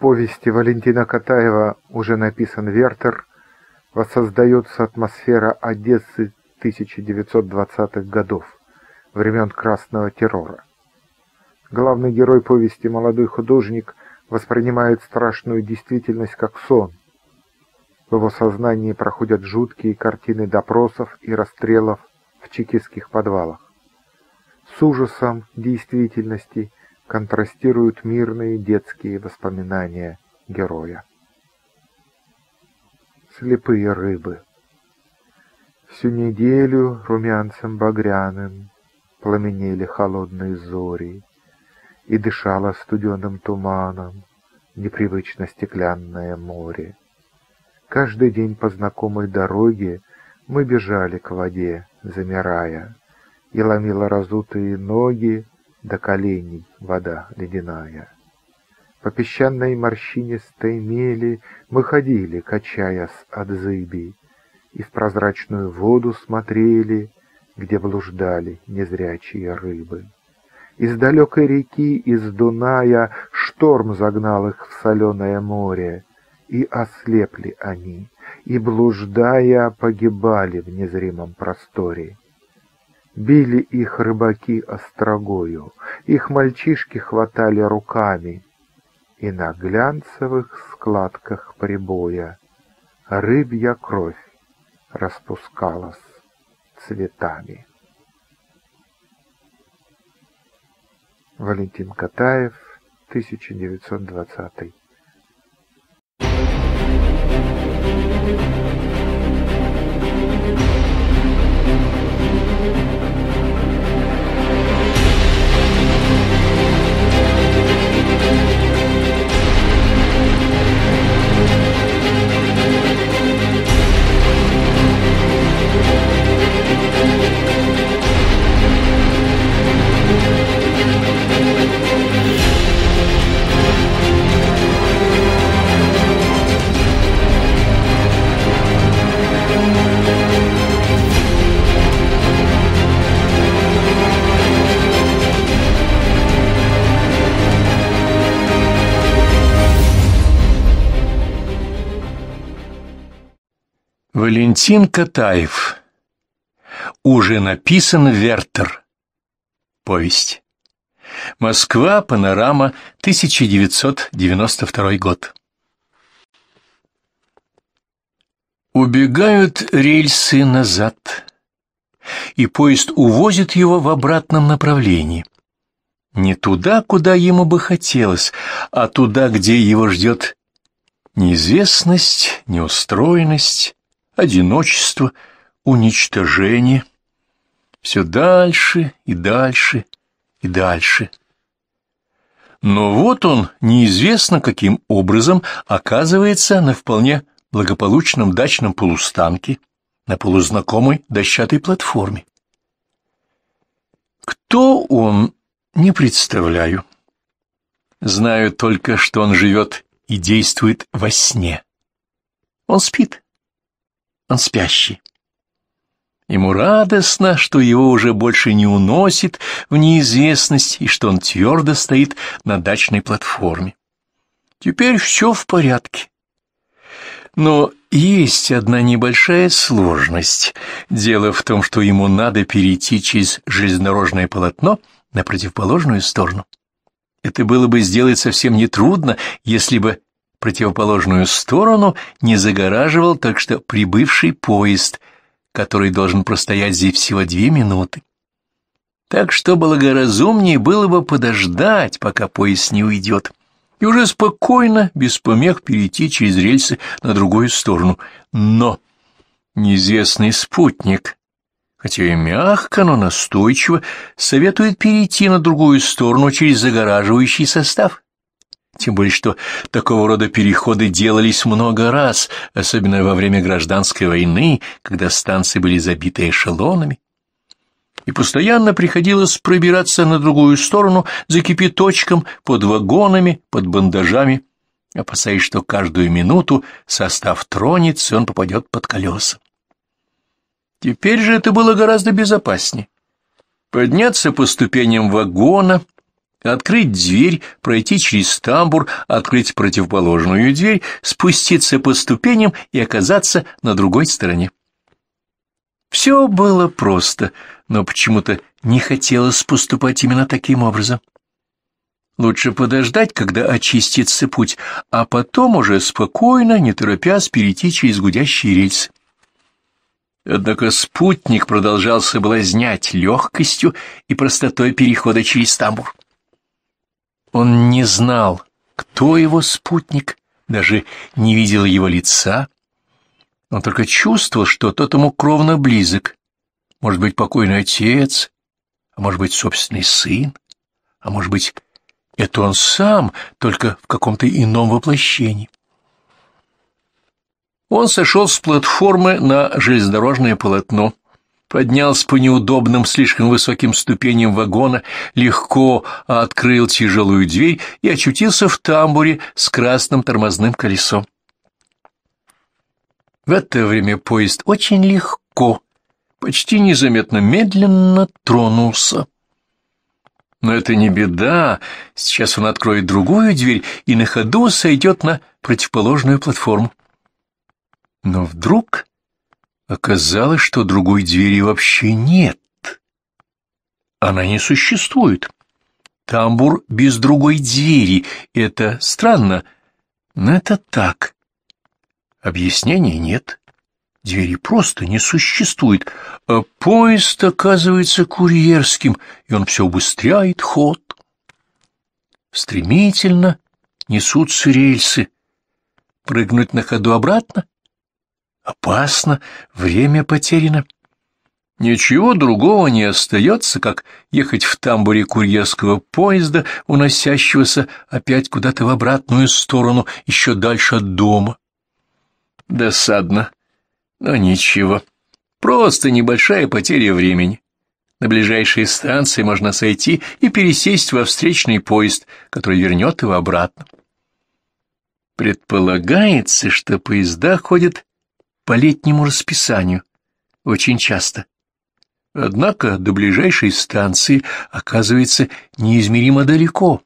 повести Валентина Катаева уже написан «Вертер», воссоздается атмосфера Одессы 1920-х годов, времен Красного террора. Главный герой повести «Молодой художник» воспринимает страшную действительность как сон. В его сознании проходят жуткие картины допросов и расстрелов в чекистских подвалах. С ужасом действительности – контрастируют мирные детские воспоминания героя. Слепые рыбы. Всю неделю румянцем багряным Пламенели холодные зори, И дышало студеным туманом Непривычно стеклянное море. Каждый день по знакомой дороге Мы бежали к воде, замирая, И ломило разутые ноги до коленей вода ледяная. По песчаной морщинистой мели мы ходили, качаясь от зыби, И в прозрачную воду смотрели, где блуждали незрячие рыбы. Из далекой реки, из Дуная, шторм загнал их в соленое море, И ослепли они, и, блуждая, погибали в незримом просторе. Били их рыбаки острогою, их мальчишки хватали руками. И на глянцевых складках прибоя рыбья кровь распускалась цветами. Валентин Катаев, 1920 Валентин Катаев. Уже написан Вертер. Повесть. Москва, панорама, 1992 год. Убегают рельсы назад, и поезд увозит его в обратном направлении. Не туда, куда ему бы хотелось, а туда, где его ждет неизвестность, неустроенность, одиночество, уничтожение. Все дальше и дальше и дальше. Но вот он, неизвестно каким образом, оказывается на вполне благополучном дачном полустанке, на полузнакомой дощатой платформе. Кто он, не представляю. Знаю только, что он живет и действует во сне. Он спит он спящий. Ему радостно, что его уже больше не уносит в неизвестность и что он твердо стоит на дачной платформе. Теперь все в порядке. Но есть одна небольшая сложность. Дело в том, что ему надо перейти через железнодорожное полотно на противоположную сторону. Это было бы сделать совсем нетрудно, если бы противоположную сторону не загораживал так что прибывший поезд, который должен простоять здесь всего две минуты. Так что благоразумнее было бы подождать, пока поезд не уйдет, и уже спокойно, без помех, перейти через рельсы на другую сторону. Но неизвестный спутник, хотя и мягко, но настойчиво, советует перейти на другую сторону через загораживающий состав. Тем более, что такого рода переходы делались много раз, особенно во время гражданской войны, когда станции были забиты эшелонами. И постоянно приходилось пробираться на другую сторону за кипяточком, под вагонами, под бандажами, опасаясь, что каждую минуту состав тронется, он попадет под колеса. Теперь же это было гораздо безопаснее. Подняться по ступеням вагона — Открыть дверь, пройти через тамбур, открыть противоположную дверь, спуститься по ступеням и оказаться на другой стороне. Все было просто, но почему-то не хотелось поступать именно таким образом. Лучше подождать, когда очистится путь, а потом уже спокойно, не торопясь, перейти через гудящие рельсы. Однако спутник продолжал соблазнять легкостью и простотой перехода через тамбур. Он не знал, кто его спутник, даже не видел его лица. Он только чувствовал, что тот ему кровно близок. Может быть, покойный отец, а может быть, собственный сын, а может быть, это он сам, только в каком-то ином воплощении. Он сошел с платформы на железнодорожное полотно поднялся по неудобным, слишком высоким ступеням вагона, легко открыл тяжелую дверь и очутился в тамбуре с красным тормозным колесом. В это время поезд очень легко, почти незаметно, медленно тронулся. Но это не беда, сейчас он откроет другую дверь и на ходу сойдет на противоположную платформу. Но вдруг Оказалось, что другой двери вообще нет. Она не существует. Тамбур без другой двери. Это странно, но это так. Объяснений нет. Двери просто не существует. А поезд оказывается курьерским, и он все убыстряет ход. Стремительно несутся рельсы. Прыгнуть на ходу обратно? Опасно, время потеряно. Ничего другого не остается, как ехать в тамбуре курьерского поезда, уносящегося опять куда-то в обратную сторону, еще дальше от дома. Досадно, но ничего. Просто небольшая потеря времени. На ближайшей станции можно сойти и пересесть во встречный поезд, который вернет его обратно. Предполагается, что поезда ходят по летнему расписанию, очень часто. Однако до ближайшей станции оказывается неизмеримо далеко.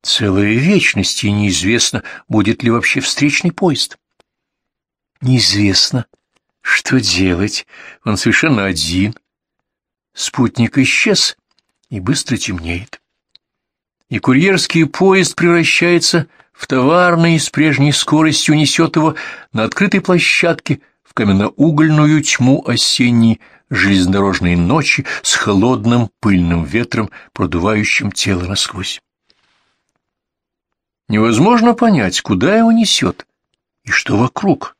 Целая вечность, и неизвестно, будет ли вообще встречный поезд. Неизвестно. Что делать? Он совершенно один. Спутник исчез и быстро темнеет. И курьерский поезд превращается в товарной с прежней скоростью несет его на открытой площадке в каменноугольную тьму осенней железнодорожной ночи с холодным пыльным ветром, продувающим тело насквозь. Невозможно понять, куда его несет и что вокруг.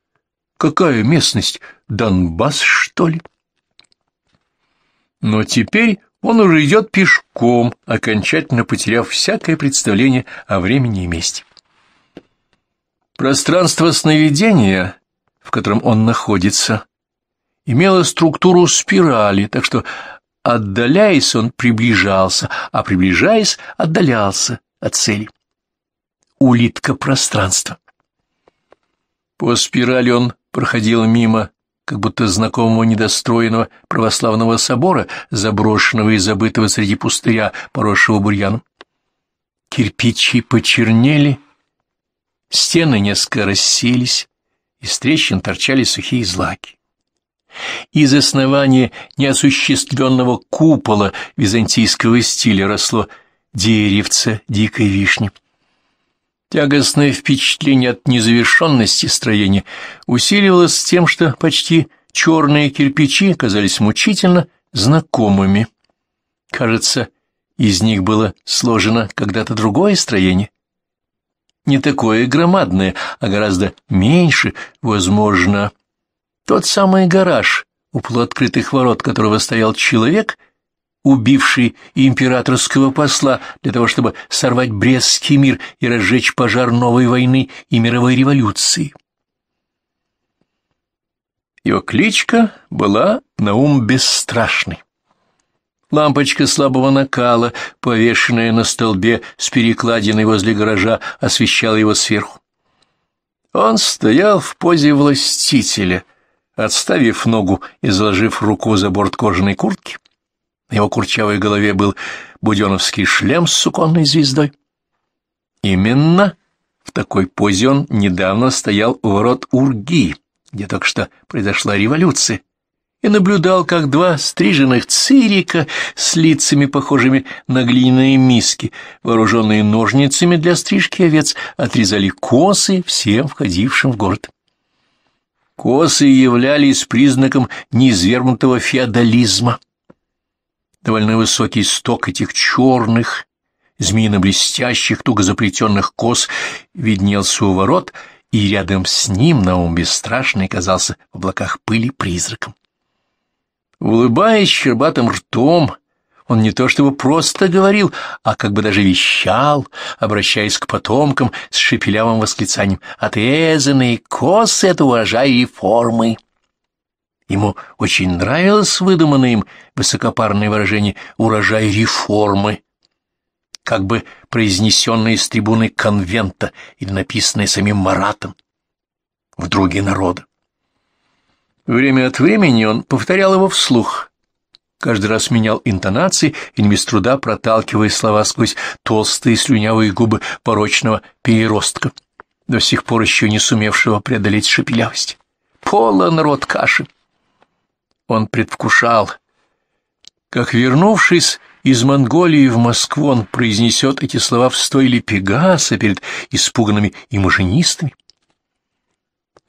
Какая местность? Донбасс, что ли? Но теперь он уже идет пешком, окончательно потеряв всякое представление о времени и месте. Пространство сновидения, в котором он находится, имело структуру спирали, так что, отдаляясь, он приближался, а приближаясь, отдалялся от цели. Улитка пространства. По спирали он проходил мимо как будто знакомого недостроенного православного собора, заброшенного и забытого среди пустыря, поросшего бурьяном. Кирпичи почернели, Стены несколько расселись, из трещин торчали сухие злаки. Из основания неосуществленного купола византийского стиля росло деревце дикой вишни. Тягостное впечатление от незавершенности строения усиливалось тем, что почти черные кирпичи казались мучительно знакомыми. Кажется, из них было сложено когда-то другое строение — не такое громадное, а гораздо меньше, возможно, тот самый гараж, у полуоткрытых ворот которого стоял человек, убивший императорского посла для того, чтобы сорвать Брестский мир и разжечь пожар новой войны и мировой революции. Его кличка была Наум Бесстрашный. Лампочка слабого накала, повешенная на столбе с перекладиной возле гаража, освещала его сверху. Он стоял в позе властителя, отставив ногу и заложив руку за борт кожаной куртки. На его курчавой голове был буденовский шлем с суконной звездой. Именно в такой позе он недавно стоял у ворот Урги, где только что произошла революция и наблюдал, как два стриженных цирика с лицами, похожими на глиняные миски, вооруженные ножницами для стрижки овец, отрезали косы всем входившим в город. Косы являлись признаком неизвергнутого феодализма. Довольно высокий сток этих черных, змеино-блестящих, туго заплетенных кос виднелся у ворот, и рядом с ним Наум Бесстрашный казался в облаках пыли призраком. Улыбаясь щербатым ртом, он не то чтобы просто говорил, а как бы даже вещал, обращаясь к потомкам с шепелявым восклицанием «Отрезанные косы от урожая и формы». Ему очень нравилось выдуманное им высокопарное выражение «урожай реформы», как бы произнесенное с трибуны конвента или написанное самим Маратом в «Друге народа». Время от времени он повторял его вслух. Каждый раз менял интонации и не без труда проталкивая слова сквозь толстые слюнявые губы порочного переростка, до сих пор еще не сумевшего преодолеть шепелявость. Полон рот каши. Он предвкушал, как, вернувшись из Монголии в Москву, он произнесет эти слова в стойле Пегаса перед испуганными и машинистами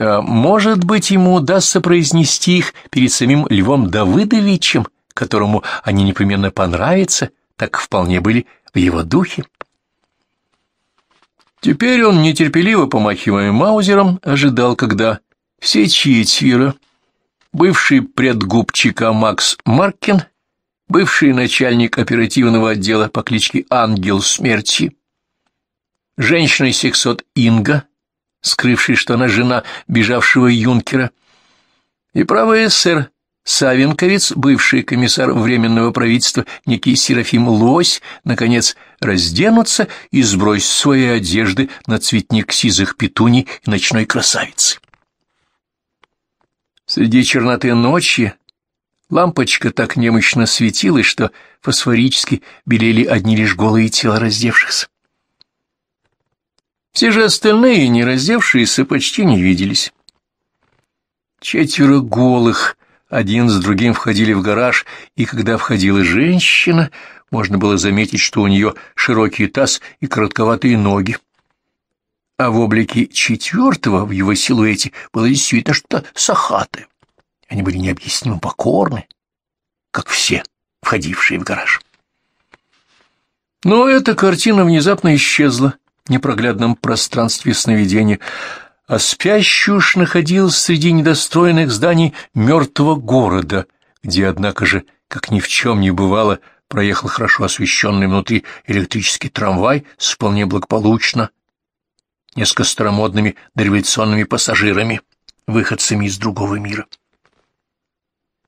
Э, может быть, ему удастся произнести их перед самим Львом Давыдовичем, которому они непременно понравятся, так вполне были в его духе. Теперь он, нетерпеливо помахивая маузером, ожидал, когда все четверо, бывший предгубчика Макс Маркин, бывший начальник оперативного отдела по кличке Ангел Смерти, женщина-сексот Инга, скрывший, что она жена бежавшего юнкера, и правый эсер Савенковец, бывший комиссар Временного правительства некий Серафим Лось, наконец разденутся и сбросят свои одежды на цветник сизых петуний и ночной красавицы. Среди черноты ночи лампочка так немощно светилась, что фосфорически белели одни лишь голые тела раздевшихся. Все же остальные, не раздевшиеся, почти не виделись. Четверо голых, один с другим входили в гараж, и когда входила женщина, можно было заметить, что у нее широкий таз и коротковатые ноги. А в облике четвертого, в его силуэте, было действительно что-то сахаты. Они были необъяснимо покорны, как все, входившие в гараж. Но эта картина внезапно исчезла, непроглядном пространстве сновидения, а спящий уж находился среди недостроенных зданий мертвого города, где, однако же, как ни в чем не бывало, проехал хорошо освещенный внутри электрический трамвай с вполне благополучно несколько старомодными дореволюционными пассажирами, выходцами из другого мира.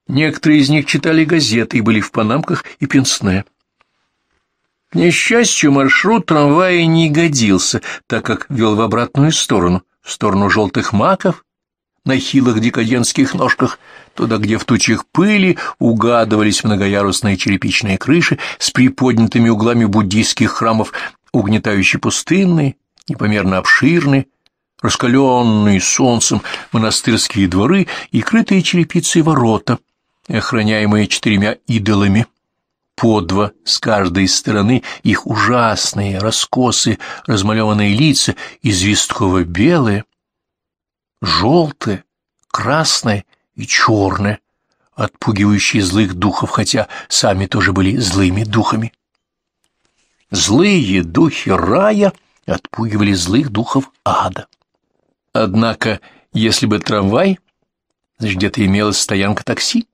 Некоторые из них читали газеты и были в панамках и пенсне. К несчастью, маршрут трамвая не годился, так как вел в обратную сторону, в сторону желтых маков, на хилых декадентских ножках, туда, где в тучах пыли угадывались многоярусные черепичные крыши с приподнятыми углами буддийских храмов, угнетающе пустынные, непомерно обширные, раскаленные солнцем монастырские дворы и крытые черепицы ворота, охраняемые четырьмя идолами подва с каждой стороны, их ужасные, раскосы, размалеванные лица, известково белые, желтые, красные и черные, отпугивающие злых духов, хотя сами тоже были злыми духами. Злые духи рая отпугивали злых духов ада. Однако, если бы трамвай, значит, где-то имелась стоянка такси.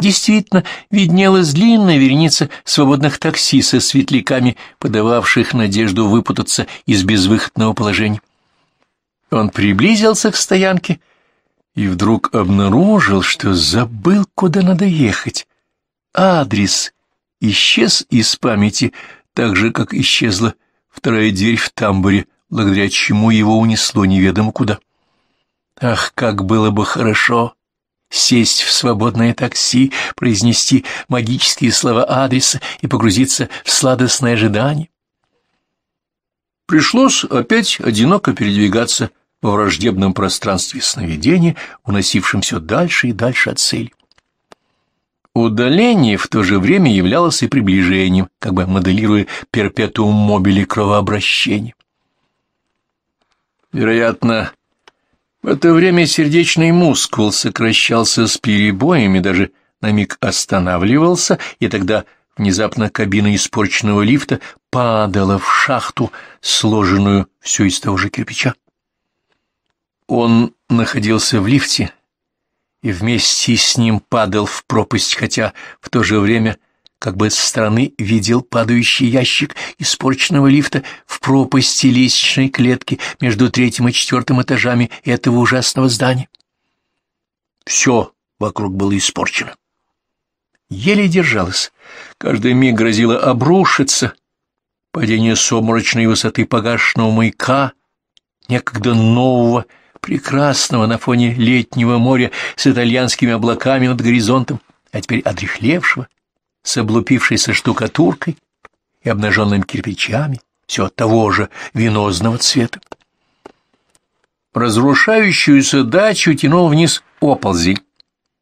Действительно, виднелась длинная вереница свободных такси со светляками, подававших надежду выпутаться из безвыходного положения. Он приблизился к стоянке и вдруг обнаружил, что забыл, куда надо ехать. Адрес исчез из памяти, так же, как исчезла вторая дверь в тамбуре, благодаря чему его унесло неведомо куда. Ах, как было бы хорошо, сесть в свободное такси, произнести магические слова адреса и погрузиться в сладостное ожидание. Пришлось опять одиноко передвигаться во враждебном пространстве сновидения, уносившем все дальше и дальше от цели. Удаление в то же время являлось и приближением, как бы моделируя перпетуум мобили кровообращения. Вероятно, в это время сердечный мускул сокращался с перебоями, даже на миг останавливался, и тогда внезапно кабина испорченного лифта падала в шахту, сложенную все из того же кирпича. Он находился в лифте и вместе с ним падал в пропасть, хотя в то же время как бы со стороны видел падающий ящик испорченного лифта в пропасти лестничной клетки между третьим и четвертым этажами этого ужасного здания. Все вокруг было испорчено. Еле держалось, Каждый миг грозило обрушиться. Падение с высоты погашенного маяка, некогда нового, прекрасного на фоне летнего моря с итальянскими облаками над горизонтом, а теперь отрехлевшего, с облупившейся штукатуркой и обнаженными кирпичами, все того же винозного цвета. Разрушающуюся дачу тянул вниз оползень.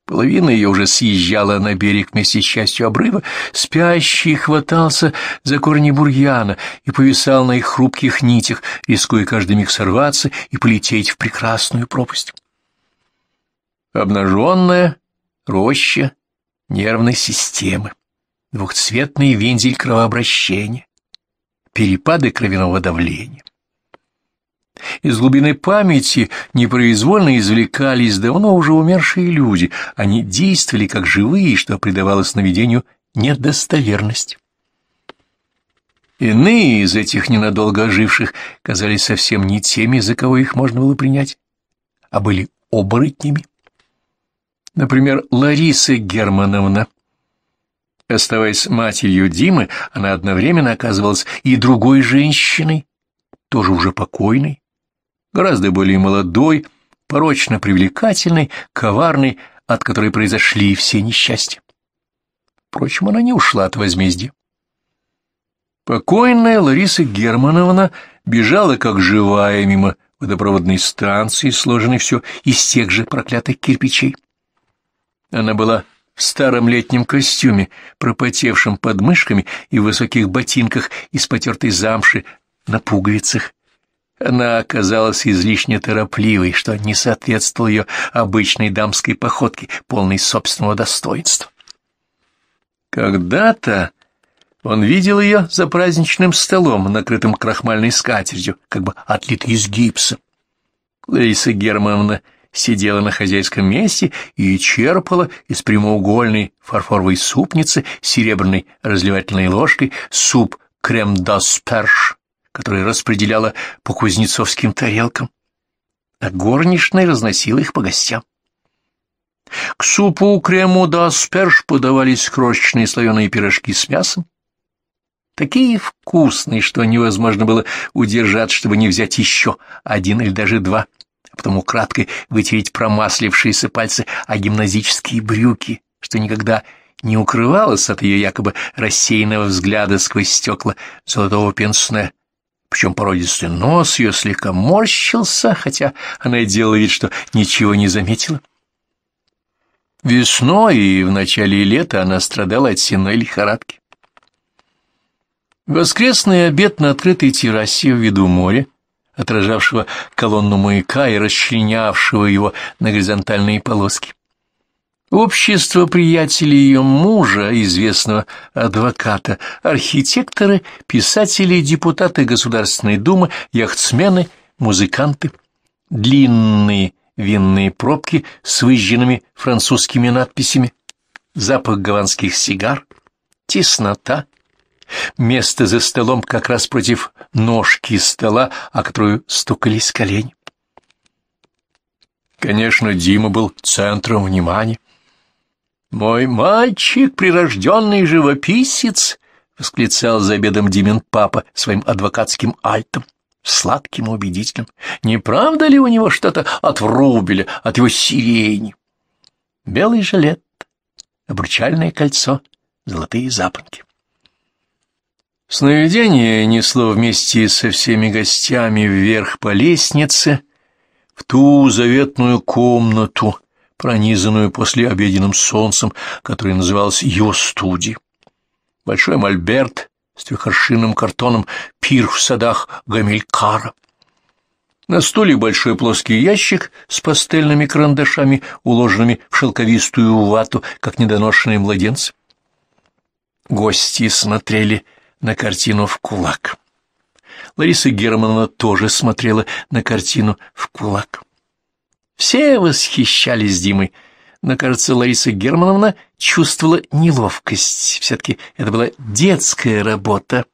Половина ее уже съезжала на берег вместе с частью обрыва, спящий хватался за корни бурьяна и повисал на их хрупких нитях, рискуя каждый миг сорваться и полететь в прекрасную пропасть. Обнаженная роща нервной системы двухцветный вензель кровообращения, перепады кровяного давления. Из глубины памяти непроизвольно извлекались давно уже умершие люди, они действовали как живые, что придавало сновидению недостоверность. Иные из этих ненадолго оживших казались совсем не теми, за кого их можно было принять, а были оборотнями. Например, Лариса Германовна, Оставаясь матерью Димы, она одновременно оказывалась и другой женщиной, тоже уже покойной, гораздо более молодой, порочно привлекательной, коварной, от которой произошли все несчастья. Впрочем, она не ушла от возмездия. Покойная Лариса Германовна бежала как живая мимо водопроводной станции, сложенной все из тех же проклятых кирпичей. Она была в старом летнем костюме, пропотевшем под мышками и в высоких ботинках из потертой замши на пуговицах. Она оказалась излишне торопливой, что не соответствовало ее обычной дамской походке, полной собственного достоинства. Когда-то он видел ее за праздничным столом, накрытым крахмальной скатертью, как бы отлитой из гипса. Лариса Германовна сидела на хозяйском месте и черпала из прямоугольной фарфоровой супницы серебряной разливательной ложкой суп крем дасперш, который распределяла по кузнецовским тарелкам, а горничная разносила их по гостям. К супу крему дасперш подавались крошечные слоеные пирожки с мясом, такие вкусные, что невозможно было удержать, чтобы не взять еще один или даже два потому кратко вытереть промаслившиеся пальцы о гимназические брюки, что никогда не укрывалось от ее якобы рассеянного взгляда сквозь стекла золотого пенсне. Причем породистый нос ее слегка морщился, хотя она и делала вид, что ничего не заметила. Весной и в начале лета она страдала от сенной лихорадки. Воскресный обед на открытой террасе в виду моря отражавшего колонну маяка и расчленявшего его на горизонтальные полоски. Общество приятелей ее мужа, известного адвоката, архитекторы, писатели, депутаты Государственной Думы, яхтсмены, музыканты, длинные винные пробки с выжженными французскими надписями, запах гаванских сигар, теснота, Место за столом как раз против ножки стола, о которую стукались колени. Конечно, Дима был центром внимания. «Мой мальчик — прирожденный живописец!» — восклицал за обедом Димин папа своим адвокатским альтом, сладким и убедительным. «Не правда ли у него что-то от врубеля, от его сирени?» Белый жилет, обручальное кольцо, золотые запонки. Сновидение несло вместе со всеми гостями вверх по лестнице, в ту заветную комнату, пронизанную после обеденным солнцем, которая называлась ее студией. Большой мольберт с трехоршинным картоном, пир в садах Гамилькара. На стуле большой плоский ящик с пастельными карандашами, уложенными в шелковистую вату, как недоношенные младенцы. Гости смотрели на картину «В кулак». Лариса Германовна тоже смотрела на картину «В кулак». Все восхищались Димой, но, кажется, Лариса Германовна чувствовала неловкость. Все-таки это была детская работа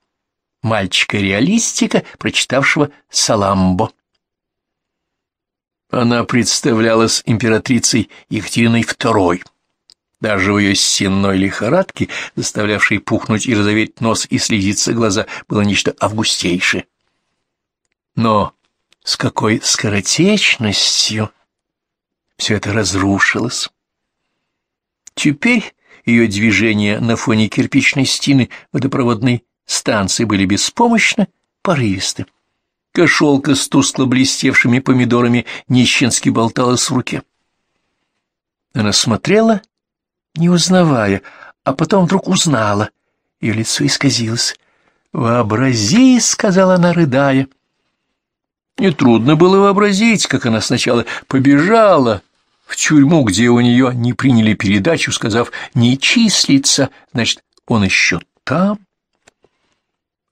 мальчика-реалистика, прочитавшего «Саламбо». Она представлялась императрицей Екатериной Второй. Даже в ее сенной лихорадке, заставлявшей пухнуть и розоветь нос и слезиться глаза, было нечто августейшее. Но с какой скоротечностью все это разрушилось! Теперь ее движения на фоне кирпичной стены водопроводной станции были беспомощны, порывисты. Кошелка с тускло блестевшими помидорами нищенски болталась в руке. Она смотрела не узнавая, а потом вдруг узнала. Ее лицо исказилось. «Вообрази!» — сказала она, рыдая. Нетрудно было вообразить, как она сначала побежала в тюрьму, где у нее не приняли передачу, сказав «не числится», значит, он еще там.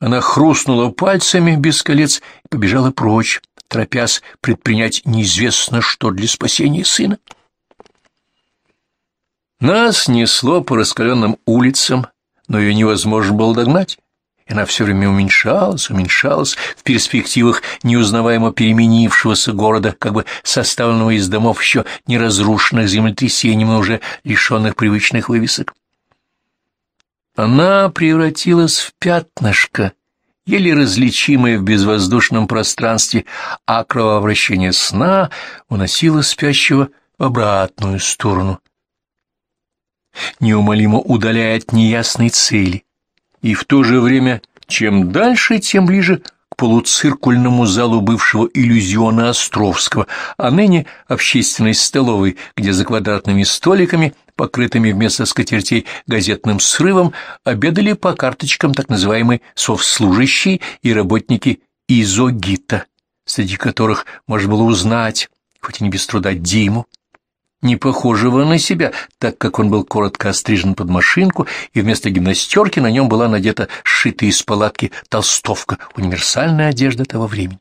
Она хрустнула пальцами без колец и побежала прочь, торопясь предпринять неизвестно что для спасения сына. Нас несло по раскаленным улицам, но ее невозможно было догнать. И она все время уменьшалась, уменьшалась в перспективах неузнаваемо переменившегося города, как бы составленного из домов еще не разрушенных землетрясением, но уже лишенных привычных вывесок. Она превратилась в пятнышко, еле различимое в безвоздушном пространстве, а кровообращение сна уносило спящего в обратную сторону, неумолимо удаляя от неясной цели. И в то же время, чем дальше, тем ближе к полуциркульному залу бывшего иллюзиона Островского, а ныне общественной столовой, где за квадратными столиками, покрытыми вместо скатертей газетным срывом, обедали по карточкам так называемые совслужащие и работники изогита, среди которых можно было узнать, хоть и не без труда, Диму, не похожего на себя, так как он был коротко острижен под машинку, и вместо гимнастерки на нем была надета сшитая из палатки толстовка, универсальная одежда того времени.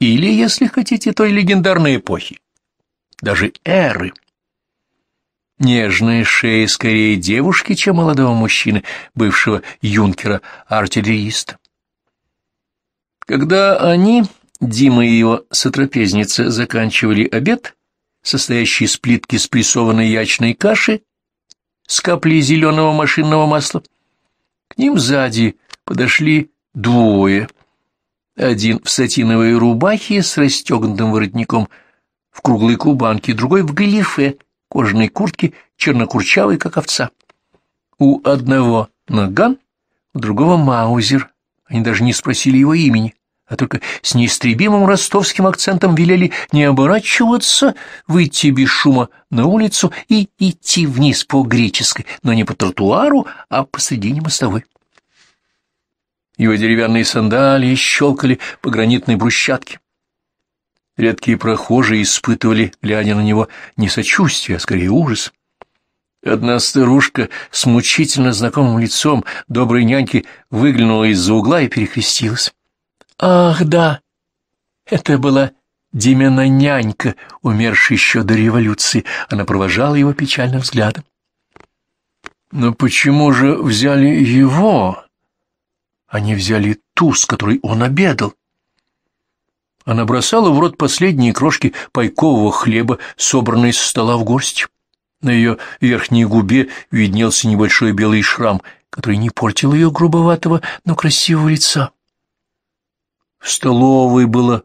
Или, если хотите, той легендарной эпохи, даже эры. Нежная шея скорее девушки, чем молодого мужчины, бывшего юнкера-артиллериста. Когда они, Дима и его сотрапезница, заканчивали обед, состоящий из плитки спрессованной ячной каши с каплей зеленого машинного масла. К ним сзади подошли двое. Один в сатиновой рубахе с расстегнутым воротником в круглой кубанке, другой в галифе, кожаной куртке, чернокурчавой, как овца. У одного наган, у другого маузер. Они даже не спросили его имени а только с неистребимым ростовским акцентом велели не оборачиваться, выйти без шума на улицу и идти вниз по греческой, но не по тротуару, а посредине мостовой. Его деревянные сандалии щелкали по гранитной брусчатке. Редкие прохожие испытывали, глядя на него, не сочувствие, а скорее ужас. Одна старушка с мучительно знакомым лицом доброй няньки выглянула из-за угла и перекрестилась. Ах, да! Это была Димина нянька, умершая еще до революции. Она провожала его печальным взглядом. Но почему же взяли его? Они а взяли ту, с которой он обедал. Она бросала в рот последние крошки пайкового хлеба, собранные со стола в горсть. На ее верхней губе виднелся небольшой белый шрам, который не портил ее грубоватого, но красивого лица. В столовой было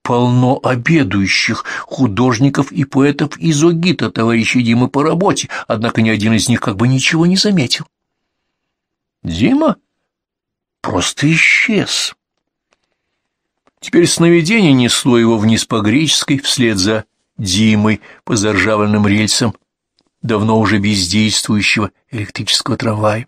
полно обедающих, художников и поэтов из Огита, товарищи Димы по работе, однако ни один из них как бы ничего не заметил. Дима просто исчез. Теперь сновидение несло его вниз по Греческой, вслед за Димой по заржавленным рельсам давно уже бездействующего электрического трамвая.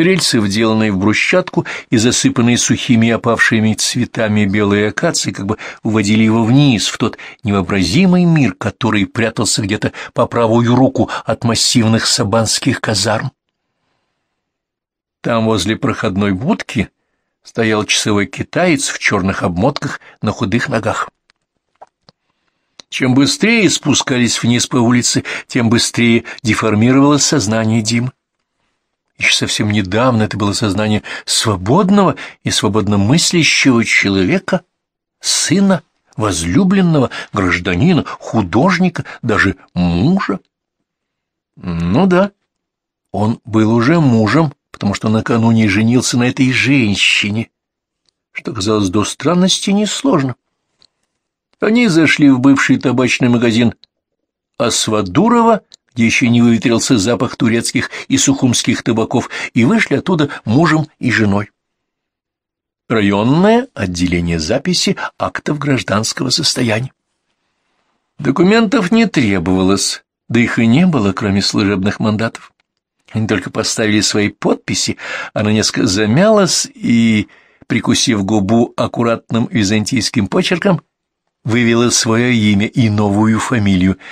Рельсы, вделанные в брусчатку и засыпанные сухими опавшими цветами белой акации, как бы уводили его вниз, в тот невообразимый мир, который прятался где-то по правую руку от массивных сабанских казарм. Там, возле проходной будки, стоял часовой китаец в черных обмотках на худых ногах. Чем быстрее спускались вниз по улице, тем быстрее деформировалось сознание Димы. Еще совсем недавно это было сознание свободного и свободномыслящего человека, сына, возлюбленного, гражданина, художника, даже мужа. Ну да, он был уже мужем, потому что накануне женился на этой женщине, что казалось до странности несложно. Они зашли в бывший табачный магазин Асвадурова где еще не выветрился запах турецких и сухумских табаков, и вышли оттуда мужем и женой. Районное отделение записи актов гражданского состояния. Документов не требовалось, да их и не было, кроме служебных мандатов. Они только поставили свои подписи, она несколько замялась и, прикусив губу аккуратным византийским почерком, вывела свое имя и новую фамилию —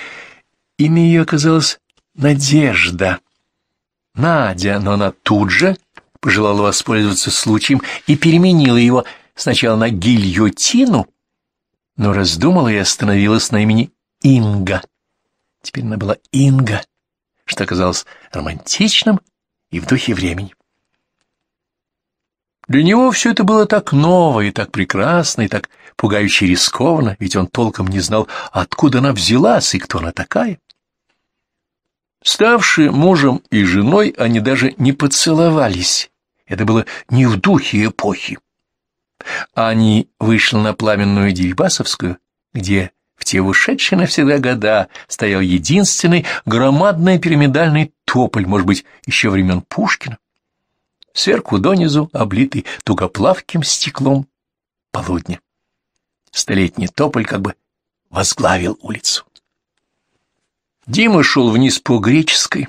Имя ее оказалось Надежда. Надя, но она тут же пожелала воспользоваться случаем и переменила его сначала на гильотину, но раздумала и остановилась на имени Инга. Теперь она была Инга, что оказалось романтичным и в духе времени. Для него все это было так ново и так прекрасно, и так пугающе рискованно, ведь он толком не знал, откуда она взялась и кто она такая. Ставшие мужем и женой, они даже не поцеловались. Это было не в духе эпохи. Они вышли на пламенную Дерибасовскую, где в те ушедшие навсегда года стоял единственный громадный пирамидальный тополь, может быть, еще времен Пушкина, сверху донизу облитый тугоплавким стеклом полудня. Столетний тополь как бы возглавил улицу. Дима шел вниз по греческой,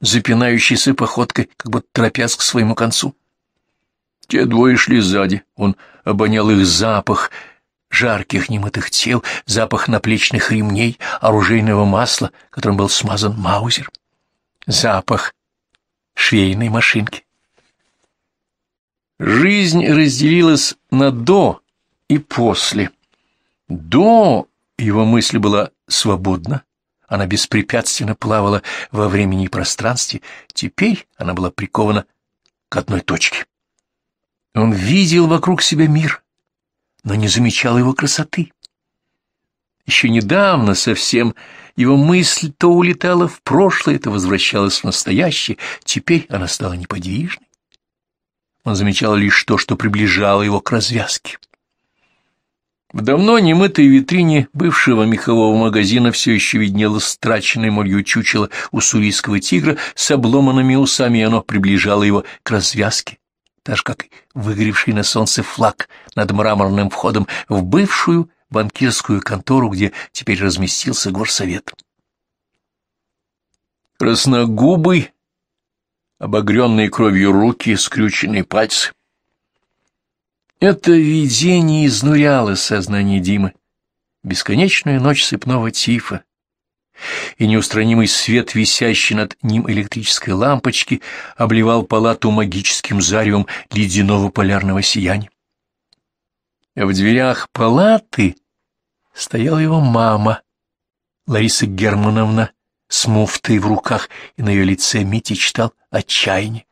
запинающейся походкой, как будто торопясь к своему концу. Те двое шли сзади, он обонял их запах жарких немытых тел, запах наплечных ремней, оружейного масла, которым был смазан маузер, запах швейной машинки. Жизнь разделилась на «до» и «после». «До» его мысль была свободна, она беспрепятственно плавала во времени и пространстве, теперь она была прикована к одной точке. Он видел вокруг себя мир, но не замечал его красоты. Еще недавно совсем его мысль то улетала в прошлое, то возвращалась в настоящее, теперь она стала неподвижной. Он замечал лишь то, что приближало его к развязке. В давно немытой витрине бывшего мехового магазина все еще виднелось страченное молью чучело уссурийского тигра с обломанными усами, и оно приближало его к развязке, так же как выгоревший на солнце флаг над мраморным входом в бывшую банкирскую контору, где теперь разместился горсовет. Красногубый, обогренные кровью руки, скрюченные пальцы — это видение изнуряло сознание Димы. Бесконечная ночь сыпного тифа и неустранимый свет, висящий над ним электрической лампочки, обливал палату магическим заревом ледяного полярного сияния. В дверях палаты стояла его мама, Лариса Германовна, с муфтой в руках, и на ее лице Митя читал отчаяние.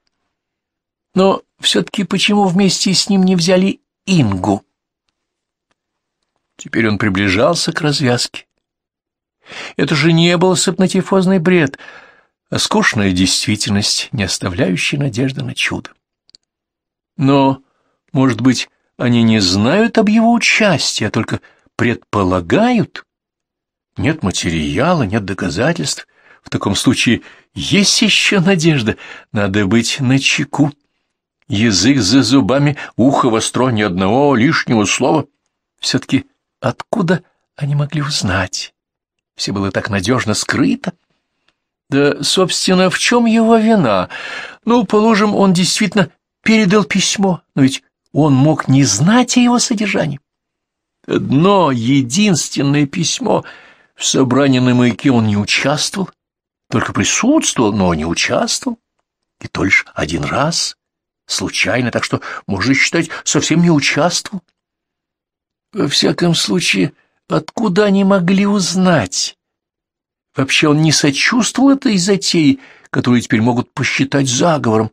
Но все-таки почему вместе с ним не взяли Ингу? Теперь он приближался к развязке. Это же не был сыпнотифозный бред, а скучная действительность, не оставляющая надежды на чудо. Но, может быть, они не знают об его участии, а только предполагают? Нет материала, нет доказательств. В таком случае есть еще надежда, надо быть начеку. чеку язык за зубами, ухо востро, ни одного лишнего слова. Все-таки откуда они могли узнать? Все было так надежно скрыто. Да, собственно, в чем его вина? Ну, положим, он действительно передал письмо, но ведь он мог не знать о его содержании. Одно единственное письмо. В собрании на маяке он не участвовал, только присутствовал, но не участвовал. И только один раз случайно, так что, можно считать, совсем не участвовал. Во всяком случае, откуда они могли узнать? Вообще он не сочувствовал этой затеи, которую теперь могут посчитать заговором.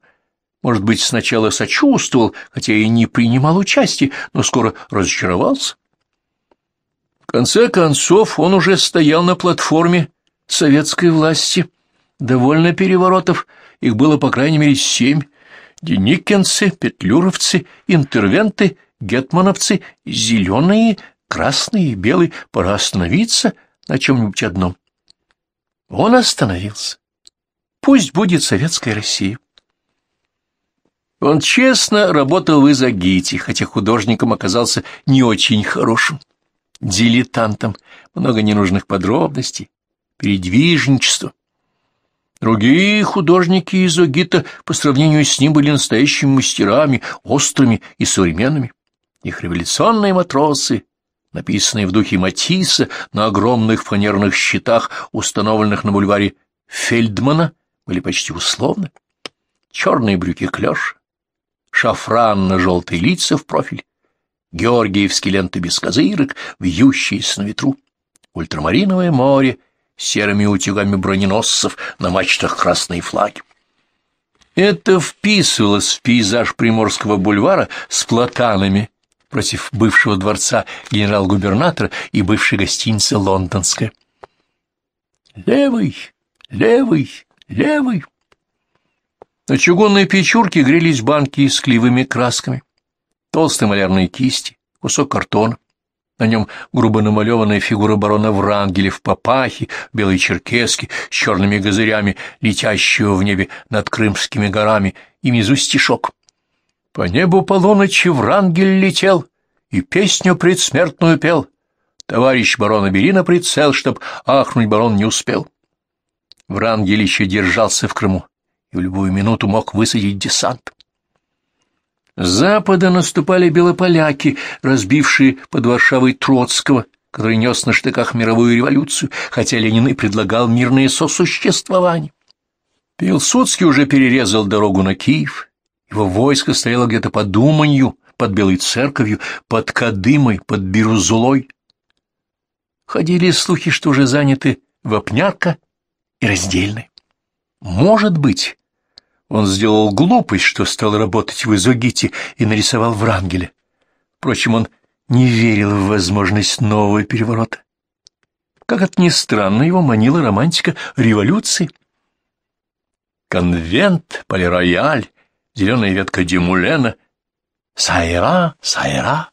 Может быть, сначала сочувствовал, хотя и не принимал участия, но скоро разочаровался. В конце концов, он уже стоял на платформе советской власти. Довольно переворотов, их было по крайней мере семь, деникинцы, петлюровцы, интервенты, гетмановцы, зеленые, красные и белые. Пора остановиться на чем-нибудь одном. Он остановился. Пусть будет советская Россия. Он честно работал в Изагите, хотя художником оказался не очень хорошим. Дилетантом, много ненужных подробностей, передвижничества. Другие художники из Огита по сравнению с ним были настоящими мастерами, острыми и современными. Их революционные матросы, написанные в духе Матисса на огромных фанерных щитах, установленных на бульваре Фельдмана, были почти условны. Черные брюки клеш, шафран на желтые лица в профиль, георгиевские ленты без козырок, вьющиеся на ветру, ультрамариновое море серыми утюгами броненосцев, на мачтах красные флаги. Это вписывалось в пейзаж Приморского бульвара с платанами против бывшего дворца генерал-губернатора и бывшей гостиницы «Лондонская». «Левый! Левый! Левый!» На чугунной печурке грелись банки с клевыми красками, толстые малярные кисти, кусок картона. На нем грубо намалеванная фигура барона Врангеля в папахе, белой черкеске, с черными газырями, летящего в небе над крымскими горами, и внизу стишок. По небу полуночи Врангель летел и песню предсмертную пел. Товарищ барона бери на прицел, чтоб ахнуть барон не успел. Врангель еще держался в Крыму и в любую минуту мог высадить десант. С запада наступали белополяки, разбившие под Варшавой Троцкого, который нес на штыках мировую революцию, хотя Ленин и предлагал мирное сосуществование. Пилсудский уже перерезал дорогу на Киев, его войско стояло где-то под Думанью, под Белой Церковью, под Кадымой, под Бирузулой. Ходили слухи, что уже заняты Вопнярка и Раздельный. Может быть, он сделал глупость, что стал работать в Изогите и нарисовал Врангеля. Впрочем, он не верил в возможность нового переворота. Как это ни странно, его манила романтика революции. Конвент, полирояль, зеленая ветка Димулена, Сайра, Сайра.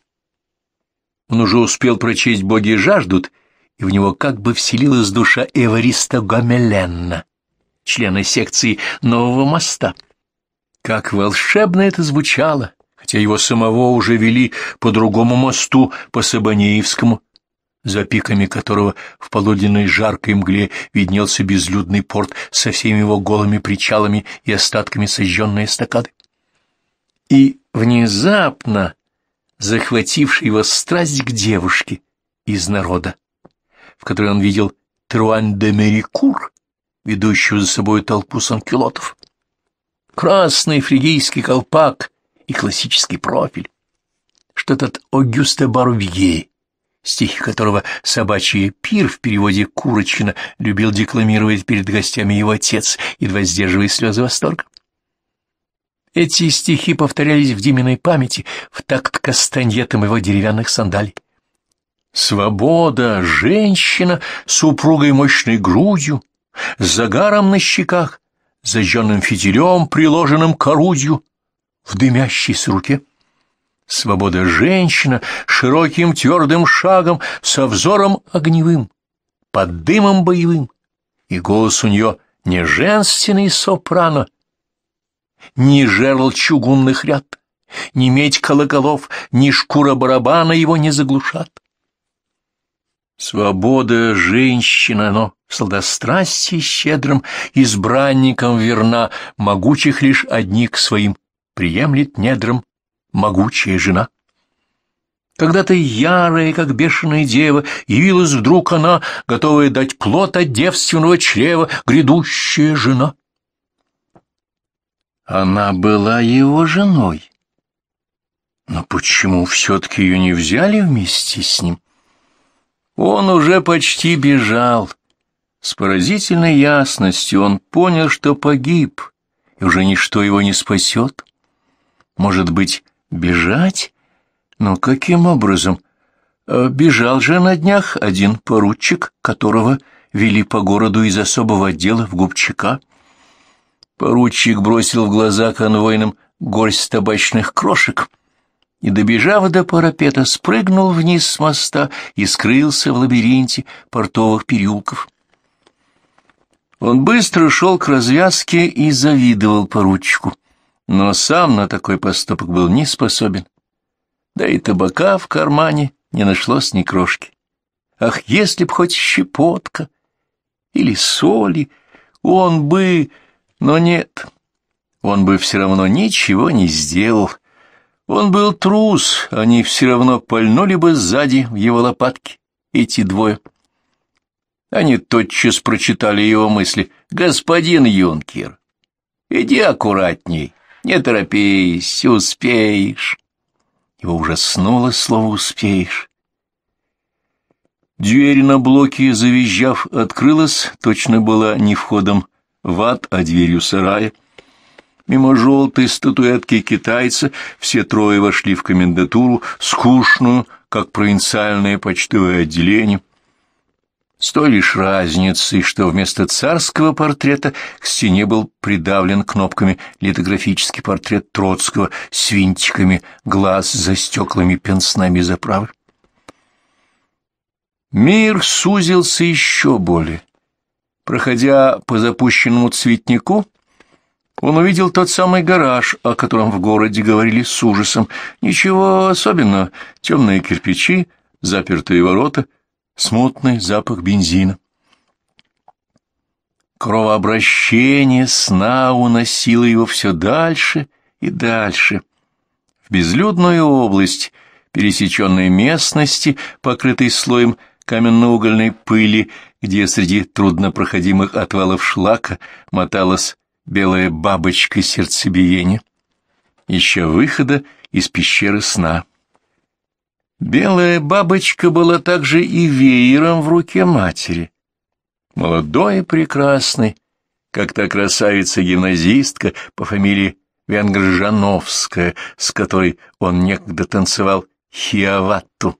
Он уже успел прочесть «Боги жаждут», и в него как бы вселилась душа Эвариста Гомеленна члены секции «Нового моста». Как волшебно это звучало, хотя его самого уже вели по другому мосту, по Сабанеевскому, за пиками которого в полуденной жаркой мгле виднелся безлюдный порт со всеми его голыми причалами и остатками сожженной эстакады. И внезапно захвативший его страсть к девушке из народа, в которой он видел Труан де Мерикур, ведущего за собой толпу санкюлотов. Красный фригийский колпак и классический профиль. Что-то от Огюста стихи которого «Собачий пир» в переводе Курочкина любил декламировать перед гостями его отец, едва сдерживая слезы восторга. Эти стихи повторялись в Диминой памяти в такт кастаньетом его деревянных сандалий. Свобода, женщина супругой мощной грудью, с загаром на щеках, зажженным фитилем, приложенным к орудию, в дымящейся руке. Свобода женщина широким твердым шагом, со взором огневым, под дымом боевым, и голос у нее не женственный сопрано, ни жерл чугунных ряд, ни медь колоколов, ни шкура барабана его не заглушат. Свобода женщина, но сладострастие щедрым избранником верна, могучих лишь одних своим, приемлет недрам могучая жена. Когда-то ярая, как бешеная дева, явилась вдруг она, готовая дать плод от девственного чрева, грядущая жена. Она была его женой. Но почему все-таки ее не взяли вместе с ним? Он уже почти бежал. С поразительной ясностью он понял, что погиб, и уже ничто его не спасет. Может быть, бежать? Но каким образом? Э, бежал же на днях один поручик, которого вели по городу из особого отдела в губчака. Поручик бросил в глаза конвойным горсть табачных крошек — и, добежав до парапета, спрыгнул вниз с моста и скрылся в лабиринте портовых переулков. Он быстро шел к развязке и завидовал поручику, но сам на такой поступок был не способен. Да и табака в кармане не нашлось ни крошки. Ах, если б хоть щепотка или соли, он бы... Но нет, он бы все равно ничего не сделал, — он был трус, они все равно пальнули бы сзади в его лопатки, эти двое. Они тотчас прочитали его мысли. «Господин Юнкер, иди аккуратней, не торопись, успеешь». Его ужаснуло слово «успеешь». Дверь на блоке, завизжав, открылась, точно была не входом в ад, а дверью сарая — Мимо желтой статуэтки китайца все трое вошли в комендатуру, скучную, как провинциальное почтовое отделение, с той лишь разницей, что вместо царского портрета к стене был придавлен кнопками литографический портрет Троцкого с винтиками глаз за стеклами пенснами заправы. Мир сузился еще более. Проходя по запущенному цветнику, он увидел тот самый гараж, о котором в городе говорили с ужасом. Ничего особенного. Темные кирпичи, запертые ворота, смутный запах бензина. Кровообращение сна уносило его все дальше и дальше. В безлюдную область, пересеченной местности, покрытой слоем каменно-угольной пыли, где среди труднопроходимых отвалов шлака моталась белая бабочка сердцебиения, еще выхода из пещеры сна. Белая бабочка была также и веером в руке матери. Молодой и прекрасной, как та красавица-гимназистка по фамилии Венгржановская, с которой он некогда танцевал хиаватту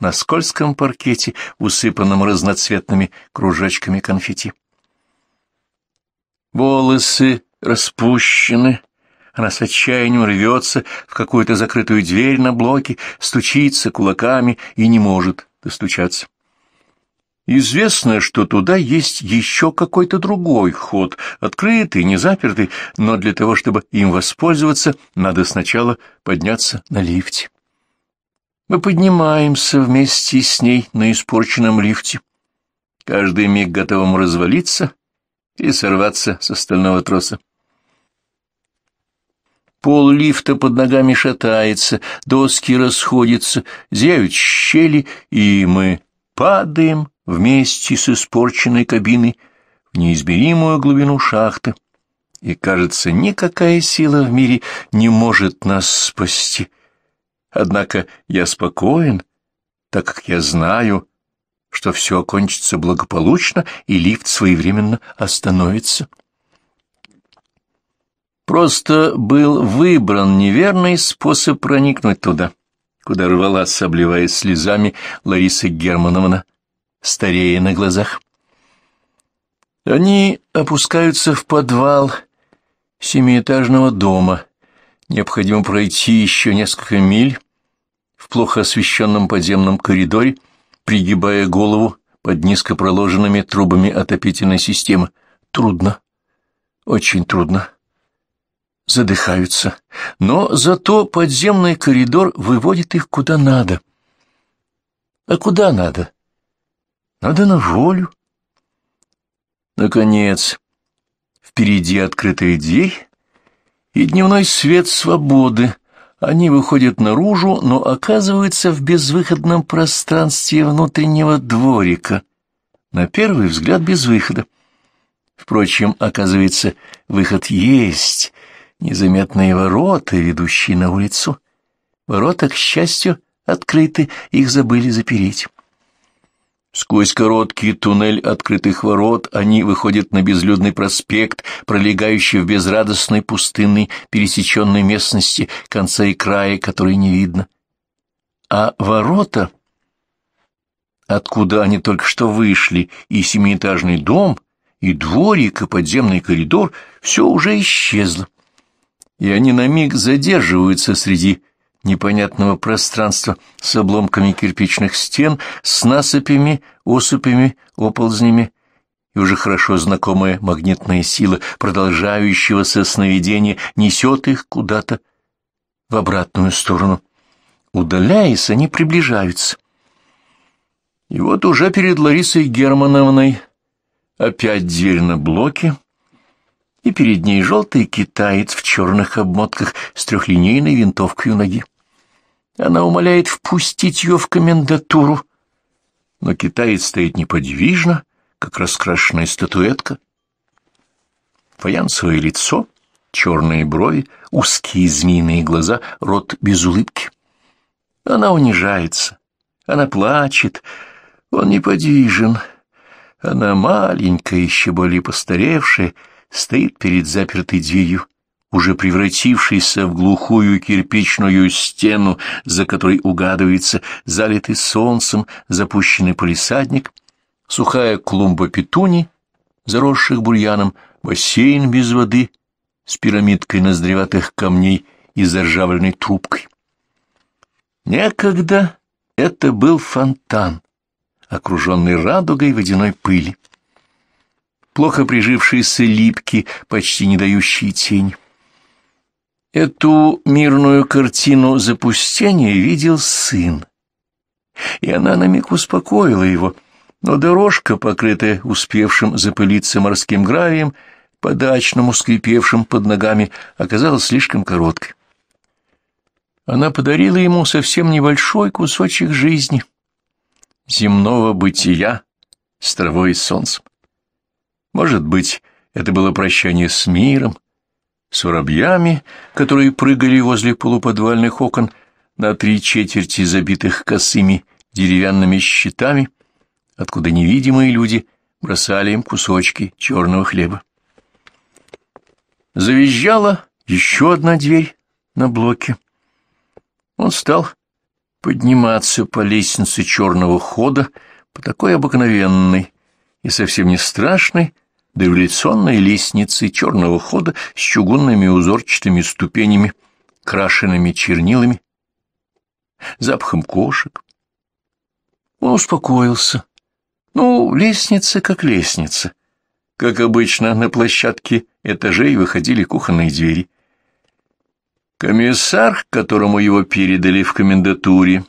на скользком паркете, усыпанном разноцветными кружочками конфетти. Волосы распущены, она с отчаянием рвется в какую-то закрытую дверь на блоке, стучится кулаками и не может достучаться. Известно, что туда есть еще какой-то другой ход, открытый, не запертый, но для того, чтобы им воспользоваться, надо сначала подняться на лифте. Мы поднимаемся вместе с ней на испорченном лифте, каждый миг готовым развалиться и сорваться с остального троса. Пол лифта под ногами шатается, доски расходятся, зияют щели, и мы падаем вместе с испорченной кабиной в неизмеримую глубину шахты. И, кажется, никакая сила в мире не может нас спасти. Однако я спокоен, так как я знаю, что все окончится благополучно и лифт своевременно остановится. Просто был выбран неверный способ проникнуть туда, куда рвалась, обливаясь слезами, Лариса Германовна, старея на глазах. Они опускаются в подвал семиэтажного дома. Необходимо пройти еще несколько миль в плохо освещенном подземном коридоре, пригибая голову под низко проложенными трубами отопительной системы. Трудно. Очень трудно. Задыхаются. Но зато подземный коридор выводит их куда надо. А куда надо? Надо на волю. Наконец, впереди открытая дверь и дневной свет свободы они выходят наружу, но оказываются в безвыходном пространстве внутреннего дворика. На первый взгляд без выхода. Впрочем, оказывается, выход есть. Незаметные ворота, ведущие на улицу. Ворота, к счастью, открыты, их забыли запереть. Сквозь короткий туннель открытых ворот они выходят на безлюдный проспект, пролегающий в безрадостной пустынной пересеченной местности, конца и края которой не видно. А ворота, откуда они только что вышли, и семиэтажный дом, и дворик, и подземный коридор, все уже исчезло. И они на миг задерживаются среди непонятного пространства с обломками кирпичных стен, с насыпями, осыпями, оползнями и уже хорошо знакомая магнитная сила продолжающегося сновидения несет их куда-то в обратную сторону. Удаляясь, они приближаются. И вот уже перед Ларисой Германовной опять дверь на блоке, и перед ней желтый китаец в черных обмотках с трехлинейной винтовкой у ноги. Она умоляет впустить ее в комендатуру. Но китаец стоит неподвижно, как раскрашенная статуэтка. Фаянсовое лицо, черные брови, узкие змеиные глаза, рот без улыбки. Она унижается, она плачет, он неподвижен. Она маленькая, еще более постаревшая, стоит перед запертой дверью уже превратившийся в глухую кирпичную стену, за которой угадывается залитый солнцем запущенный полисадник, сухая клумба петуни, заросших бурьяном, бассейн без воды с пирамидкой наздреватых камней и заржавленной трубкой. Некогда это был фонтан, окруженный радугой водяной пыли плохо прижившиеся липки, почти не дающие тень. Эту мирную картину запустения видел сын, и она на миг успокоила его, но дорожка, покрытая успевшим запылиться морским гравием, подачному скрипевшим под ногами, оказалась слишком короткой. Она подарила ему совсем небольшой кусочек жизни, земного бытия с травой и солнцем. Может быть, это было прощание с миром, с воробьями, которые прыгали возле полуподвальных окон на три четверти забитых косыми деревянными щитами, откуда невидимые люди бросали им кусочки черного хлеба. Завизжала еще одна дверь на блоке. Он стал подниматься по лестнице черного хода, по такой обыкновенной и совсем не страшной, до революционной лестницы черного хода с чугунными узорчатыми ступенями, крашенными чернилами, запахом кошек. Он успокоился. Ну, лестница как лестница. Как обычно, на площадке этажей выходили кухонные двери. Комиссар, которому его передали в комендатуре,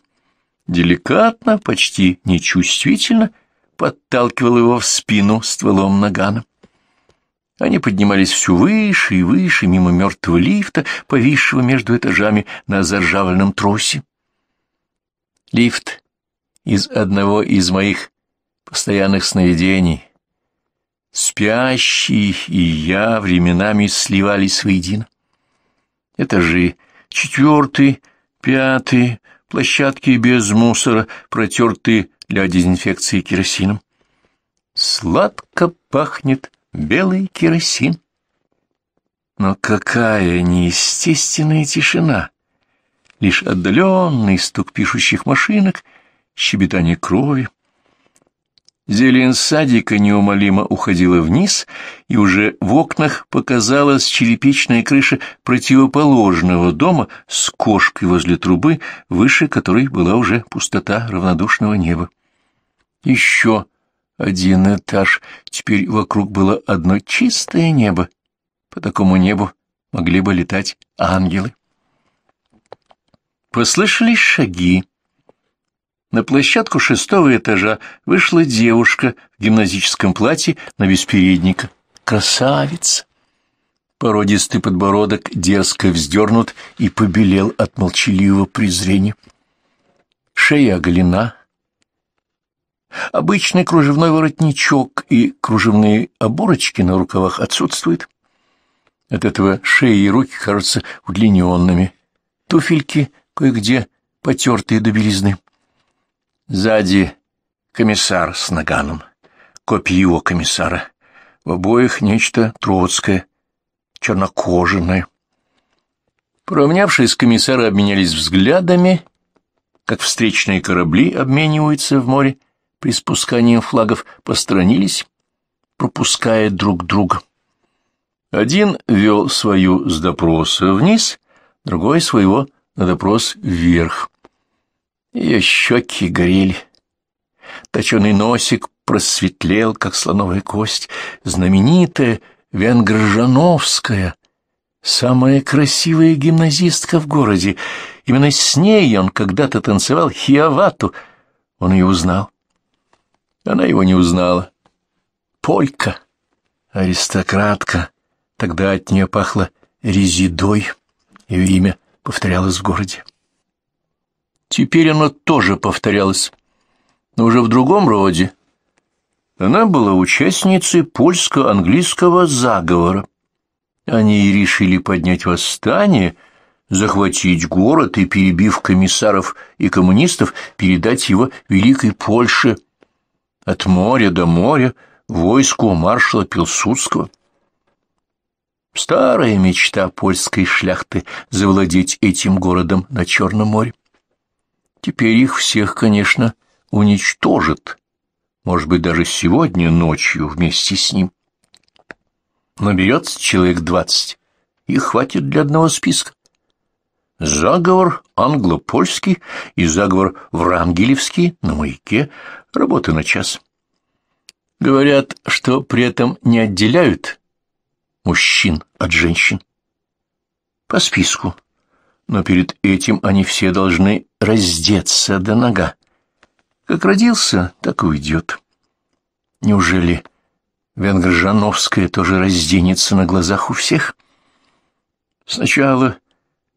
деликатно, почти нечувствительно подталкивал его в спину стволом нагана. Они поднимались все выше и выше, мимо мертвого лифта, повисшего между этажами на заржавленном тросе. Лифт из одного из моих постоянных сновидений. Спящий и я временами сливались воедино. Этажи четвертый, пятый, площадки без мусора, протертые для дезинфекции керосином. Сладко пахнет белый керосин. Но какая неестественная тишина! Лишь отдаленный стук пишущих машинок, щебетание крови. Зелень садика неумолимо уходила вниз, и уже в окнах показалась черепичная крыша противоположного дома с кошкой возле трубы, выше которой была уже пустота равнодушного неба. Еще один этаж. Теперь вокруг было одно чистое небо. По такому небу могли бы летать ангелы. Послышались шаги. На площадку шестого этажа вышла девушка в гимназическом платье на весь Красавица! Породистый подбородок дерзко вздернут и побелел от молчаливого презрения. Шея оголена, Обычный кружевной воротничок и кружевные оборочки на рукавах отсутствуют. От этого шеи и руки кажутся удлиненными. Туфельки кое-где потертые до белизны. Сзади комиссар с наганом, копье комиссара. В обоих нечто троцкое, чернокоженое. Поравнявшись, комиссары обменялись взглядами, как встречные корабли обмениваются в море при спускании флагов посторонились, пропуская друг друга. Один вел свою с допроса вниз, другой своего на допрос вверх. Ее щеки горели. Точеный носик просветлел, как слоновая кость, знаменитая Венгржановская, самая красивая гимназистка в городе. Именно с ней он когда-то танцевал хиавату. Он ее узнал. Она его не узнала. Полька, аристократка, тогда от нее пахло резидой, ее имя повторялось в городе. Теперь оно тоже повторялось, но уже в другом роде. Она была участницей польско-английского заговора. Они и решили поднять восстание, захватить город и, перебив комиссаров и коммунистов, передать его Великой Польше – от моря до моря войску маршала Пилсудского. Старая мечта польской шляхты — завладеть этим городом на Черном море. Теперь их всех, конечно, уничтожит, может быть, даже сегодня ночью вместе с ним. Наберется человек двадцать, и хватит для одного списка. Заговор англо-польский и заговор врангелевский на маяке работы на час. Говорят, что при этом не отделяют мужчин от женщин. По списку. Но перед этим они все должны раздеться до нога. Как родился, так и уйдет. Неужели Венгржановская тоже разденется на глазах у всех? Сначала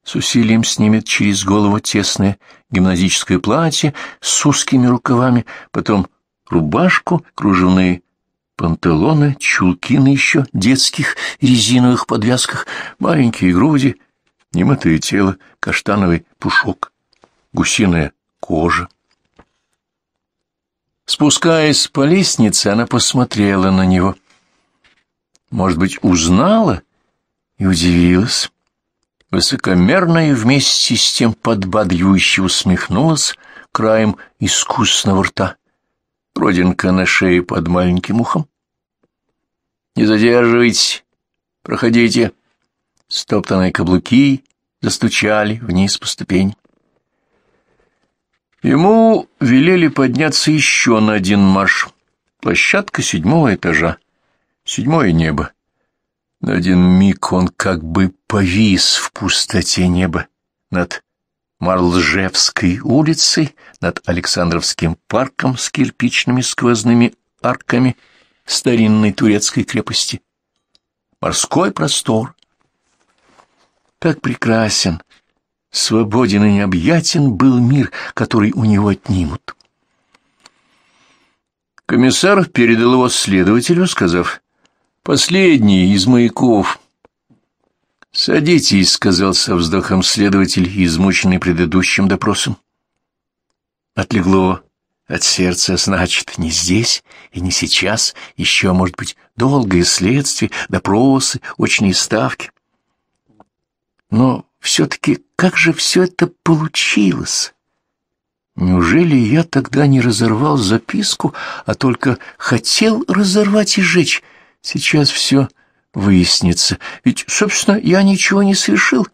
с усилием снимет через голову тесное гимназическое платье с узкими рукавами, потом рубашку, кружевные панталоны, чулки на еще детских резиновых подвязках, маленькие груди, немытое тело, каштановый пушок, гусиная кожа. Спускаясь по лестнице, она посмотрела на него. Может быть, узнала и удивилась. Высокомерно и вместе с тем подбадривающе усмехнулась краем искусного рта. Родинка на шее под маленьким ухом. «Не задерживайтесь! Проходите!» Стоптанные каблуки застучали вниз по ступень. Ему велели подняться еще на один марш. Площадка седьмого этажа. Седьмое небо. На один миг он как бы повис в пустоте неба над Марлжевской улицей, над Александровским парком с кирпичными сквозными арками старинной турецкой крепости. Морской простор. Как прекрасен, свободен и необъятен был мир, который у него отнимут. Комиссар передал его следователю, сказав, Последний из маяков. «Садитесь», — сказал со вздохом следователь, измученный предыдущим допросом. Отлегло от сердца, значит, не здесь и не сейчас, еще, может быть, долгое следствие, допросы, очные ставки. Но все-таки как же все это получилось? Неужели я тогда не разорвал записку, а только хотел разорвать и сжечь? Сейчас все выяснится. Ведь, собственно, я ничего не совершил,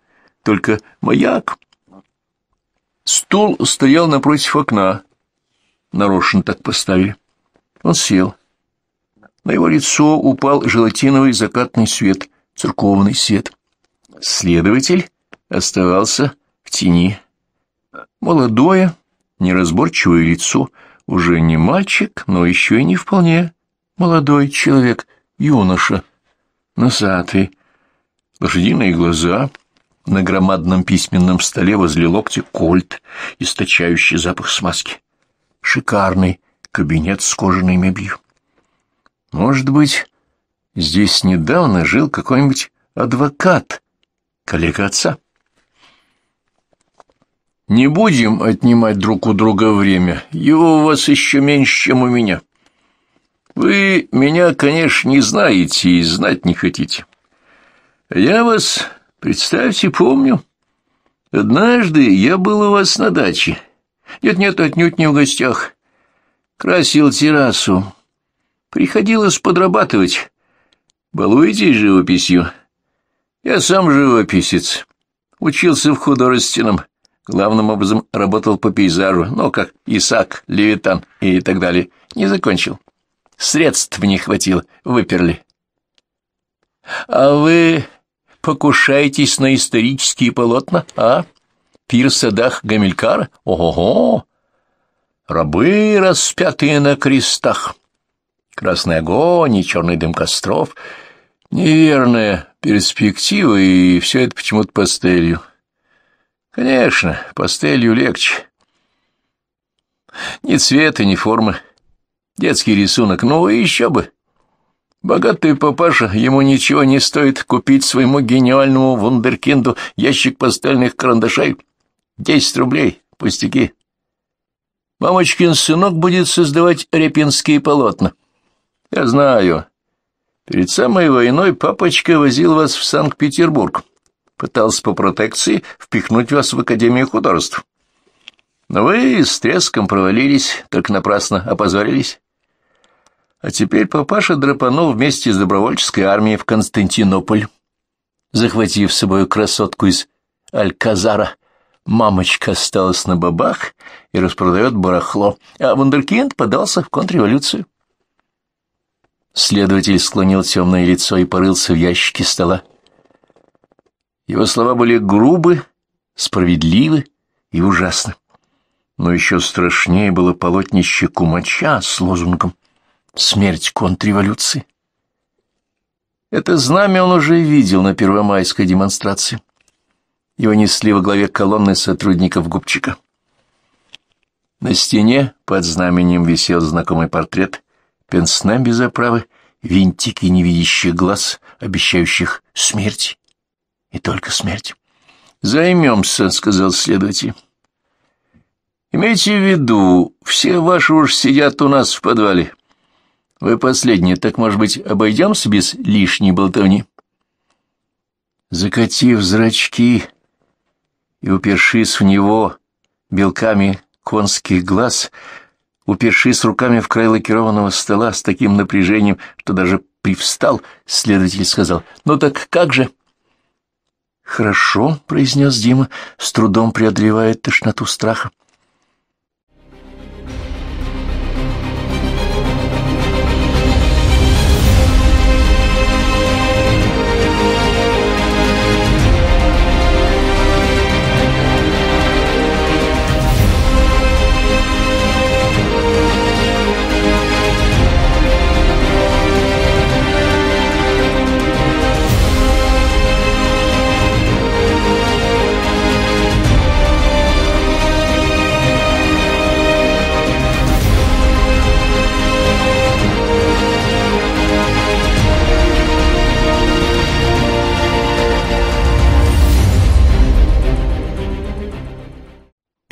только маяк. Стул стоял напротив окна. Нарочно так поставили. Он сел. На его лицо упал желатиновый закатный свет, церковный свет. Следователь оставался в тени. Молодое, неразборчивое лицо, уже не мальчик, но еще и не вполне молодой человек, юноша, носатый, лошадиные глаза, на громадном письменном столе возле локтя кольт, источающий запах смазки. Шикарный кабинет с кожаной мебелью. Может быть, здесь недавно жил какой-нибудь адвокат, коллега отца. Не будем отнимать друг у друга время, его у вас еще меньше, чем у меня. Вы меня, конечно, не знаете и знать не хотите. Я вас, представьте, помню. Однажды я был у вас на даче. Нет-нет, отнюдь не в гостях. Красил террасу. Приходилось подрабатывать. Балуетесь живописью? Я сам живописец. Учился в художественном. Главным образом работал по пейзажу, но как Исаак, Левитан и так далее. Не закончил. Средств не хватило, выперли. А вы покушаетесь на исторические полотна, а? Пирса Дах Гамилькара? Ого-го! Рабы, распятые на крестах. Красный огонь и черный дым костров. Неверная перспектива, и все это почему-то пастелью. Конечно, пастелью легче. Ни цвета, ни формы детский рисунок, ну и еще бы. Богатый папаша, ему ничего не стоит купить своему гениальному вундеркинду ящик пастельных карандашей. Десять рублей, пустяки. Мамочкин сынок будет создавать репинские полотна. Я знаю. Перед самой войной папочка возил вас в Санкт-Петербург. Пытался по протекции впихнуть вас в Академию художеств. Но вы с треском провалились, только напрасно опозорились. А теперь папаша драпанул вместе с добровольческой армией в Константинополь, захватив с собой красотку из Альказара. Мамочка осталась на бабах и распродает барахло, а вундеркинд подался в контрреволюцию. Следователь склонил темное лицо и порылся в ящике стола. Его слова были грубы, справедливы и ужасны. Но еще страшнее было полотнище кумача с лозунгом смерть контрреволюции. Это знамя он уже видел на первомайской демонстрации. Его несли во главе колонны сотрудников губчика. На стене под знаменем висел знакомый портрет пенсне без оправы, винтики невидящих глаз, обещающих смерть. И только смерть. «Займемся», — сказал следователь. «Имейте в виду, все ваши уж сидят у нас в подвале. Вы последний, так, может быть, обойдемся без лишней болтовни? Закатив зрачки и упершись в него белками конских глаз, упершись руками в край лакированного стола с таким напряжением, что даже привстал, следователь сказал, «Ну так как же?» «Хорошо», — произнес Дима, с трудом преодолевая тошноту страха.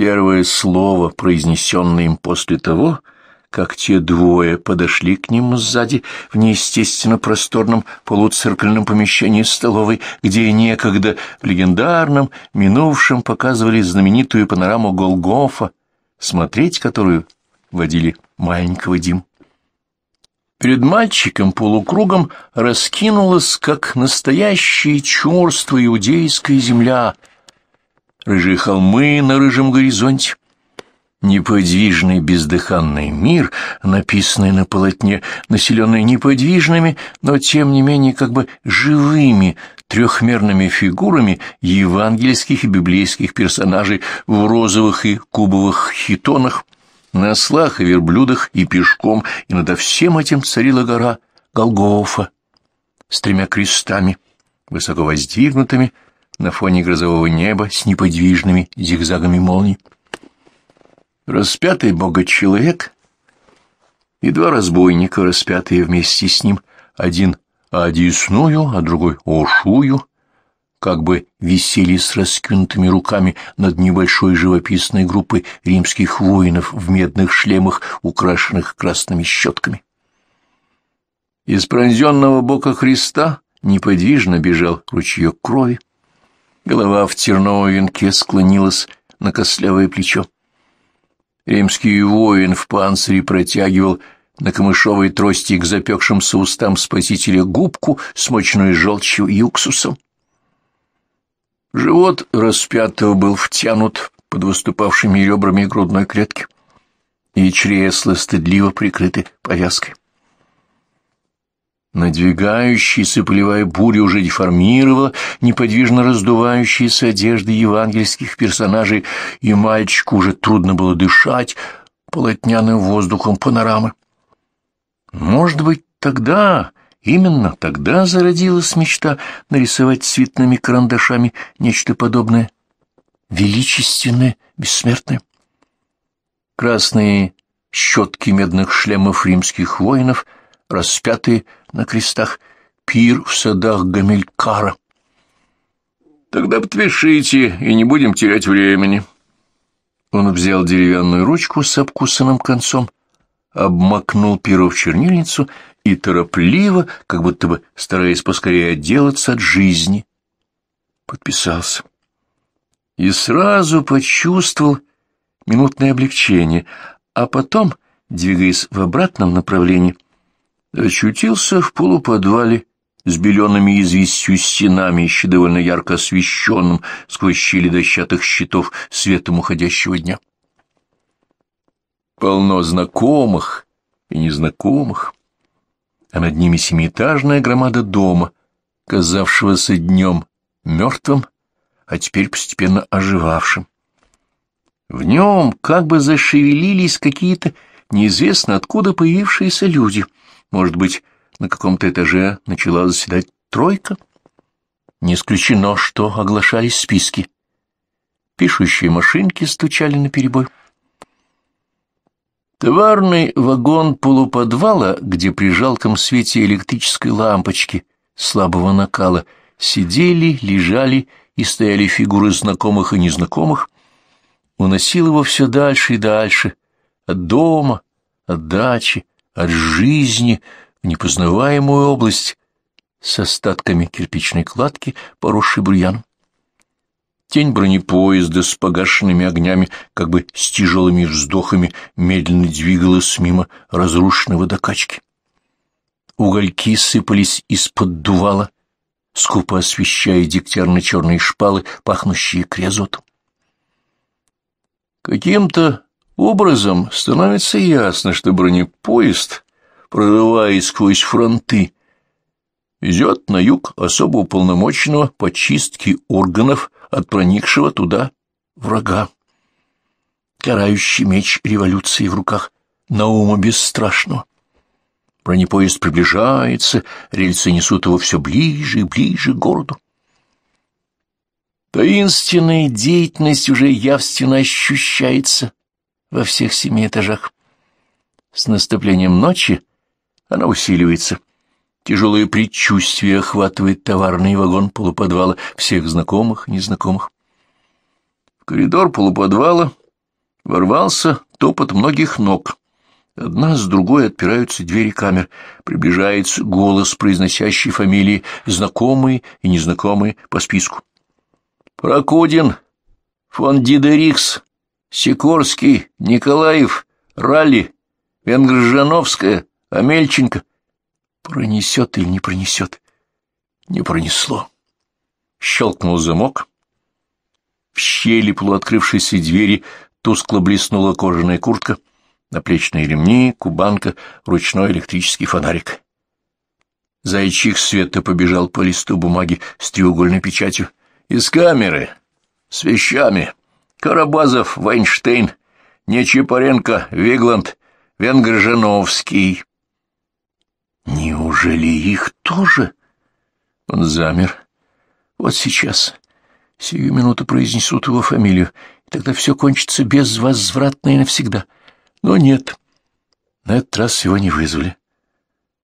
первое слово, произнесенное им после того, как те двое подошли к нему сзади в неестественно просторном полуциркульном помещении столовой, где некогда в легендарном минувшем показывали знаменитую панораму Голгофа, смотреть которую водили маленького Дим. Перед мальчиком полукругом раскинулась, как настоящее чёрство иудейская земля — рыжие холмы на рыжем горизонте. Неподвижный бездыханный мир, написанный на полотне, населенный неподвижными, но тем не менее как бы живыми трехмерными фигурами евангельских и библейских персонажей в розовых и кубовых хитонах, на ослах и верблюдах и пешком, и над всем этим царила гора Голгофа с тремя крестами, высоко воздвигнутыми, на фоне грозового неба с неподвижными зигзагами молний. Распятый бога-человек и два разбойника, распятые вместе с ним, один одесную, а другой ошую, как бы висели с раскинутыми руками над небольшой живописной группой римских воинов в медных шлемах, украшенных красными щетками. Из пронзенного бока Христа неподвижно бежал ручеек крови, Голова в терновом венке склонилась на костлявое плечо. Римский воин в панцире протягивал на камышовой трости к запекшимся устам спасителя губку, смоченную желчью и уксусом. Живот распятого был втянут под выступавшими ребрами грудной клетки, и чресла стыдливо прикрыты повязкой. Надвигающаяся полевая буря уже деформировала неподвижно раздувающиеся одежды евангельских персонажей, и мальчику уже трудно было дышать полотняным воздухом панорамы. Может быть, тогда, именно тогда зародилась мечта нарисовать цветными карандашами нечто подобное, величественное, бессмертное. Красные щетки медных шлемов римских воинов, распятые на крестах, пир в садах Гамилькара. Тогда подпишите, и не будем терять времени. Он взял деревянную ручку с обкусанным концом, обмакнул перо в чернильницу и торопливо, как будто бы стараясь поскорее отделаться от жизни, подписался. И сразу почувствовал минутное облегчение, а потом, двигаясь в обратном направлении, — очутился в полуподвале с белеными известью стенами, еще довольно ярко освещенным сквозь щели дощатых щитов светом уходящего дня. Полно знакомых и незнакомых, а над ними семиэтажная громада дома, казавшегося днем мертвым, а теперь постепенно оживавшим. В нем как бы зашевелились какие-то неизвестно откуда появившиеся люди — может быть, на каком-то этаже начала заседать тройка? Не исключено, что оглашались списки. Пишущие машинки стучали на перебой. Товарный вагон полуподвала, где при жалком свете электрической лампочки слабого накала сидели, лежали и стояли фигуры знакомых и незнакомых, уносил его все дальше и дальше, от дома, от дачи, от жизни в непознаваемую область с остатками кирпичной кладки, поросшей бурьяном. Тень бронепоезда с погашенными огнями, как бы с тяжелыми вздохами, медленно двигалась мимо разрушенного докачки. Угольки сыпались из-под дувала, скупо освещая дегтярно-черные шпалы, пахнущие крезотом. Каким-то образом становится ясно, что бронепоезд, прорываясь сквозь фронты, везет на юг особо уполномоченного по чистке органов от проникшего туда врага. Карающий меч революции в руках Наума Бесстрашного. Бронепоезд приближается, рельсы несут его все ближе и ближе к городу. Таинственная деятельность уже явственно ощущается во всех семи этажах. С наступлением ночи она усиливается. Тяжелое предчувствие охватывает товарный вагон полуподвала всех знакомых и незнакомых. В коридор полуподвала ворвался топот многих ног. Одна с другой отпираются двери камер, приближается голос, произносящий фамилии, знакомые и незнакомые по списку. «Прокудин! Фон Дидерикс! Сикорский, Николаев, Ралли, Венгржановская, Амельченко. Пронесет или не пронесет? Не пронесло. Щелкнул замок. В щели полуоткрывшейся двери тускло блеснула кожаная куртка, наплечные ремни, кубанка, ручной электрический фонарик. Зайчих света побежал по листу бумаги с треугольной печатью. «Из камеры! С вещами!» Карабазов, Вайнштейн, Нечипаренко, Вигланд, Венгржановский. Неужели их тоже? Он замер. Вот сейчас, сию минуту произнесут его фамилию, и тогда все кончится безвозвратно и навсегда. Но нет, на этот раз его не вызвали.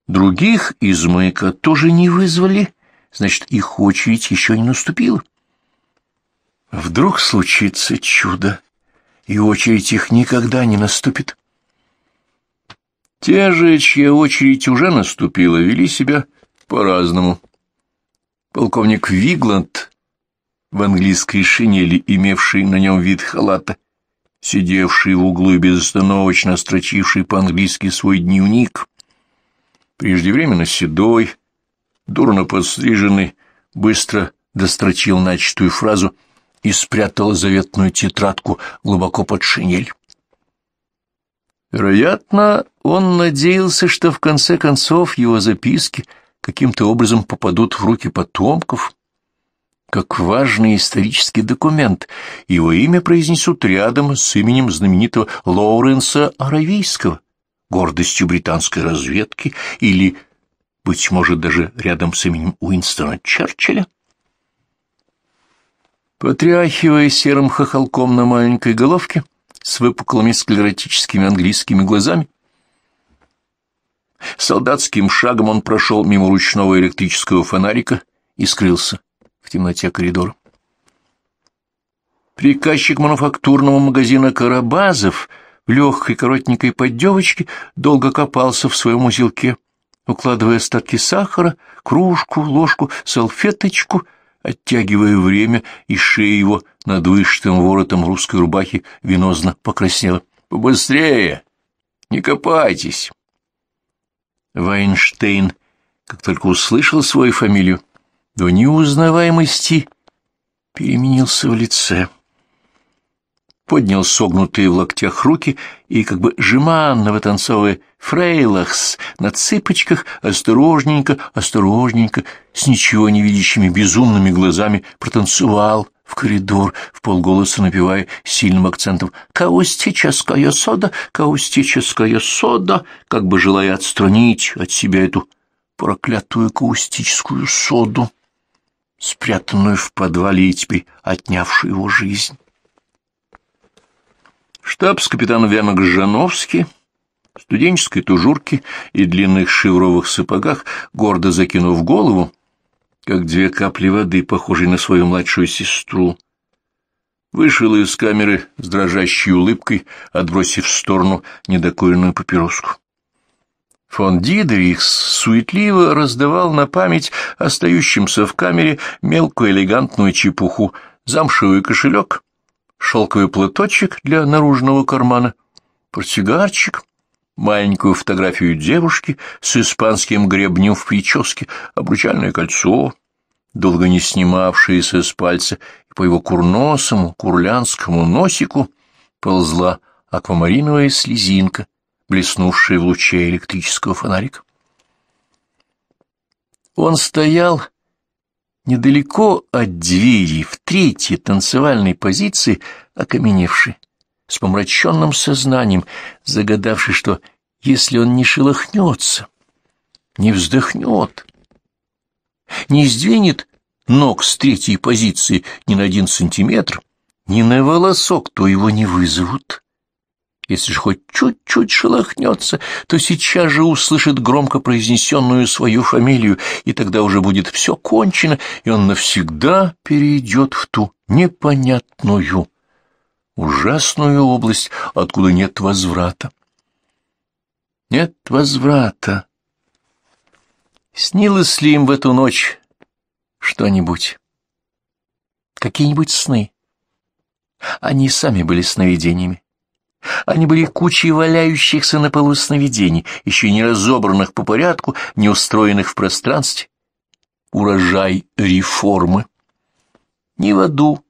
Других из маяка тоже не вызвали, значит, их очередь еще не наступила. Вдруг случится чудо, и очередь их никогда не наступит. Те же, чья очередь уже наступила, вели себя по-разному. Полковник Вигланд в английской шинели, имевший на нем вид халата, сидевший в углу и безостановочно строчивший по-английски свой дневник, преждевременно седой, дурно подстриженный, быстро дострочил начатую фразу и спрятала заветную тетрадку глубоко под шинель. Вероятно, он надеялся, что в конце концов его записки каким-то образом попадут в руки потомков, как важный исторический документ, его имя произнесут рядом с именем знаменитого Лоуренса Аравийского, гордостью британской разведки или, быть может, даже рядом с именем Уинстона Черчилля. Потряхивая серым хохолком на маленькой головке, с выпуклыми склеротическими английскими глазами, солдатским шагом он прошел мимо ручного электрического фонарика и скрылся в темноте коридора. Приказчик мануфактурного магазина «Карабазов» в легкой коротенькой поддевочке долго копался в своем узелке, укладывая остатки сахара, кружку, ложку, салфеточку — оттягивая время, и шея его над вышитым воротом русской рубахи венозно покраснела. «Побыстрее! Не копайтесь!» Вайнштейн, как только услышал свою фамилию, до неузнаваемости переменился в лице поднял согнутые в локтях руки и, как бы жеманно вытанцовывая фрейлахс, на цыпочках осторожненько, осторожненько, с ничего не видящими безумными глазами протанцевал в коридор, в полголоса напевая сильным акцентом «Каустическая сода, каустическая сода», как бы желая отстранить от себя эту проклятую каустическую соду, спрятанную в подвале и теперь отнявшую его жизнь. Штабс-капитан Вянок Жановский в студенческой тужурке и длинных шевровых сапогах, гордо закинув голову, как две капли воды, похожие на свою младшую сестру, вышел из камеры с дрожащей улыбкой, отбросив в сторону недокуренную папироску. Фон Дидерихс суетливо раздавал на память остающимся в камере мелкую элегантную чепуху, замшевый кошелек — шелковый платочек для наружного кармана, портсигарчик, маленькую фотографию девушки с испанским гребнем в прическе, обручальное кольцо, долго не снимавшееся с пальца, и по его курносому, курлянскому носику ползла аквамариновая слезинка, блеснувшая в луче электрического фонарика. Он стоял недалеко от двери, в третьей танцевальной позиции, окаменевший, с помраченным сознанием, загадавший, что если он не шелохнется, не вздохнет, не сдвинет ног с третьей позиции ни на один сантиметр, ни на волосок, то его не вызовут. Если же хоть чуть-чуть шелохнется, то сейчас же услышит громко произнесенную свою фамилию, и тогда уже будет все кончено, и он навсегда перейдет в ту непонятную, ужасную область, откуда нет возврата. Нет возврата. Снилось ли им в эту ночь что-нибудь? Какие-нибудь сны? Они сами были сновидениями. Они были кучей валяющихся на полу сновидений, еще не разобранных по порядку, не устроенных в пространстве. Урожай реформы. Ни в аду,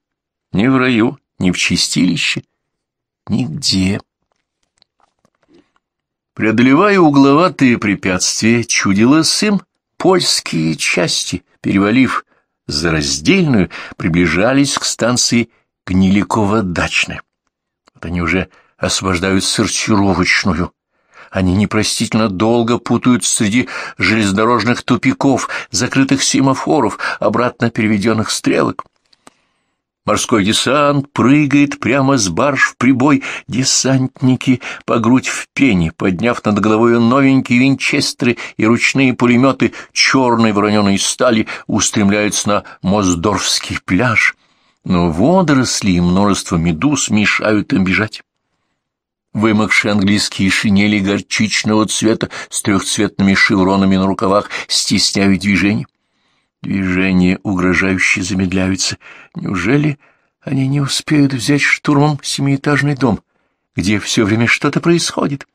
ни в раю, ни в чистилище, нигде. Преодолевая угловатые препятствия, чудилось им польские части, перевалив за раздельную, приближались к станции Гниликова-Дачная. Вот они уже освобождают сортировочную. Они непростительно долго путают среди железнодорожных тупиков, закрытых семафоров, обратно переведенных стрелок. Морской десант прыгает прямо с барж в прибой. Десантники по грудь в пене, подняв над головой новенькие винчестры и ручные пулеметы черной вороненой стали, устремляются на Моздорфский пляж. Но водоросли и множество медуз мешают им бежать вымокшие английские шинели горчичного цвета с трехцветными шевронами на рукавах стесняют движение. Движения угрожающе замедляются. Неужели они не успеют взять штурмом семиэтажный дом, где все время что-то происходит?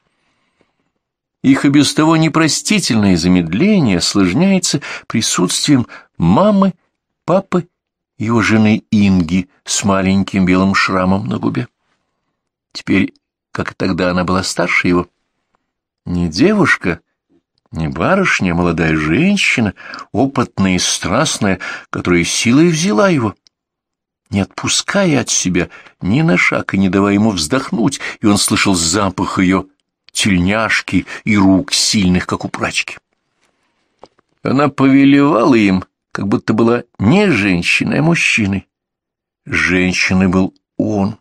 Их и без того непростительное замедление осложняется присутствием мамы, папы и его жены Инги с маленьким белым шрамом на губе. Теперь как тогда она была старше его. Не девушка, не барышня, молодая женщина, опытная и страстная, которая силой взяла его, не отпуская от себя ни на шаг и не давая ему вздохнуть, и он слышал запах ее тельняшки и рук, сильных, как у прачки. Она повелевала им, как будто была не женщиной, а мужчиной. Женщиной был он.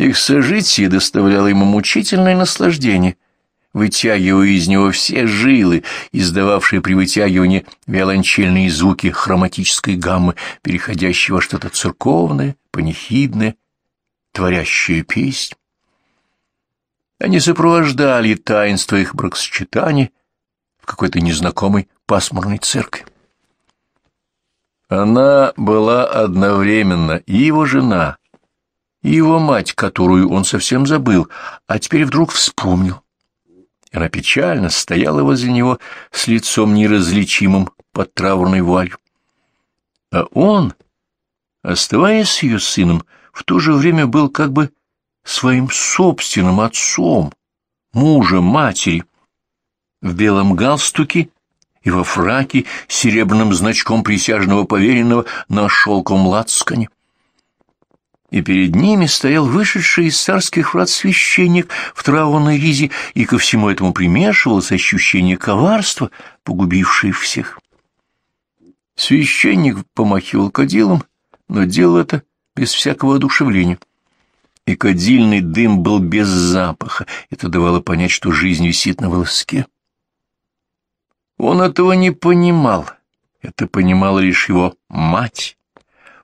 Их сожитие доставляло ему мучительное наслаждение, вытягивая из него все жилы, издававшие при вытягивании виолончельные звуки хроматической гаммы, переходящего что-то церковное, панихидное, творящее песнь. Они сопровождали таинство их бракосочетания в какой-то незнакомой пасмурной церкви. Она была одновременно и его жена, и его мать, которую он совсем забыл, а теперь вдруг вспомнил. Она печально стояла возле него с лицом неразличимым под траурной вуалью. А он, оставаясь с ее сыном, в то же время был как бы своим собственным отцом, мужем, матери. В белом галстуке и во фраке с серебряным значком присяжного поверенного на шелком лацкане и перед ними стоял вышедший из царских врат священник в траурной ризе, и ко всему этому примешивалось ощущение коварства, погубившее всех. Священник помахивал кадилом, но делал это без всякого одушевления. И кадильный дым был без запаха, это давало понять, что жизнь висит на волоске. Он этого не понимал, это понимала лишь его мать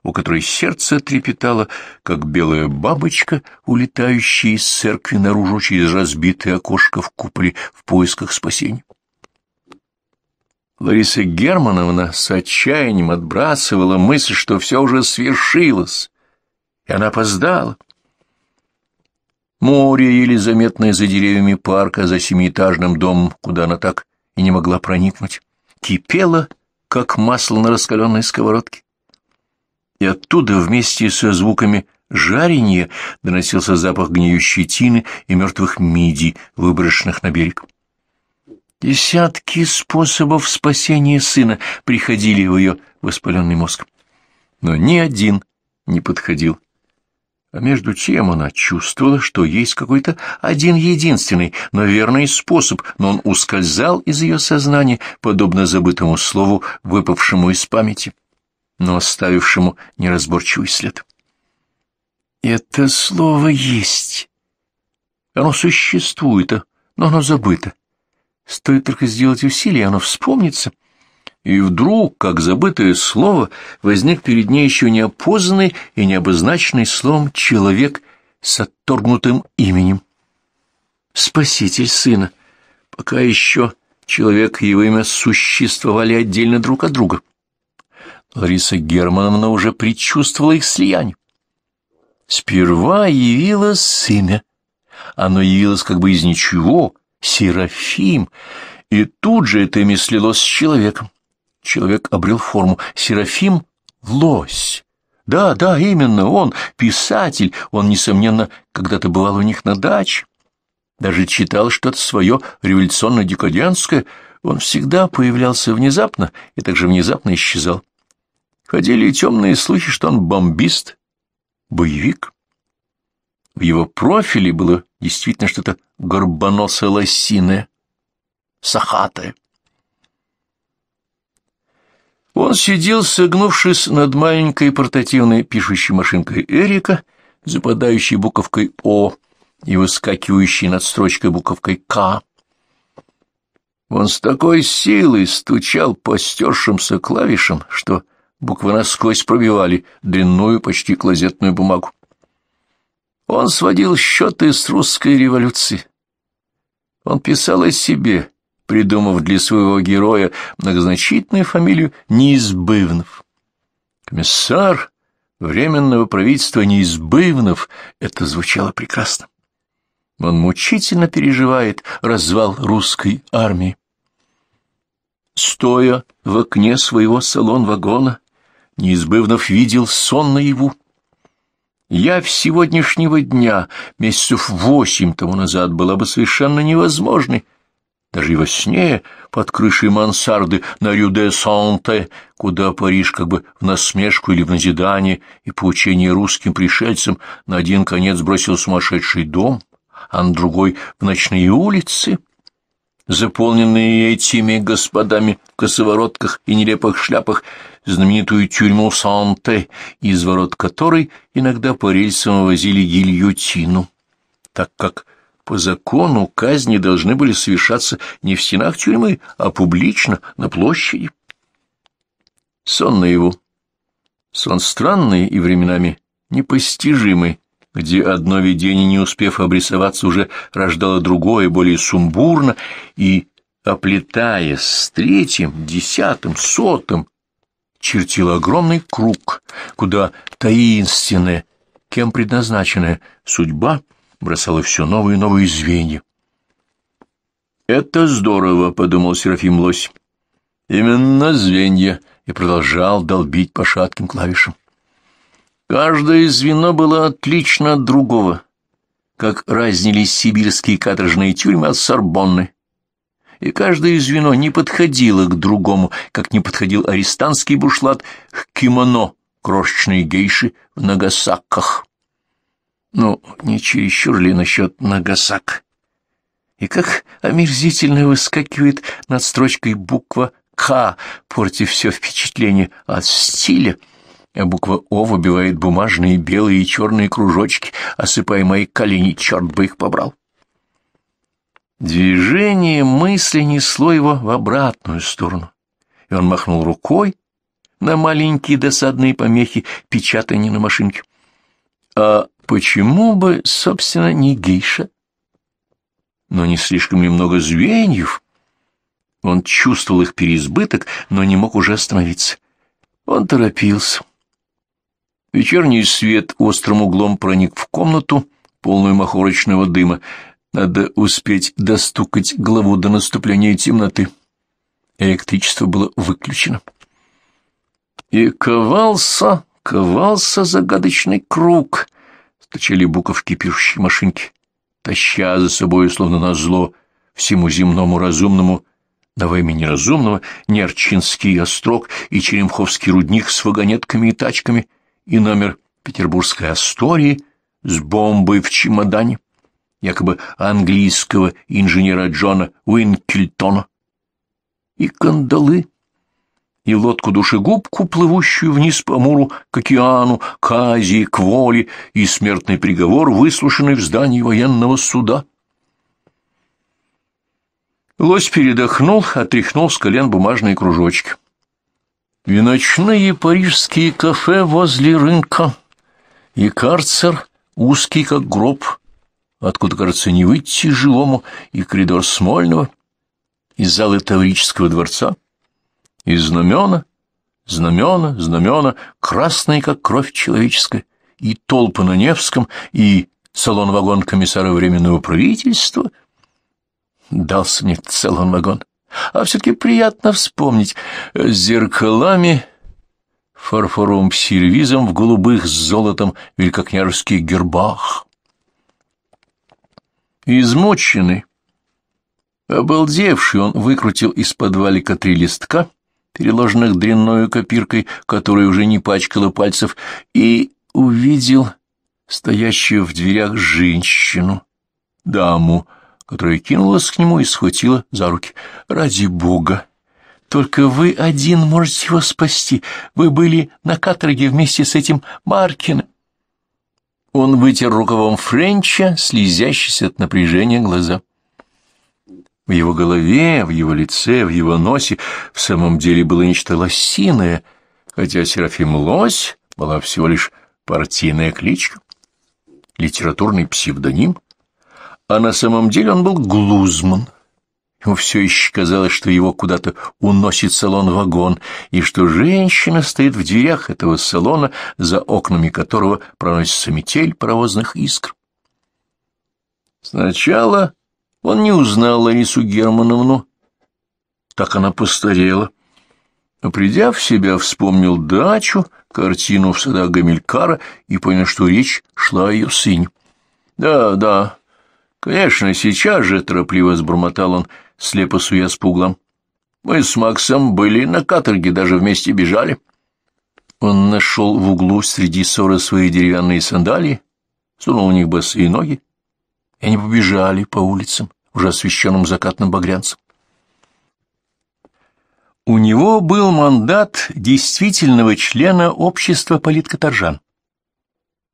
у которой сердце трепетало, как белая бабочка, улетающая из церкви наружу через разбитое окошко в куполе в поисках спасения. Лариса Германовна с отчаянием отбрасывала мысль, что все уже свершилось, и она опоздала. Море, еле заметное за деревьями парка, за семиэтажным домом, куда она так и не могла проникнуть, кипело, как масло на раскаленной сковородке и оттуда вместе со звуками жаренья доносился запах гниющей тины и мертвых мидий, выброшенных на берег. Десятки способов спасения сына приходили в ее воспаленный мозг, но ни один не подходил. А между тем она чувствовала, что есть какой-то один-единственный, но верный способ, но он ускользал из ее сознания, подобно забытому слову, выпавшему из памяти но оставившему неразборчивый след. Это слово есть. Оно существует, но оно забыто. Стоит только сделать усилие, оно вспомнится. И вдруг, как забытое слово, возник перед ней еще неопознанный и необозначенный словом человек с отторгнутым именем. Спаситель сына. Пока еще человек и его имя существовали отдельно друг от друга. Лариса Германовна уже предчувствовала их слияние. Сперва явилось имя. Оно явилось как бы из ничего, Серафим, и тут же это имя слилось с человеком. Человек обрел форму. Серафим — лось. Да, да, именно он, писатель, он, несомненно, когда-то бывал у них на даче. Даже читал что-то свое революционно-декадентское. Он всегда появлялся внезапно и также внезапно исчезал. Ходили темные слухи, что он бомбист, боевик. В его профиле было действительно что-то горбоносо-лосиное, сахатое. Он сидел, согнувшись над маленькой портативной пишущей машинкой Эрика, западающей буковкой «О» и выскакивающей над строчкой буковкой «К». Он с такой силой стучал по стершимся клавишам, что буквы насквозь пробивали длинную почти клозетную бумагу. Он сводил счеты с русской революцией. Он писал о себе, придумав для своего героя многозначительную фамилию Неизбывнов. Комиссар Временного правительства Неизбывнов — это звучало прекрасно. Он мучительно переживает развал русской армии. Стоя в окне своего салон-вагона, Неизбывнов видел сон наяву. Я в сегодняшнего дня, месяцев восемь тому назад, была бы совершенно невозможной. Даже и во сне, под крышей мансарды на Рю-де-Санте, куда Париж как бы в насмешку или в назидание и поучение русским пришельцам на один конец бросил сумасшедший дом, а на другой — в ночные улицы, заполненные этими господами в косоворотках и нелепых шляпах — знаменитую тюрьму Санте, из ворот которой иногда по рельсам возили гильотину, так как по закону казни должны были совершаться не в стенах тюрьмы, а публично, на площади. Сон наяву. Сон странный и временами непостижимый, где одно видение, не успев обрисоваться, уже рождало другое, более сумбурно, и, оплетаясь с третьим, десятым, сотым, чертила огромный круг, куда таинственная, кем предназначенная судьба бросала все новые и новые звенья. «Это здорово», — подумал Серафим Лось. «Именно звенья», — и продолжал долбить по шатким клавишам. Каждое звено было отлично от другого, как разнились сибирские каторжные тюрьмы от Сорбонны, и каждое звено не подходило к другому, как не подходил арестантский бушлат к кимоно крошечной гейши в нагасаках. Ну, не чересчур ли насчет нагасак? И как омерзительно выскакивает над строчкой буква «К», портив все впечатление от стиля, а буква «О» выбивает бумажные белые и черные кружочки, осыпая мои колени, черт бы их побрал. Движение мысли несло его в обратную сторону, и он махнул рукой на маленькие досадные помехи, печатанные на машинке. А почему бы, собственно, не гейша? Но не слишком ли много звеньев? Он чувствовал их переизбыток, но не мог уже остановиться. Он торопился. Вечерний свет острым углом проник в комнату, полную махорочного дыма. Надо успеть достукать главу до наступления темноты. Электричество было выключено. И ковался, ковался загадочный круг. Стучали буковки пишущей машинки, таща за собой, словно на зло всему земному разумному, на войме неразумного, Нерчинский острог и Черемховский рудник с вагонетками и тачками, и номер петербургской Астории с бомбой в чемодане якобы английского инженера Джона Уинкельтона, и кандалы, и лодку-душегубку, плывущую вниз по Амуру к океану, к Азии, к воле, и смертный приговор, выслушанный в здании военного суда. Лось передохнул, отряхнул с колен бумажные кружочки. И парижские кафе возле рынка, и карцер, узкий как гроб, откуда, кажется, не выйти живому, и коридор Смольного, из залы Таврического дворца, и знамена, знамена, знамена, красные, как кровь человеческая, и толпы на Невском, и салон-вагон комиссара Временного правительства. Дался мне салон-вагон. А все-таки приятно вспомнить. Э, с зеркалами, фарфоровым сервизом в голубых с золотом великокняжеских гербах. Измученный, обалдевший, он выкрутил из подвалика три листка, переложенных дрянной копиркой, которая уже не пачкала пальцев, и увидел стоящую в дверях женщину, даму, которая кинулась к нему и схватила за руки. «Ради бога! Только вы один можете его спасти. Вы были на каторге вместе с этим Маркиным». Он вытер рукавом Френча, слезящиеся от напряжения глаза. В его голове, в его лице, в его носе в самом деле было нечто лосиное, хотя Серафим Лось была всего лишь партийная кличка, литературный псевдоним, а на самом деле он был Глузман — Ему все еще казалось, что его куда-то уносит салон-вагон, и что женщина стоит в дверях этого салона, за окнами которого проносится метель паровозных искр. Сначала он не узнал Ларису Германовну, так она постарела. Но придя в себя, вспомнил дачу, картину в садах Гамилькара и понял, что речь шла о ее сыне. «Да, да, конечно, сейчас же», — торопливо сбормотал он, — слепо суясь по пуглом. «Мы с Максом были на каторге, даже вместе бежали». Он нашел в углу среди ссоры свои деревянные сандалии, сунул в них босые ноги, и они побежали по улицам, уже освещенным закатным багрянцем. У него был мандат действительного члена общества политкоторжан.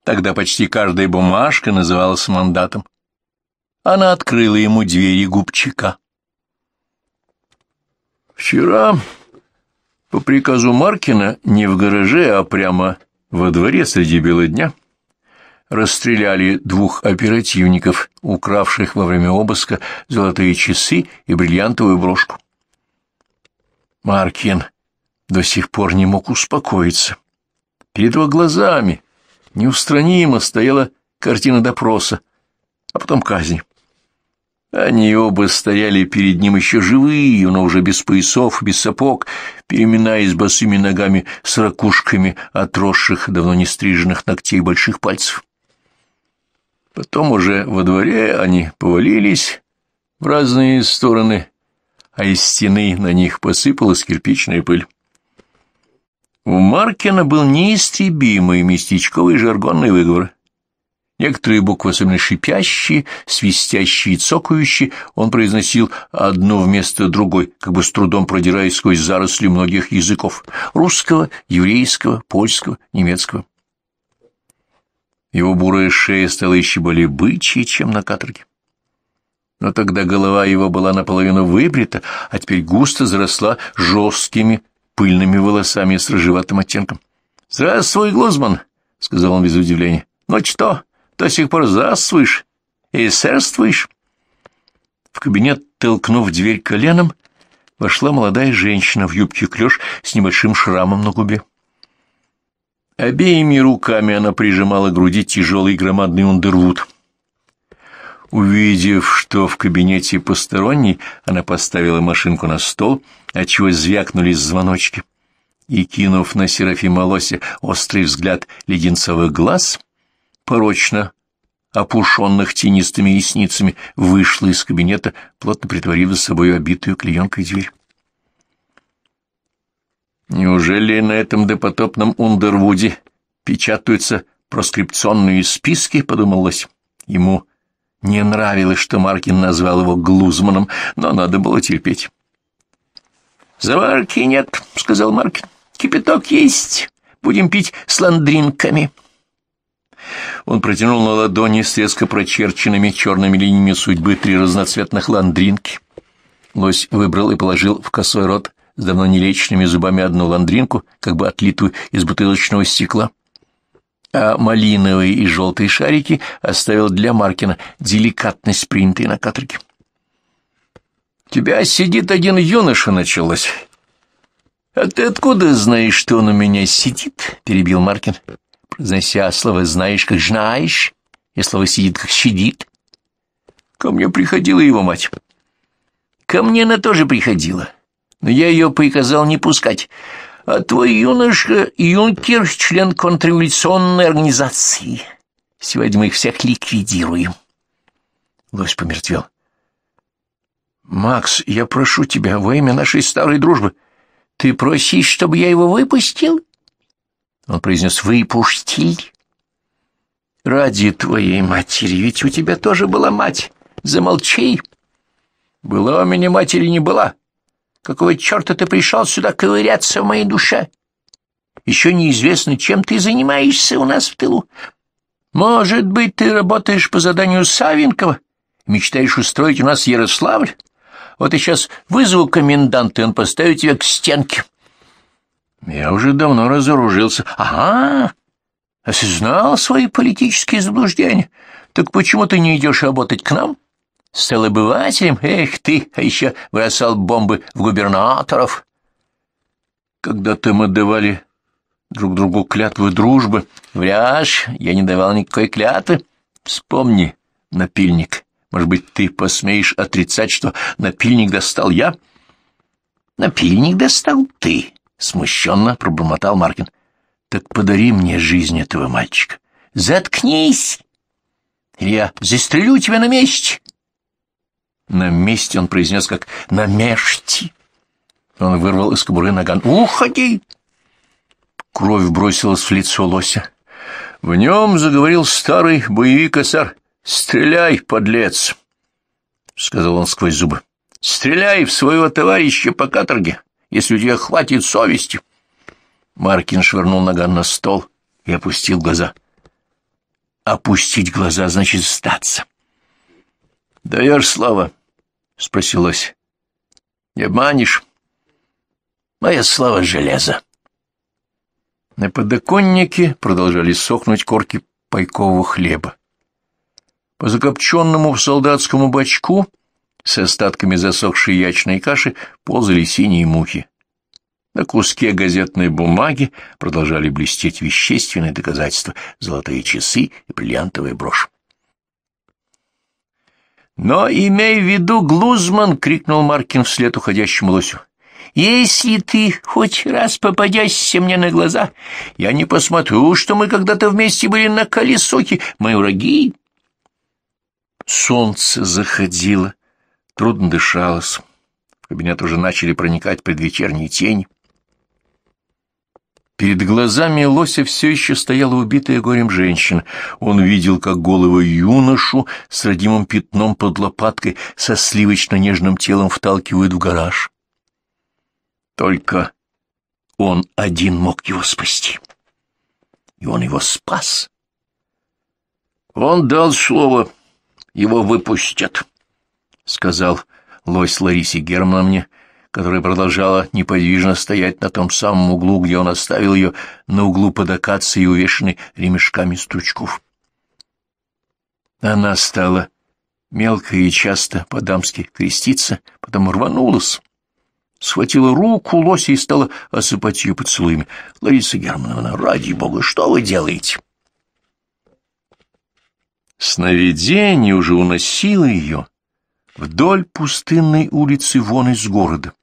Тогда почти каждая бумажка называлась мандатом. Она открыла ему двери губчика. Вчера по приказу Маркина не в гараже, а прямо во дворе среди бела дня расстреляли двух оперативников, укравших во время обыска золотые часы и бриллиантовую брошку. Маркин до сих пор не мог успокоиться. Перед его глазами неустранимо стояла картина допроса, а потом казнь. Они оба стояли перед ним еще живые, но уже без поясов, без сапог, переминаясь босыми ногами с ракушками отросших, давно не стриженных ногтей больших пальцев. Потом уже во дворе они повалились в разные стороны, а из стены на них посыпалась кирпичная пыль. У Маркина был неистребимый местечковый жаргонный выговор — Некоторые буквы, особенно шипящие, свистящие и цокающие, он произносил одну вместо другой, как бы с трудом продираясь сквозь заросли многих языков — русского, еврейского, польского, немецкого. Его бурая шея стала еще более бычьей, чем на каторге. Но тогда голова его была наполовину выбрита, а теперь густо заросла жесткими пыльными волосами с рыжеватым оттенком. «Здравствуй, Глузман!» — сказал он без удивления. «Ну что?» до сих пор засствуешь и сэрствуешь. В кабинет, толкнув дверь коленом, вошла молодая женщина в юбке клеш с небольшим шрамом на губе. Обеими руками она прижимала к груди тяжелый громадный ундервуд. Увидев, что в кабинете посторонний, она поставила машинку на стол, отчего звякнулись звоночки. И, кинув на Серафима Лося острый взгляд леденцовых глаз, — порочно опушенных тенистыми ясницами, вышла из кабинета, плотно притворив за собой обитую клеенкой дверь. Неужели на этом допотопном Ундервуде печатаются проскрипционные списки, Подумалось Ему не нравилось, что Маркин назвал его Глузманом, но надо было терпеть. «Заварки нет», — сказал Маркин. «Кипяток есть. Будем пить с ландринками». Он протянул на ладони с резко прочерченными черными линиями судьбы три разноцветных ландринки. Лось выбрал и положил в косой рот с давно нелечными зубами одну ландринку, как бы отлитую из бутылочного стекла. А малиновые и желтые шарики оставил для Маркина деликатность, принятая на каторге. «Тебя сидит один юноша», — началось. «А ты откуда знаешь, что он у меня сидит?» — перебил Маркин произнося слово «знаешь, как знаешь», и слово «сидит, как сидит». Ко мне приходила его мать. Ко мне она тоже приходила, но я ее приказал не пускать. А твой юношка Юнкер — член контрреволюционной организации. Сегодня мы их всех ликвидируем. Лось помертвел. «Макс, я прошу тебя во имя нашей старой дружбы, ты просишь, чтобы я его выпустил?» Он произнес «Выпустили?» «Ради твоей матери, ведь у тебя тоже была мать. Замолчи!» «Была у меня матери не была. Какого черта ты пришел сюда ковыряться в моей душе? Еще неизвестно, чем ты занимаешься у нас в тылу. Может быть, ты работаешь по заданию Савенкова? Мечтаешь устроить у нас Ярославль? Вот я сейчас вызову коменданта, и он поставит тебя к стенке». Я уже давно разоружился. Ага! Осознал а свои политические заблуждения. Так почему ты не идешь работать к нам? Стал обывателем? Эх ты! А еще бросал бомбы в губернаторов. Когда-то мы давали друг другу клятвы дружбы. Вряж, я не давал никакой клятвы. Вспомни, напильник. Может быть, ты посмеешь отрицать, что напильник достал я? Напильник достал ты. — смущенно пробормотал Маркин. — Так подари мне жизнь этого мальчика. — Заткнись! я застрелю тебя на месте! На месте он произнес как «на мешти». Он вырвал из кобуры наган. «Уходи!» Кровь бросилась в лицо лося. В нем заговорил старый боевик-осар. «Стреляй, подлец!» — сказал он сквозь зубы. «Стреляй в своего товарища по каторге! если у тебя хватит совести. Маркин швырнул ноган на стол и опустил глаза. Опустить глаза значит сдаться. «Даешь слово?» — спросил «Не обманешь?» «Моя слава — железо». На подоконнике продолжали сохнуть корки пайкового хлеба. По закопченному в солдатскому бочку с остатками засохшей ячной каши ползали синие мухи. На куске газетной бумаги продолжали блестеть вещественные доказательства — золотые часы и бриллиантовая брошь. «Но имей в виду, Глузман!» — крикнул Маркин вслед уходящему лосю. «Если ты хоть раз попадешься мне на глаза, я не посмотрю, что мы когда-то вместе были на колесоке, мои враги!» Солнце заходило Трудно дышалось. В кабинет уже начали проникать предвечерние тени. Перед глазами Лося все еще стояла убитая горем женщина. Он видел, как голову юношу с родимым пятном под лопаткой со сливочно-нежным телом вталкивают в гараж. Только он один мог его спасти. И он его спас. Он дал слово, его выпустят. — сказал лось Ларисе Германовне, которая продолжала неподвижно стоять на том самом углу, где он оставил ее, на углу под акацией, увешанной ремешками стручков. Она стала мелко и часто по-дамски креститься, потом рванулась, схватила руку лося и стала осыпать ее поцелуями. — Лариса Германовна, ради бога, что вы делаете? Сновидение уже уносило ее, Вдоль пустынной улицы вон из города,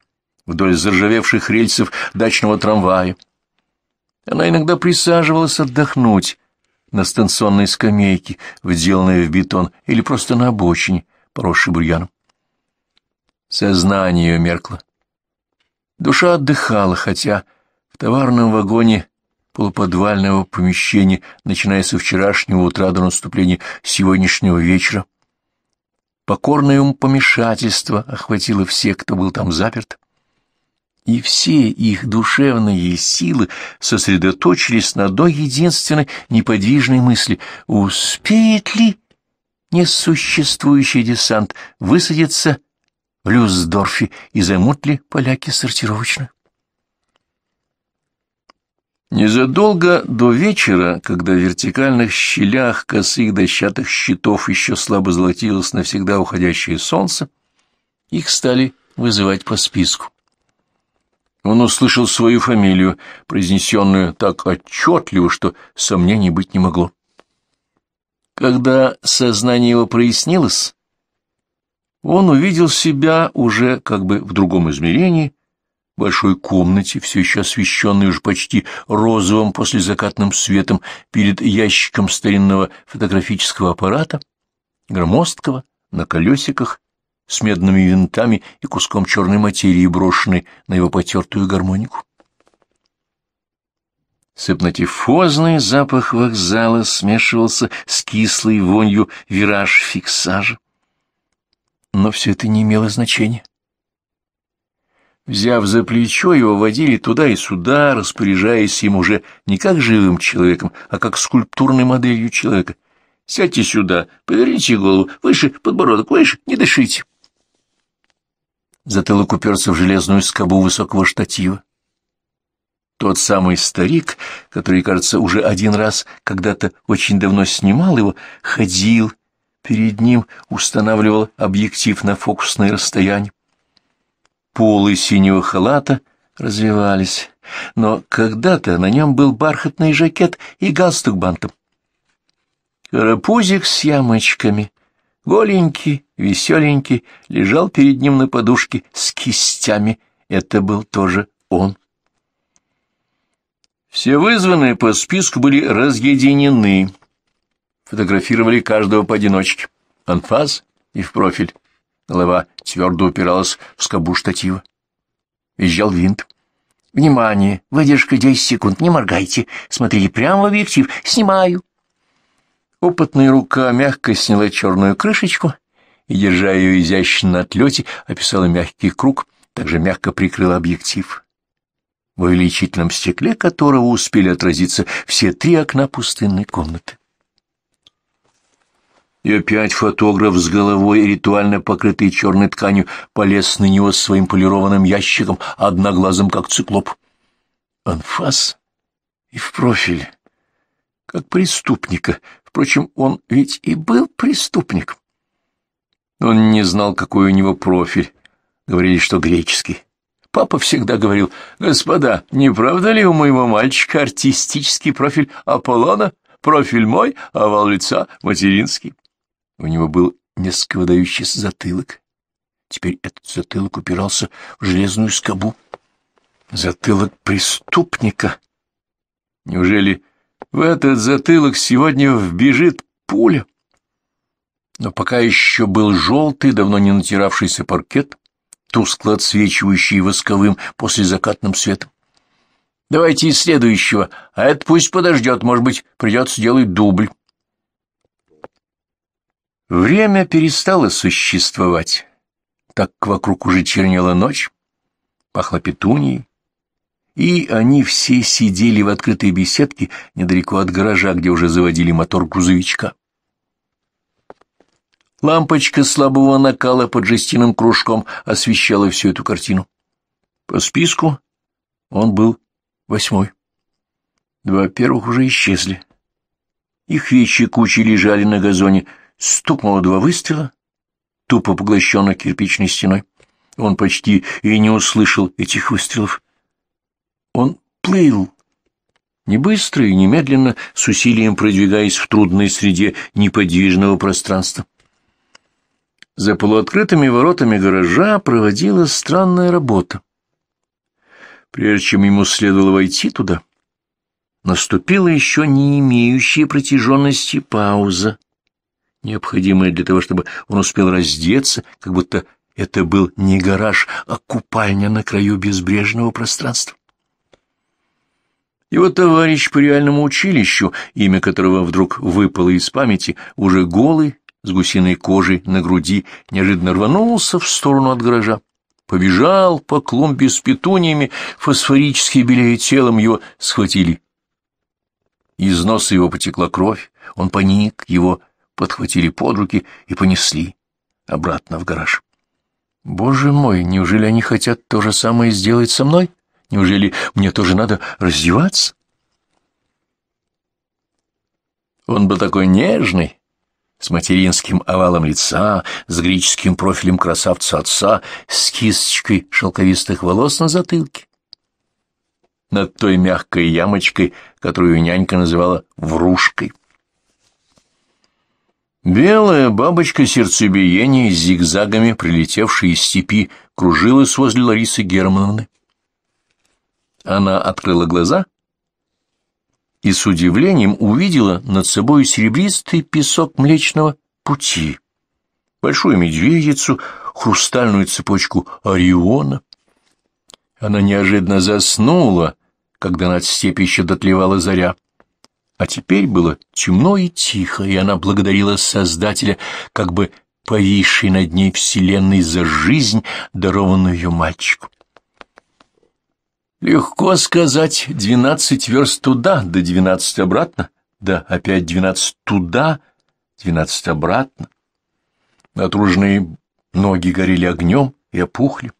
вдоль заржавевших рельсов дачного трамвая. Она иногда присаживалась отдохнуть на станционной скамейке, вделанной в бетон, или просто на обочине, поросшей бурьяном. Сознание ее меркло. Душа отдыхала, хотя в товарном вагоне полуподвального помещения, начиная со вчерашнего утра до наступления сегодняшнего вечера, покорное помешательство охватило всех, кто был там заперт, и все их душевные силы сосредоточились на одной единственной неподвижной мысли — успеет ли несуществующий десант высадиться в Люсдорфе и займут ли поляки сортировочную? Незадолго до вечера, когда в вертикальных щелях косых дощатых щитов еще слабо золотилось навсегда уходящее солнце, их стали вызывать по списку. Он услышал свою фамилию, произнесенную так отчетливо, что сомнений быть не могло. Когда сознание его прояснилось, он увидел себя уже как бы в другом измерении, большой комнате, все еще освещенной уже почти розовым послезакатным светом, перед ящиком старинного фотографического аппарата, громоздкого, на колесиках, с медными винтами и куском черной материи, брошенной на его потертую гармонику. Сыпнотифозный запах вокзала смешивался с кислой вонью вираж-фиксажа. Но все это не имело значения взяв за плечо, его водили туда и сюда, распоряжаясь им уже не как живым человеком, а как скульптурной моделью человека. «Сядьте сюда, поверните голову, выше, подбородок, выше, не дышите». Затылок уперся в железную скобу высокого штатива. Тот самый старик, который, кажется, уже один раз когда-то очень давно снимал его, ходил перед ним, устанавливал объектив на фокусное расстояние полы синего халата развивались, но когда-то на нем был бархатный жакет и галстук бантом. Карапузик с ямочками, голенький, веселенький, лежал перед ним на подушке с кистями. Это был тоже он. Все вызванные по списку были разъединены. Фотографировали каждого поодиночке. Анфас и в профиль. Голова твердо упиралась в скобу штатива. Визжал винт. «Внимание! Выдержка 10 секунд, не моргайте! Смотрите прямо в объектив! Снимаю!» Опытная рука мягко сняла черную крышечку и, держа ее изящно на отлете, описала мягкий круг, также мягко прикрыла объектив, в увеличительном стекле которого успели отразиться все три окна пустынной комнаты. И опять фотограф с головой, ритуально покрытый черной тканью, полез на него своим полированным ящиком, одноглазым, как циклоп. Анфас и в профиль, как преступника. Впрочем, он ведь и был преступником. Он не знал, какой у него профиль. Говорили, что греческий. Папа всегда говорил, «Господа, не правда ли у моего мальчика артистический профиль Аполлона? Профиль мой, овал лица материнский». У него был несколько выдающийся затылок. Теперь этот затылок упирался в железную скобу. Затылок преступника. Неужели в этот затылок сегодня вбежит пуля? Но пока еще был желтый, давно не натиравшийся паркет, тускло отсвечивающий восковым после закатным светом. Давайте из следующего, а это пусть подождет, может быть, придется делать дубль. Время перестало существовать, так как вокруг уже чернела ночь, пахло петунией, и они все сидели в открытой беседке недалеко от гаража, где уже заводили мотор грузовичка. Лампочка слабого накала под жестяным кружком освещала всю эту картину. По списку он был восьмой. Два первых уже исчезли. Их вещи кучи лежали на газоне — Стукнуло два выстрела, тупо поглощенных кирпичной стеной. Он почти и не услышал этих выстрелов. Он плыл, не быстро и немедленно, с усилием продвигаясь в трудной среде неподвижного пространства. За полуоткрытыми воротами гаража проводилась странная работа. Прежде чем ему следовало войти туда, наступила еще не имеющая протяженности пауза необходимое для того, чтобы он успел раздеться, как будто это был не гараж, а купальня на краю безбрежного пространства. Его товарищ по реальному училищу, имя которого вдруг выпало из памяти, уже голый, с гусиной кожей на груди, неожиданно рванулся в сторону от гаража. Побежал по клумбе с петуниями, фосфорически белее телом его схватили. Из носа его потекла кровь, он паник, его подхватили под руки и понесли обратно в гараж. «Боже мой, неужели они хотят то же самое сделать со мной? Неужели мне тоже надо раздеваться?» Он был такой нежный, с материнским овалом лица, с греческим профилем красавца отца, с кисточкой шелковистых волос на затылке. Над той мягкой ямочкой, которую нянька называла «врушкой». Белая бабочка сердцебиения с зигзагами, прилетевшая из степи, кружилась возле Ларисы Германовны. Она открыла глаза и с удивлением увидела над собой серебристый песок Млечного Пути, большую медведицу, хрустальную цепочку Ориона. Она неожиданно заснула, когда над степью еще дотлевала заря. А теперь было темно и тихо, и она благодарила Создателя, как бы повисшей над ней Вселенной за жизнь, дарованную ее мальчику. Легко сказать двенадцать верст туда, да двенадцать обратно, да опять двенадцать туда, двенадцать обратно. Натруженные ноги горели огнем и опухли.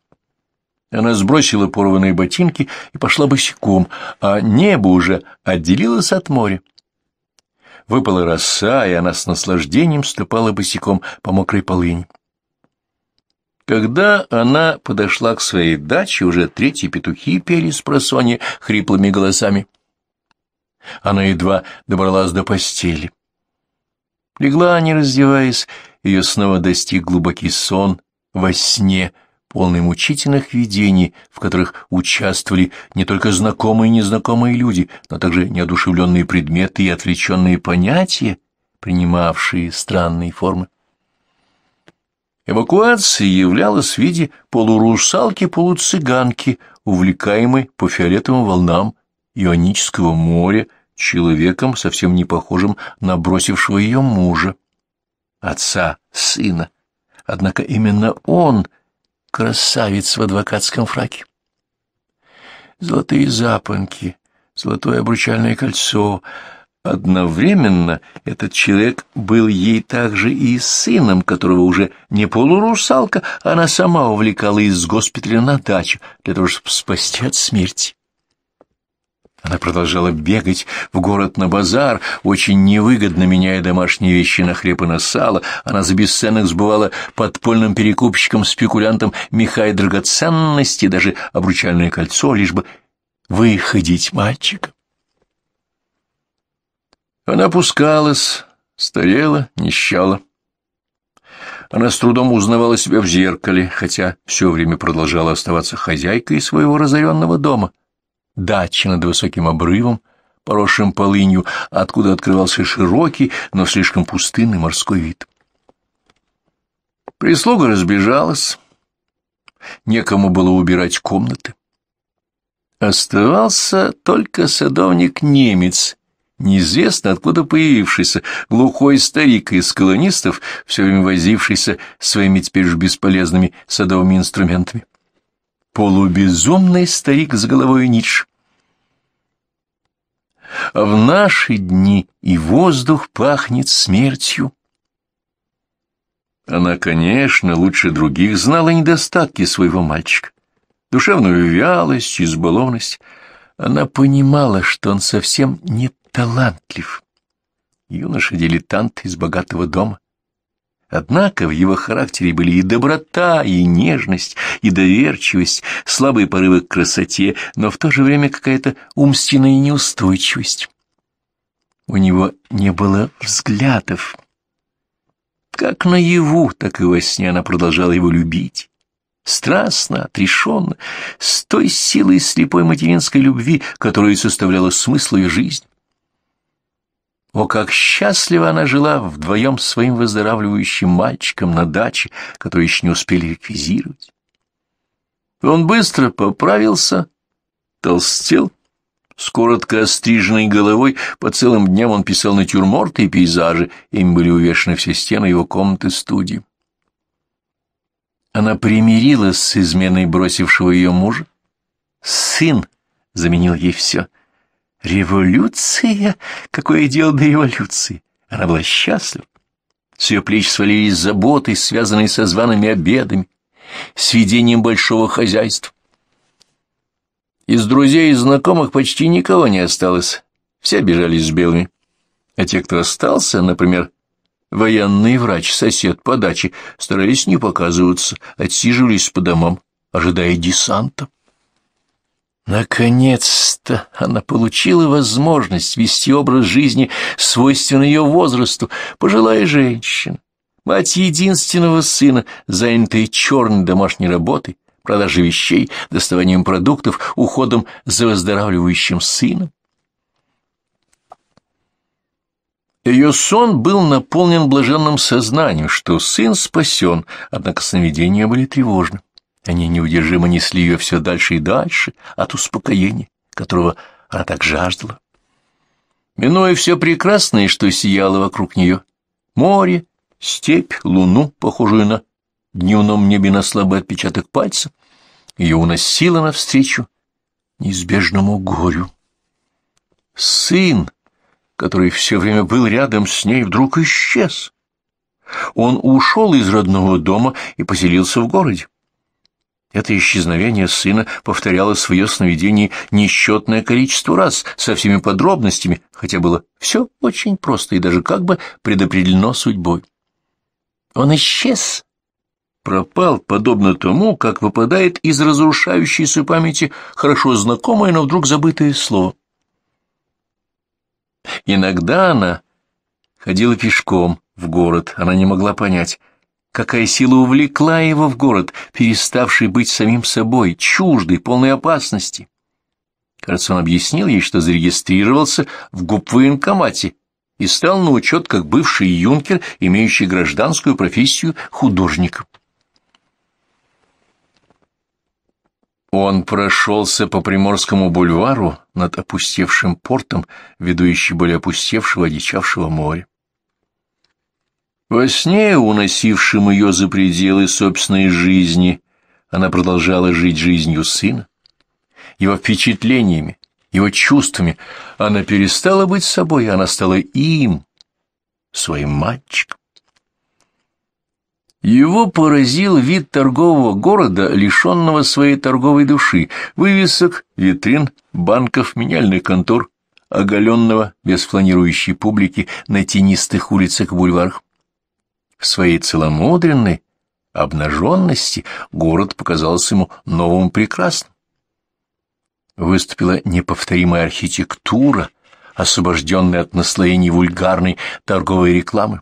Она сбросила порванные ботинки и пошла босиком, а небо уже отделилось от моря. Выпала роса, и она с наслаждением ступала босиком по мокрой полыни. Когда она подошла к своей даче, уже третьи петухи пели с просонья хриплыми голосами. Она едва добралась до постели. Легла, не раздеваясь, ее снова достиг глубокий сон во сне — полный мучительных видений, в которых участвовали не только знакомые и незнакомые люди, но также неодушевленные предметы и отвлеченные понятия, принимавшие странные формы. Эвакуация являлась в виде полурусалки-полуцыганки, увлекаемой по фиолетовым волнам Ионического моря человеком, совсем не похожим на бросившего ее мужа, отца, сына. Однако именно он — красавец в адвокатском фраке. Золотые запонки, золотое обручальное кольцо. Одновременно этот человек был ей также и сыном, которого уже не полурусалка, она сама увлекала из госпиталя на дачу для того, чтобы спасти от смерти. Она продолжала бегать в город на базар, очень невыгодно меняя домашние вещи на хлеб и на сало. Она за бесценок сбывала подпольным перекупщикам-спекулянтам меха и драгоценности, даже обручальное кольцо, лишь бы выходить мальчика. Она пускалась, старела, нищала. Она с трудом узнавала себя в зеркале, хотя все время продолжала оставаться хозяйкой своего разоренного дома — дача над высоким обрывом, поросшим полынью, откуда открывался широкий, но слишком пустынный морской вид. Прислуга разбежалась, некому было убирать комнаты. Оставался только садовник-немец, неизвестно откуда появившийся, глухой старик из колонистов, все время возившийся своими теперь же бесполезными садовыми инструментами. Полубезумный старик с головой Ницше. В наши дни и воздух пахнет смертью. Она, конечно, лучше других знала недостатки своего мальчика, душевную вялость, избалованность. Она понимала, что он совсем не талантлив. Юноша-дилетант из богатого дома. Однако в его характере были и доброта, и нежность, и доверчивость, слабые порывы к красоте, но в то же время какая-то умственная неустойчивость. У него не было взглядов. Как наяву, так и во сне она продолжала его любить. Страстно, отрешенно, с той силой слепой материнской любви, которая составляла смысл ее жизни. О, как счастливо она жила вдвоем с своим выздоравливающим мальчиком на даче, который еще не успели реквизировать. Он быстро поправился, толстел, с коротко остриженной головой по целым дням он писал натюрморты и пейзажи, им были увешаны все стены его комнаты-студии. Она примирилась с изменой бросившего ее мужа. Сын заменил ей все — Революция? Какое дело до революции? Она была счастлива. С ее плеч свалились заботы, связанные со зваными обедами, с ведением большого хозяйства. Из друзей и знакомых почти никого не осталось. Все бежали с белыми. А те, кто остался, например, военный врач, сосед по даче, старались не показываться, отсиживались по домам, ожидая десанта. Наконец-то она получила возможность вести образ жизни, свойственный ее возрасту, пожилая женщина, мать единственного сына, занятая черной домашней работой, продажей вещей, доставанием продуктов, уходом за выздоравливающим сыном. Ее сон был наполнен блаженным сознанием, что сын спасен, однако сновидения были тревожны. Они неудержимо несли ее все дальше и дальше от успокоения, которого она так жаждала. Минуя все прекрасное, что сияло вокруг нее, море, степь, луну, похожую на дневном небе на слабый отпечаток пальца, ее уносило навстречу неизбежному горю. Сын, который все время был рядом с ней, вдруг исчез. Он ушел из родного дома и поселился в городе. Это исчезновение сына повторялось в ее сновидении несчетное количество раз, со всеми подробностями, хотя было все очень просто и даже как бы предопределено судьбой. Он исчез, пропал, подобно тому, как выпадает из разрушающейся памяти хорошо знакомое, но вдруг забытое слово. Иногда она ходила пешком в город, она не могла понять, Какая сила увлекла его в город, переставший быть самим собой, чуждый, полной опасности? Кажется, он объяснил ей, что зарегистрировался в губ и стал на учет как бывший юнкер, имеющий гражданскую профессию художника. Он прошелся по Приморскому бульвару над опустевшим портом, ведущий более опустевшего, одичавшего моря. Во сне, уносившем ее за пределы собственной жизни, она продолжала жить жизнью сына. Его впечатлениями, его чувствами она перестала быть собой, она стала им, своим мальчиком. Его поразил вид торгового города, лишенного своей торговой души, вывесок, витрин, банков, меняльных контор, оголенного, без планирующей публики, на тенистых улицах и бульварах. В своей целомудренной обнаженности город показался ему новым прекрасным. Выступила неповторимая архитектура, освобожденная от наслоений вульгарной торговой рекламы.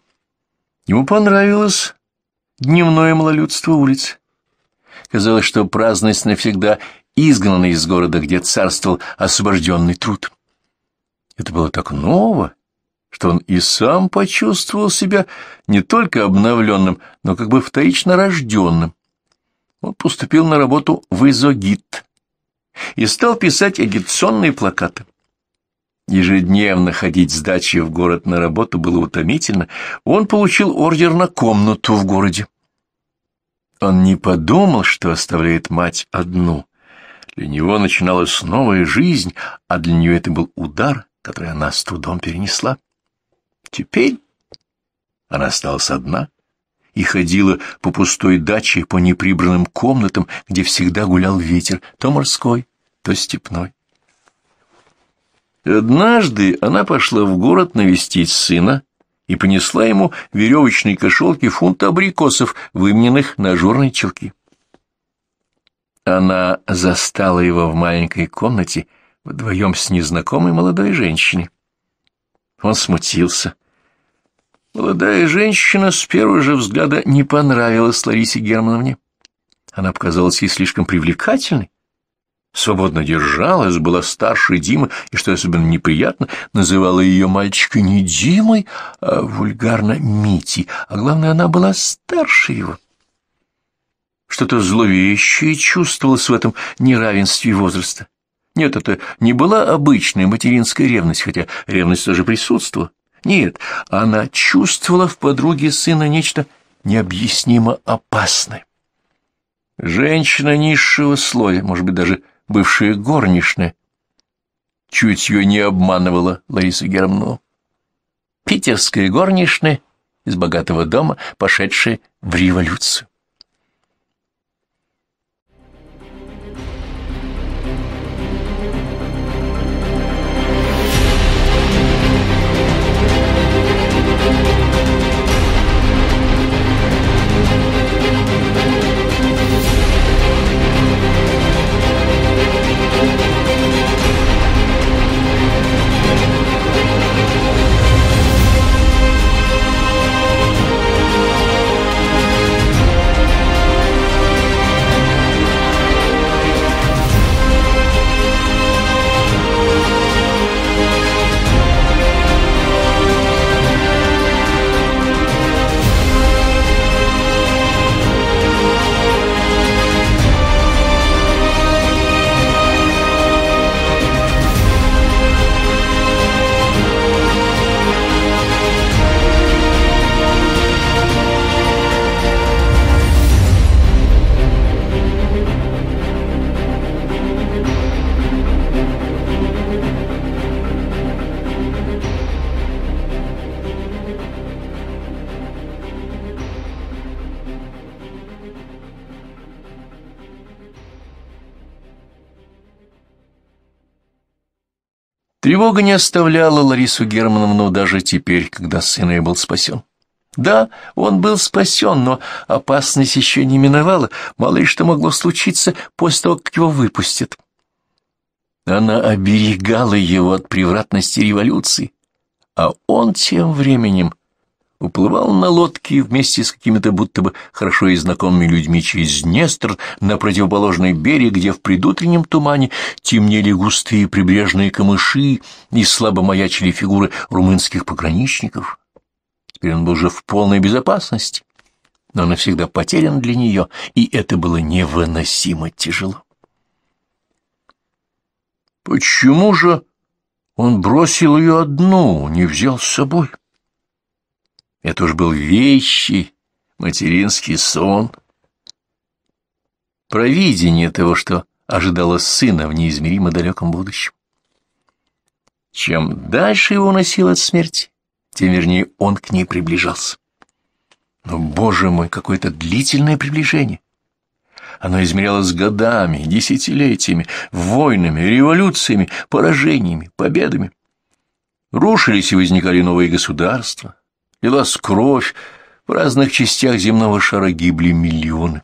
Ему понравилось дневное малолюдство улиц. Казалось, что праздность навсегда изгнана из города, где царствовал освобожденный труд. Это было так ново что он и сам почувствовал себя не только обновленным, но как бы вторично рожденным. Он поступил на работу в изогит и стал писать агитационные плакаты. Ежедневно ходить с дачи в город на работу было утомительно, он получил ордер на комнату в городе. Он не подумал, что оставляет мать одну. Для него начиналась новая жизнь, а для нее это был удар, который она с трудом перенесла. Теперь она осталась одна и ходила по пустой даче, по неприбранным комнатам, где всегда гулял ветер, то морской, то степной. Однажды она пошла в город навестить сына и понесла ему веревочной кошелки фунта абрикосов, вымененных на ажурной челки. Она застала его в маленькой комнате вдвоем с незнакомой молодой женщиной. Он смутился. Молодая женщина с первого же взгляда не понравилась Ларисе Германовне. Она показалась ей слишком привлекательной. Свободно держалась, была старше Димы, и, что особенно неприятно, называла ее мальчика не Димой, а вульгарно Мити. а главное, она была старше его. Что-то зловещее чувствовалось в этом неравенстве возраста. Нет, это не была обычная материнская ревность, хотя ревность тоже присутствовала. Нет, она чувствовала в подруге сына нечто необъяснимо опасное. Женщина низшего слоя, может быть, даже бывшая горничная. Чуть ее не обманывала Лариса Германова. Питерская горничная из богатого дома, пошедшая в революцию. Тревога не оставляла Ларису Германовну даже теперь, когда сын ее был спасен. Да, он был спасен, но опасность еще не миновала, мало ли что могло случиться после того, как его выпустят. Она оберегала его от превратности революции, а он тем временем уплывал на лодке вместе с какими-то будто бы хорошо и знакомыми людьми через Днестр на противоположный берег, где в предутреннем тумане темнели густые прибрежные камыши и слабо маячили фигуры румынских пограничников. Теперь он был уже в полной безопасности, но навсегда потерян для нее, и это было невыносимо тяжело. Почему же он бросил ее одну, не взял с собой? Это уж был вещий материнский сон. Провидение того, что ожидало сына в неизмеримо далеком будущем. Чем дальше его носило от смерти, тем вернее он к ней приближался. Но, боже мой, какое-то длительное приближение! Оно измерялось годами, десятилетиями, войнами, революциями, поражениями, победами. Рушились и возникали новые государства, лилась кровь, в разных частях земного шара гибли миллионы.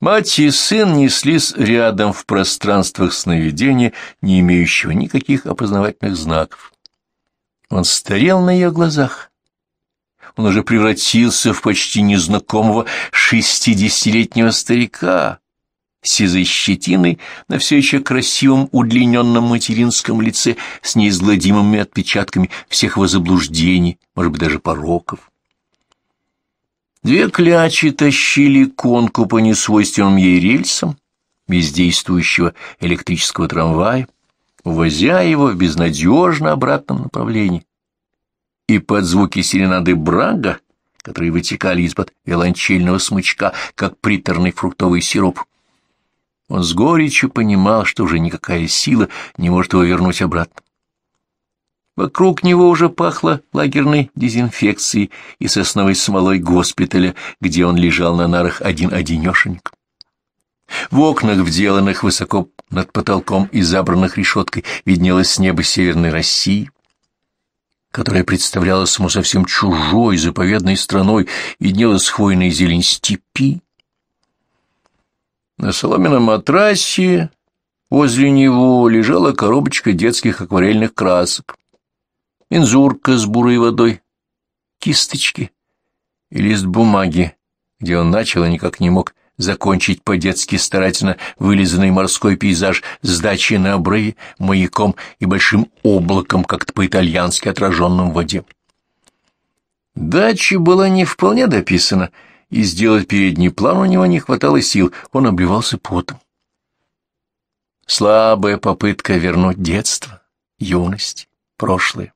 Мать и сын неслись рядом в пространствах сновидения, не имеющего никаких опознавательных знаков. Он старел на ее глазах. Он уже превратился в почти незнакомого шестидесятилетнего старика, сизой щетиной на все еще красивом удлиненном материнском лице с неизгладимыми отпечатками всех его может быть, даже пороков. Две клячи тащили конку по несвойственным ей рельсам бездействующего электрического трамвая, возя его в безнадежно обратном направлении. И под звуки серенады Брага, которые вытекали из-под виолончельного смычка, как приторный фруктовый сироп, он с горечью понимал, что уже никакая сила не может его вернуть обратно. Вокруг него уже пахло лагерной дезинфекцией и сосновой смолой госпиталя, где он лежал на нарах один-одинешенек. В окнах, вделанных высоко над потолком и забранных решеткой, виднелось небо Северной России, которая представлялась ему совсем чужой, заповедной страной, виднелась хвойная зелень степи, на соломенном матрасе возле него лежала коробочка детских акварельных красок, мензурка с бурой водой, кисточки и лист бумаги, где он начал и никак не мог закончить по-детски старательно вылизанный морской пейзаж с дачей на обрыве, маяком и большим облаком, как-то по-итальянски отраженным в воде. Дача была не вполне дописана — и сделать передний план у него не хватало сил, он обливался потом. Слабая попытка вернуть детство, юность, прошлое.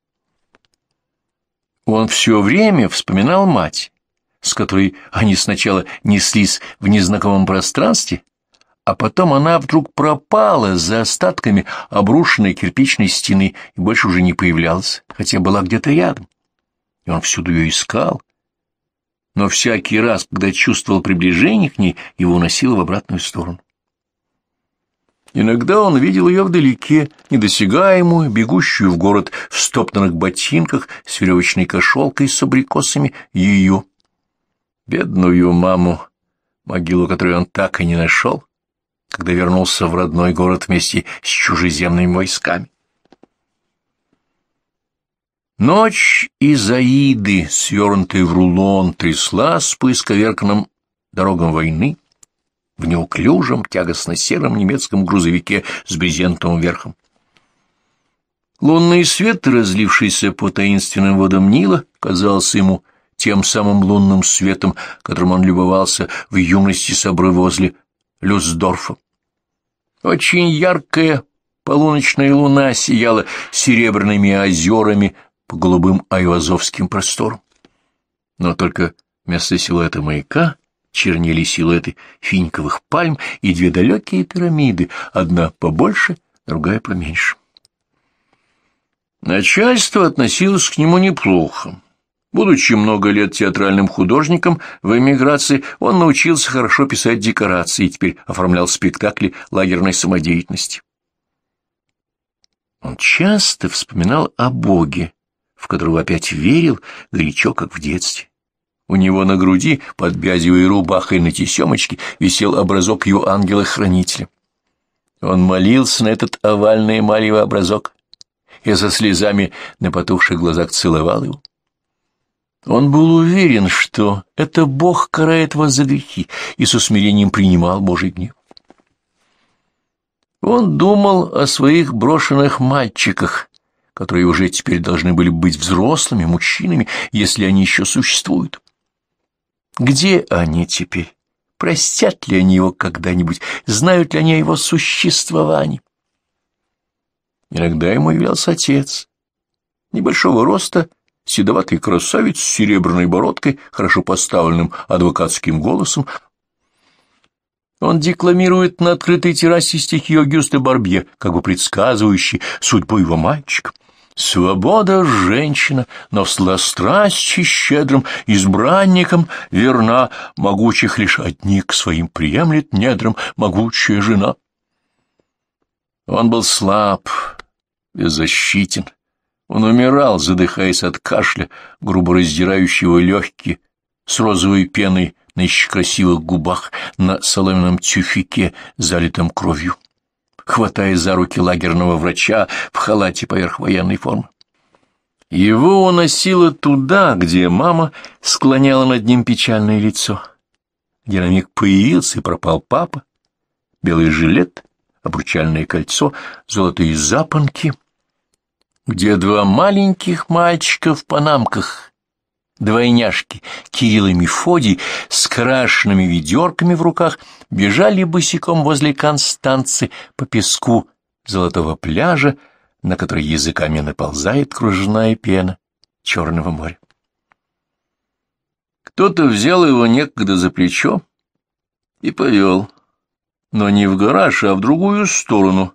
Он все время вспоминал мать, с которой они сначала неслись в незнакомом пространстве, а потом она вдруг пропала за остатками обрушенной кирпичной стены и больше уже не появлялась, хотя была где-то рядом. И он всюду ее искал, но всякий раз, когда чувствовал приближение к ней, его уносило в обратную сторону. Иногда он видел ее вдалеке, недосягаемую, бегущую в город в стоптанных ботинках с веревочной кошелкой с абрикосами ее. Бедную маму, могилу которую он так и не нашел, когда вернулся в родной город вместе с чужеземными войсками. Ночь Изаиды, свернутая в рулон, трясла по исковерканным дорогам войны в неуклюжем, тягостно-сером немецком грузовике с брезентовым верхом. Лунный свет, разлившийся по таинственным водам Нила, казался ему тем самым лунным светом, которым он любовался в юности с обрыва возле Люсдорфа. Очень яркая полуночная луна сияла серебряными озерами по голубым айвазовским просторам. Но только вместо силуэта маяка чернели силуэты финьковых пальм и две далекие пирамиды, одна побольше, другая поменьше. Начальство относилось к нему неплохо. Будучи много лет театральным художником в эмиграции, он научился хорошо писать декорации и теперь оформлял спектакли лагерной самодеятельности. Он часто вспоминал о Боге, в которого опять верил, горячо, как в детстве. У него на груди, под бязевой рубахой на тесемочке, висел образок его ангела-хранителя. Он молился на этот овальный эмалевый образок и со слезами на потухших глазах целовал его. Он был уверен, что это Бог карает вас за грехи, и с усмирением принимал Божий гнев. Он думал о своих брошенных мальчиках, которые уже теперь должны были быть взрослыми, мужчинами, если они еще существуют. Где они теперь? Простят ли они его когда-нибудь? Знают ли они о его существовании? Иногда ему являлся отец. Небольшого роста, седоватый красавец с серебряной бородкой, хорошо поставленным адвокатским голосом. Он декламирует на открытой террасе стихи Огюста Барбье, как бы предсказывающий судьбу его мальчика. Свобода женщина, но сластрасти щедрым избранником верна, могучих лишь одни к своим приемлет недрам, могучая жена. Он был слаб, беззащитен, он умирал, задыхаясь от кашля, грубо раздирающего легкие, с розовой пеной на еще красивых губах, на соломенном тюфике, залитом кровью хватая за руки лагерного врача в халате поверх военной формы. Его уносило туда, где мама склоняла над ним печальное лицо. Где появился и пропал папа, белый жилет, обручальное кольцо, золотые запонки, где два маленьких мальчика в панамках Двойняшки Кирилл и Мефодий с крашенными ведерками в руках бежали босиком возле Констанцы по песку золотого пляжа, на который языками наползает кружная пена Черного моря. Кто-то взял его некогда за плечо и повел, но не в гараж, а в другую сторону,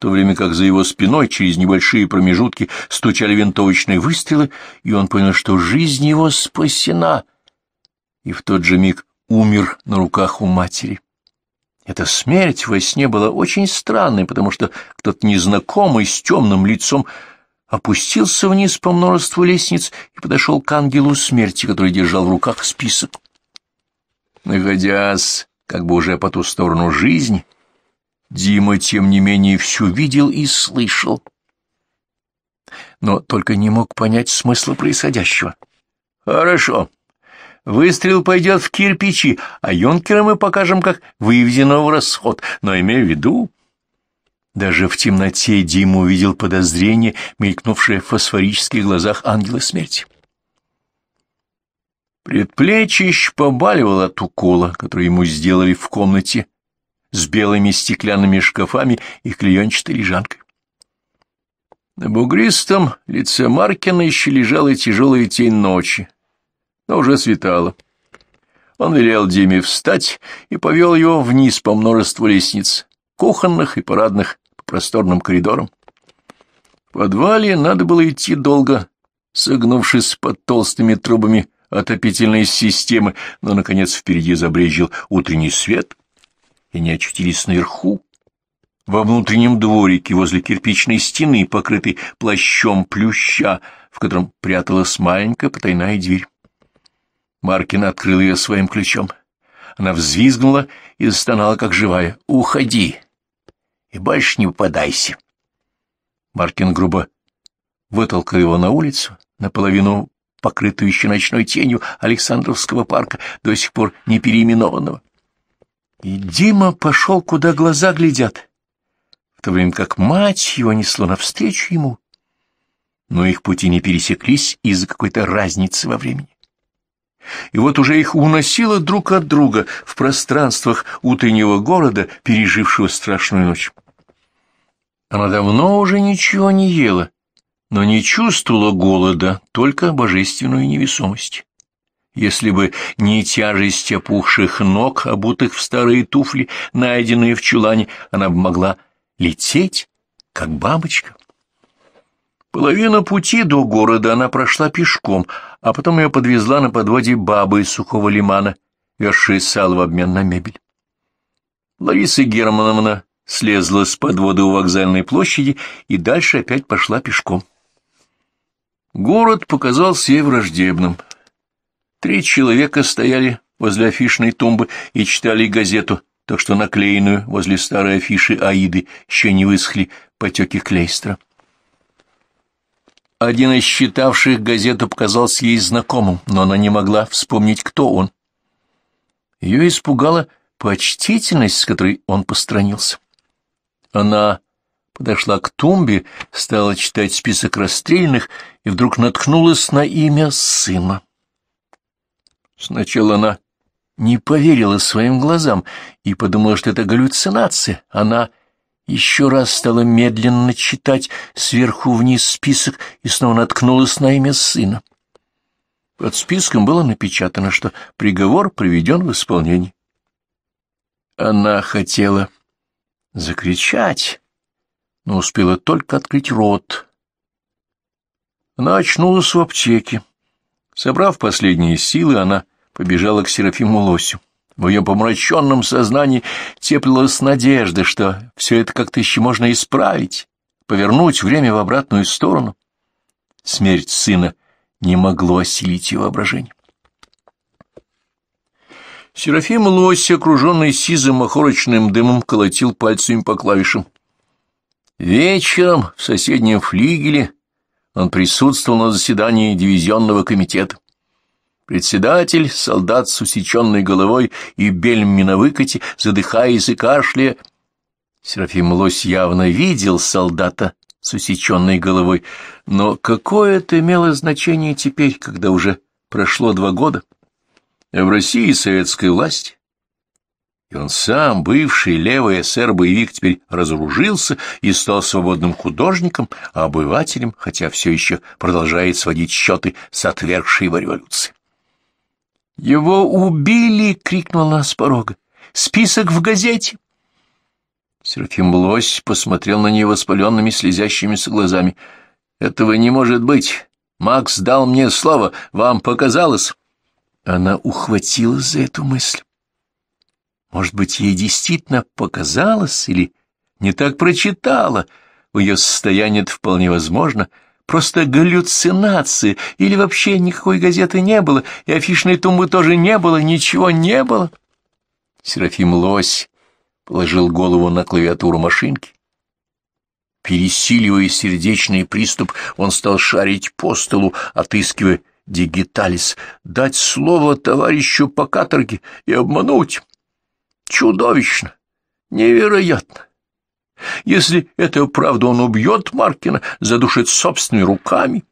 то время как за его спиной через небольшие промежутки стучали винтовочные выстрелы, и он понял, что жизнь его спасена, и в тот же миг умер на руках у матери. Эта смерть во сне была очень странной, потому что кто-то незнакомый с темным лицом опустился вниз по множеству лестниц и подошел к ангелу смерти, который держал в руках список. Находясь как бы уже по ту сторону жизни, Дима, тем не менее, все видел и слышал, но только не мог понять смысла происходящего. «Хорошо. Выстрел пойдет в кирпичи, а юнкера мы покажем, как выведено в расход, но имею в виду...» Даже в темноте Дима увидел подозрение, мелькнувшее в фосфорических глазах ангела смерти. Предплечье еще побаливало от укола, который ему сделали в комнате с белыми стеклянными шкафами и клеенчатой лежанкой. На бугристом лице Маркина еще лежала тяжелая тень ночи, но уже светало. Он велел Диме встать и повел его вниз по множеству лестниц, кухонных и парадных, по просторным коридорам. В подвале надо было идти долго, согнувшись под толстыми трубами отопительной системы, но, наконец, впереди забрежил утренний свет — и не очутились наверху, во внутреннем дворике возле кирпичной стены, покрытой плащом плюща, в котором пряталась маленькая потайная дверь. Маркин открыл ее своим ключом. Она взвизгнула и застонала, как живая. «Уходи! И больше не попадайся!» Маркин грубо вытолкал его на улицу, наполовину покрытую еще ночной тенью Александровского парка, до сих пор не переименованного. И Дима пошел, куда глаза глядят, в то время как мать его несла навстречу ему. Но их пути не пересеклись из-за какой-то разницы во времени. И вот уже их уносило друг от друга в пространствах утреннего города, пережившего страшную ночь. Она давно уже ничего не ела, но не чувствовала голода, только божественную невесомость если бы не тяжесть опухших ног, обутых в старые туфли, найденные в чулане, она бы могла лететь, как бабочка. Половину пути до города она прошла пешком, а потом ее подвезла на подводе бабы из сухого лимана, везшей сал в обмен на мебель. Лариса Германовна слезла с подвода у вокзальной площади и дальше опять пошла пешком. Город показался ей враждебным — Три человека стояли возле афишной тумбы и читали газету, так что наклеенную возле старой афиши Аиды еще не высохли потеки клейстра. Один из читавших газету показался ей знакомым, но она не могла вспомнить, кто он. Ее испугала почтительность, с которой он постранился. Она подошла к тумбе, стала читать список расстрельных и вдруг наткнулась на имя сына. Сначала она не поверила своим глазам и подумала, что это галлюцинация. Она еще раз стала медленно читать сверху вниз список и снова наткнулась на имя сына. Под списком было напечатано, что приговор приведен в исполнение. Она хотела закричать, но успела только открыть рот. Она очнулась в аптеке. Собрав последние силы, она побежала к Серафиму Лосю. В ее помраченном сознании теплилась надежда, что все это как-то еще можно исправить, повернуть время в обратную сторону. Смерть сына не могло осилить ее воображение. Серафим Лось, окруженный сизым охорочным дымом, колотил пальцами по клавишам. Вечером в соседнем флигеле он присутствовал на заседании дивизионного комитета. Председатель, солдат с усеченной головой и бельми на выкате, задыхаясь и кашляя. Серафим Лось явно видел солдата с усеченной головой, но какое это имело значение теперь, когда уже прошло два года? в России советская власть. И он сам, бывший левый эсер-боевик, теперь разоружился и стал свободным художником, а обывателем, хотя все еще продолжает сводить счеты с отвергшей его революции. «Его убили!» — крикнула с порога. «Список в газете!» Серафим Лось посмотрел на нее воспаленными, слезящимися глазами. «Этого не может быть! Макс дал мне слово, вам показалось!» Она ухватилась за эту мысль. Может быть, ей действительно показалось или не так прочитала? У ее состояния это вполне возможно — Просто галлюцинации, или вообще никакой газеты не было, и афишной тумбы тоже не было, ничего не было. Серафим Лось положил голову на клавиатуру машинки. Пересиливая сердечный приступ, он стал шарить по столу, отыскивая дигиталис, дать слово товарищу по каторге и обмануть. Чудовищно, невероятно. Если это правда, он убьет Маркина, задушит собственными руками.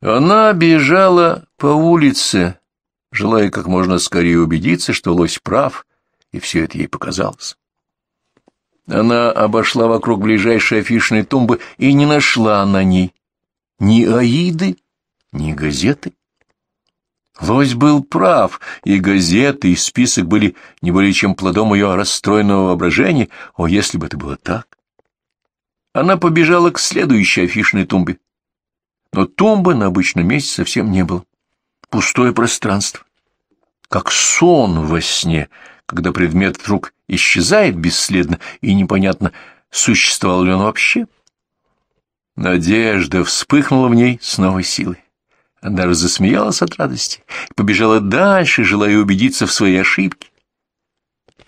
Она бежала по улице, желая как можно скорее убедиться, что лось прав, и все это ей показалось. Она обошла вокруг ближайшей афишной тумбы и не нашла на ней ни Аиды, ни газеты. Лось был прав, и газеты, и список были не более чем плодом ее расстроенного воображения, о, если бы это было так. Она побежала к следующей афишной тумбе. Но тумбы на обычном месте совсем не было. Пустое пространство. Как сон во сне, когда предмет вдруг исчезает бесследно, и непонятно, существовал ли он вообще. Надежда вспыхнула в ней с новой силой. Она даже засмеялась от радости и побежала дальше, желая убедиться в своей ошибке.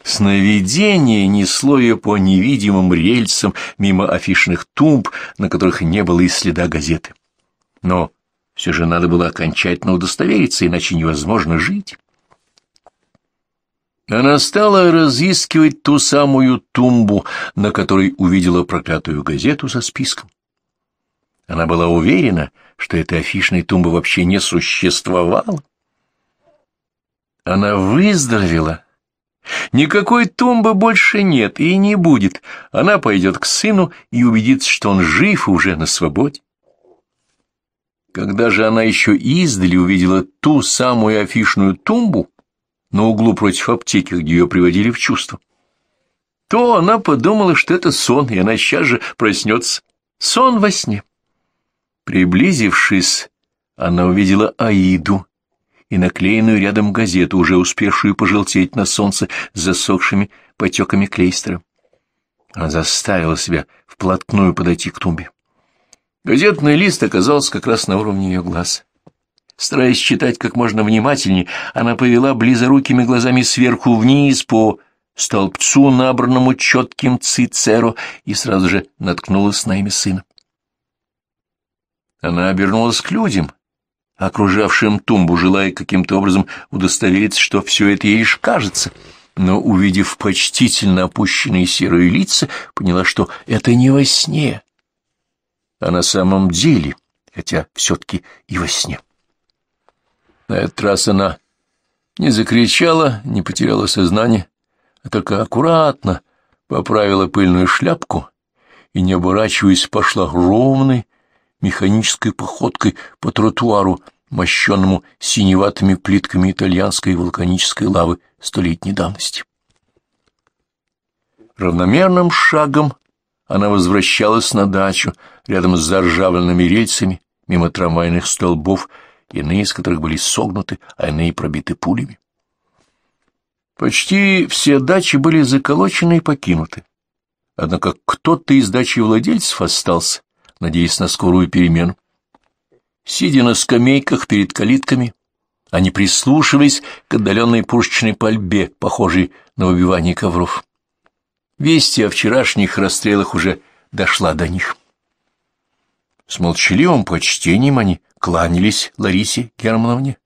Сновидение несло ее по невидимым рельсам мимо афишных тумб, на которых не было и следа газеты. Но все же надо было окончательно удостовериться, иначе невозможно жить. Она стала разыскивать ту самую тумбу, на которой увидела проклятую газету со списком. Она была уверена, что этой афишной тумбы вообще не существовало. Она выздоровела. Никакой тумбы больше нет и не будет. Она пойдет к сыну и убедится, что он жив и уже на свободе. Когда же она еще издали увидела ту самую афишную тумбу на углу против аптеки, где ее приводили в чувство, то она подумала, что это сон, и она сейчас же проснется. Сон во сне. Приблизившись, она увидела Аиду и наклеенную рядом газету, уже успевшую пожелтеть на солнце с засохшими потеками клейстера. Она заставила себя вплотную подойти к тумбе. Газетный лист оказался как раз на уровне ее глаз. Стараясь читать как можно внимательнее, она повела близорукими глазами сверху вниз по столбцу, набранному четким цицеро, и сразу же наткнулась на имя сына. Она обернулась к людям, окружавшим тумбу, желая каким-то образом удостовериться, что все это ей лишь кажется, но, увидев почтительно опущенные серые лица, поняла, что это не во сне, а на самом деле, хотя все-таки и во сне. На этот раз она не закричала, не потеряла сознание, а только аккуратно поправила пыльную шляпку и, не оборачиваясь, пошла ровной, механической походкой по тротуару, мощенному синеватыми плитками итальянской вулканической лавы столетней давности. Равномерным шагом она возвращалась на дачу рядом с заржавленными рельсами, мимо трамвайных столбов, иные из которых были согнуты, а иные пробиты пулями. Почти все дачи были заколочены и покинуты. Однако кто-то из дачи владельцев остался, надеясь на скорую перемену. Сидя на скамейках перед калитками, они прислушивались к отдаленной пушечной пальбе, похожей на убивание ковров. Вести о вчерашних расстрелах уже дошла до них. С молчаливым почтением они кланялись Ларисе Германовне,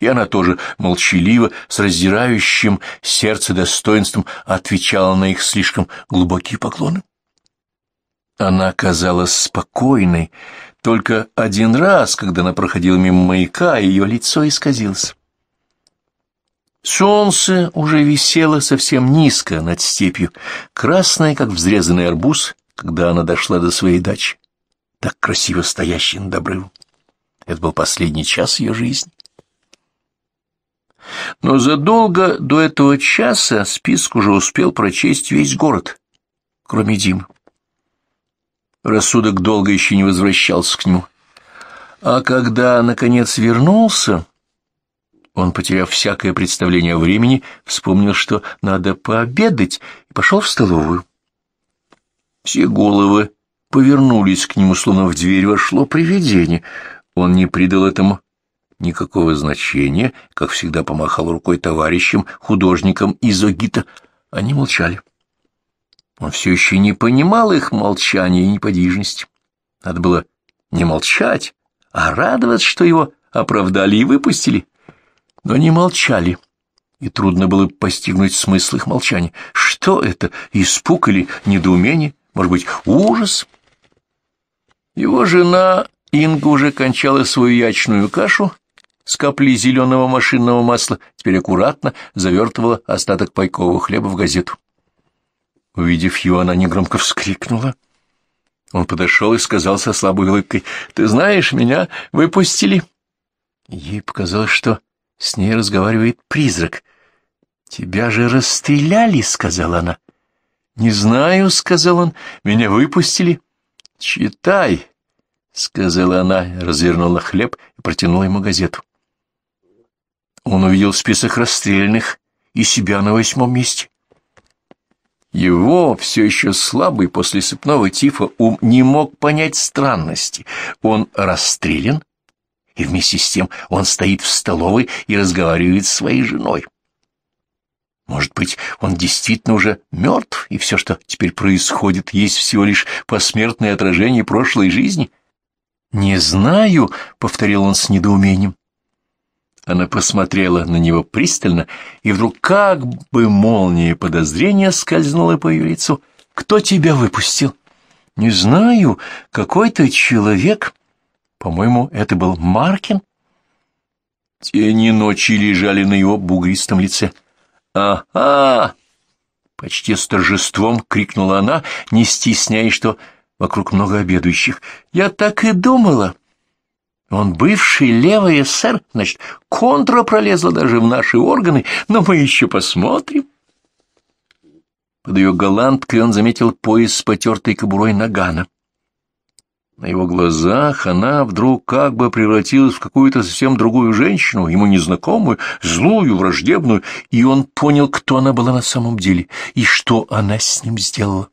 и она тоже молчаливо, с раздирающим сердце достоинством отвечала на их слишком глубокие поклоны. Она казалась спокойной. Только один раз, когда она проходила мимо маяка, ее лицо исказилось. Солнце уже висело совсем низко над степью, красное, как взрезанный арбуз, когда она дошла до своей дачи, так красиво стоящий над обрывом. Это был последний час ее жизни. Но задолго до этого часа список уже успел прочесть весь город, кроме Димы. Рассудок долго еще не возвращался к нему. А когда, наконец, вернулся, он, потеряв всякое представление о времени, вспомнил, что надо пообедать, и пошел в столовую. Все головы повернулись к нему, словно в дверь вошло привидение. Он не придал этому никакого значения, как всегда помахал рукой товарищам, художникам из Огита. Они молчали. Он все еще не понимал их молчания и неподвижности. Надо было не молчать, а радоваться, что его оправдали и выпустили. Но не молчали, и трудно было постигнуть смысл их молчания. Что это, испуг или недоумение, может быть, ужас? Его жена Инга уже кончала свою ячную кашу с каплей зеленого машинного масла, теперь аккуратно завертывала остаток пайкового хлеба в газету. Увидев его, она негромко вскрикнула. Он подошел и сказал со слабой улыбкой, «Ты знаешь, меня выпустили». Ей показалось, что с ней разговаривает призрак. «Тебя же расстреляли», — сказала она. «Не знаю», — сказал он, — «меня выпустили». «Читай», — сказала она, развернула хлеб и протянула ему газету. Он увидел список расстрельных и себя на восьмом месте. Его, все еще слабый после сыпного тифа, ум не мог понять странности. Он расстрелян, и вместе с тем он стоит в столовой и разговаривает с своей женой. Может быть, он действительно уже мертв, и все, что теперь происходит, есть всего лишь посмертное отражение прошлой жизни? «Не знаю», — повторил он с недоумением. Она посмотрела на него пристально, и вдруг как бы молнией подозрения скользнула по ее лицу. «Кто тебя выпустил?» «Не знаю. Какой-то человек. По-моему, это был Маркин». Тени ночи лежали на его бугристом лице. «Ага!» Почти с торжеством крикнула она, не стесняясь, что вокруг много обедующих. «Я так и думала!» Он бывший левый эсер, значит, контра пролезла даже в наши органы, но мы еще посмотрим. Под ее голландкой он заметил пояс с потертой кобурой нагана. На его глазах она вдруг как бы превратилась в какую-то совсем другую женщину, ему незнакомую, злую, враждебную, и он понял, кто она была на самом деле и что она с ним сделала.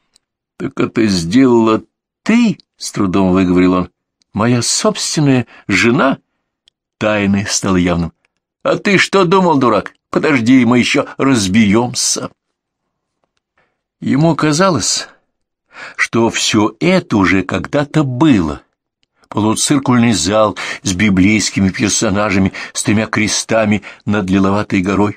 — Так это сделала ты? — с трудом выговорил он. Моя собственная жена? Тайны стало явным. А ты что думал, дурак? Подожди, мы еще разбьемся. Ему казалось, что все это уже когда-то было. Полуциркульный зал с библейскими персонажами, с тремя крестами над лиловатой горой.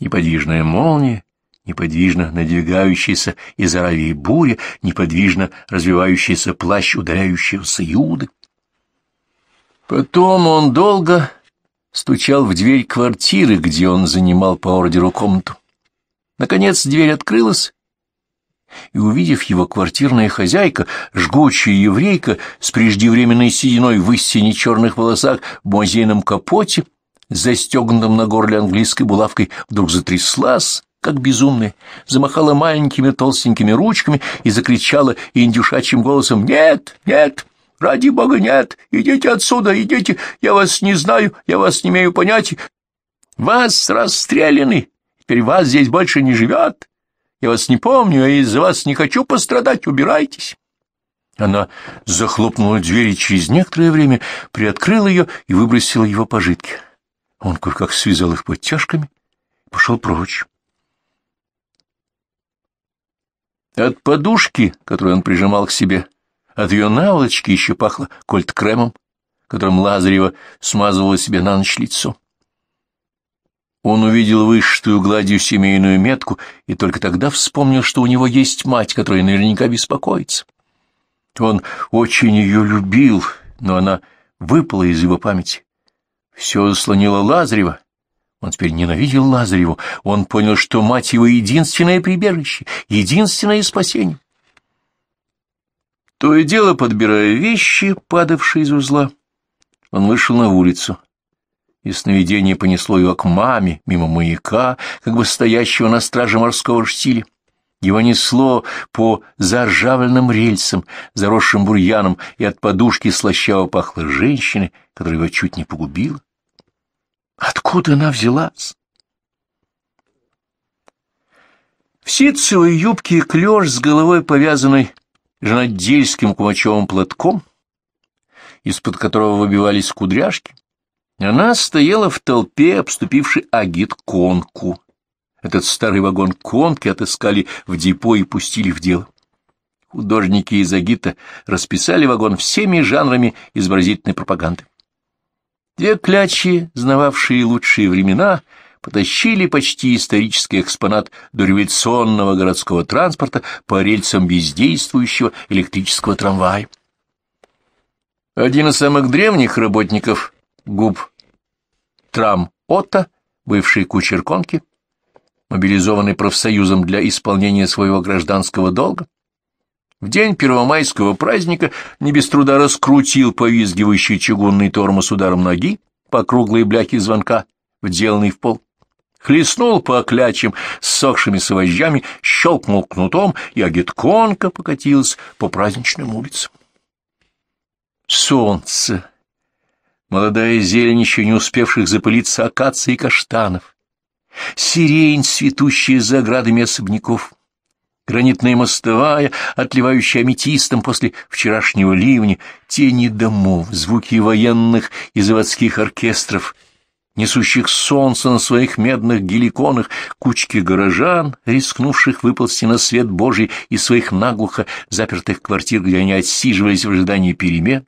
Неподвижная молния, неподвижно надвигающаяся из Аравии буря, неподвижно развивающийся плащ ударяющегося Иуды. Потом он долго стучал в дверь квартиры, где он занимал по ордеру комнату. Наконец дверь открылась, и, увидев его, квартирная хозяйка, жгучая еврейка с преждевременной сединой в истине черных волосах в музейном капоте, застегнутом на горле английской булавкой, вдруг затряслась, как безумная, замахала маленькими толстенькими ручками и закричала индюшачьим голосом «Нет! Нет! Ради бога, нет! Идите отсюда! Идите! Я вас не знаю, я вас не имею понятия! Вас расстреляны! Теперь вас здесь больше не живет! Я вас не помню, я из-за вас не хочу пострадать! Убирайтесь!» Она захлопнула дверь и через некоторое время приоткрыла ее и выбросила его пожитки. Он кое-как связал их подтяжками и пошел прочь. От подушки, которую он прижимал к себе, от ее наволочки еще пахло кольт-кремом, которым Лазарева смазывала себе на ночь лицо. Он увидел вышитую гладью семейную метку и только тогда вспомнил, что у него есть мать, которая наверняка беспокоится. Он очень ее любил, но она выпала из его памяти. Все заслонила Лазарева, он теперь ненавидел Лазареву. Он понял, что мать его единственное прибежище, единственное спасение. То и дело, подбирая вещи, падавшие из узла, он вышел на улицу. И сновидение понесло его к маме, мимо маяка, как бы стоящего на страже морского штиля. Его несло по заржавленным рельсам, заросшим бурьяном, и от подушки слащаво пахло женщины, которая его чуть не погубила. Откуда она взялась? В ситцевой юбке клёш с головой повязанной женодельским кумачевым платком, из-под которого выбивались кудряшки, она стояла в толпе, обступившей агит-конку. Этот старый вагон конки отыскали в депо и пустили в дело. Художники из агита расписали вагон всеми жанрами изобразительной пропаганды. Те клячи, знававшие лучшие времена, потащили почти исторический экспонат дореволюционного городского транспорта по рельсам бездействующего электрического трамвая. Один из самых древних работников губ Трам Отто, бывший кучер конки, мобилизованный профсоюзом для исполнения своего гражданского долга, в день первомайского праздника не без труда раскрутил повизгивающий чугунный тормоз ударом ноги по круглой бляхе звонка, вделанный в пол. Хлестнул по клячам с сохшимися вожжами, щелкнул кнутом, и агитконка покатилась по праздничным улицам. Солнце! Молодая зелень еще не успевших запылиться акаций и каштанов. Сирень, цветущая за оградами особняков — гранитная мостовая, отливающая аметистом после вчерашнего ливня, тени домов, звуки военных и заводских оркестров, несущих солнце на своих медных геликонах, кучки горожан, рискнувших выползти на свет Божий из своих наглухо запертых квартир, где они отсиживались в ожидании перемен,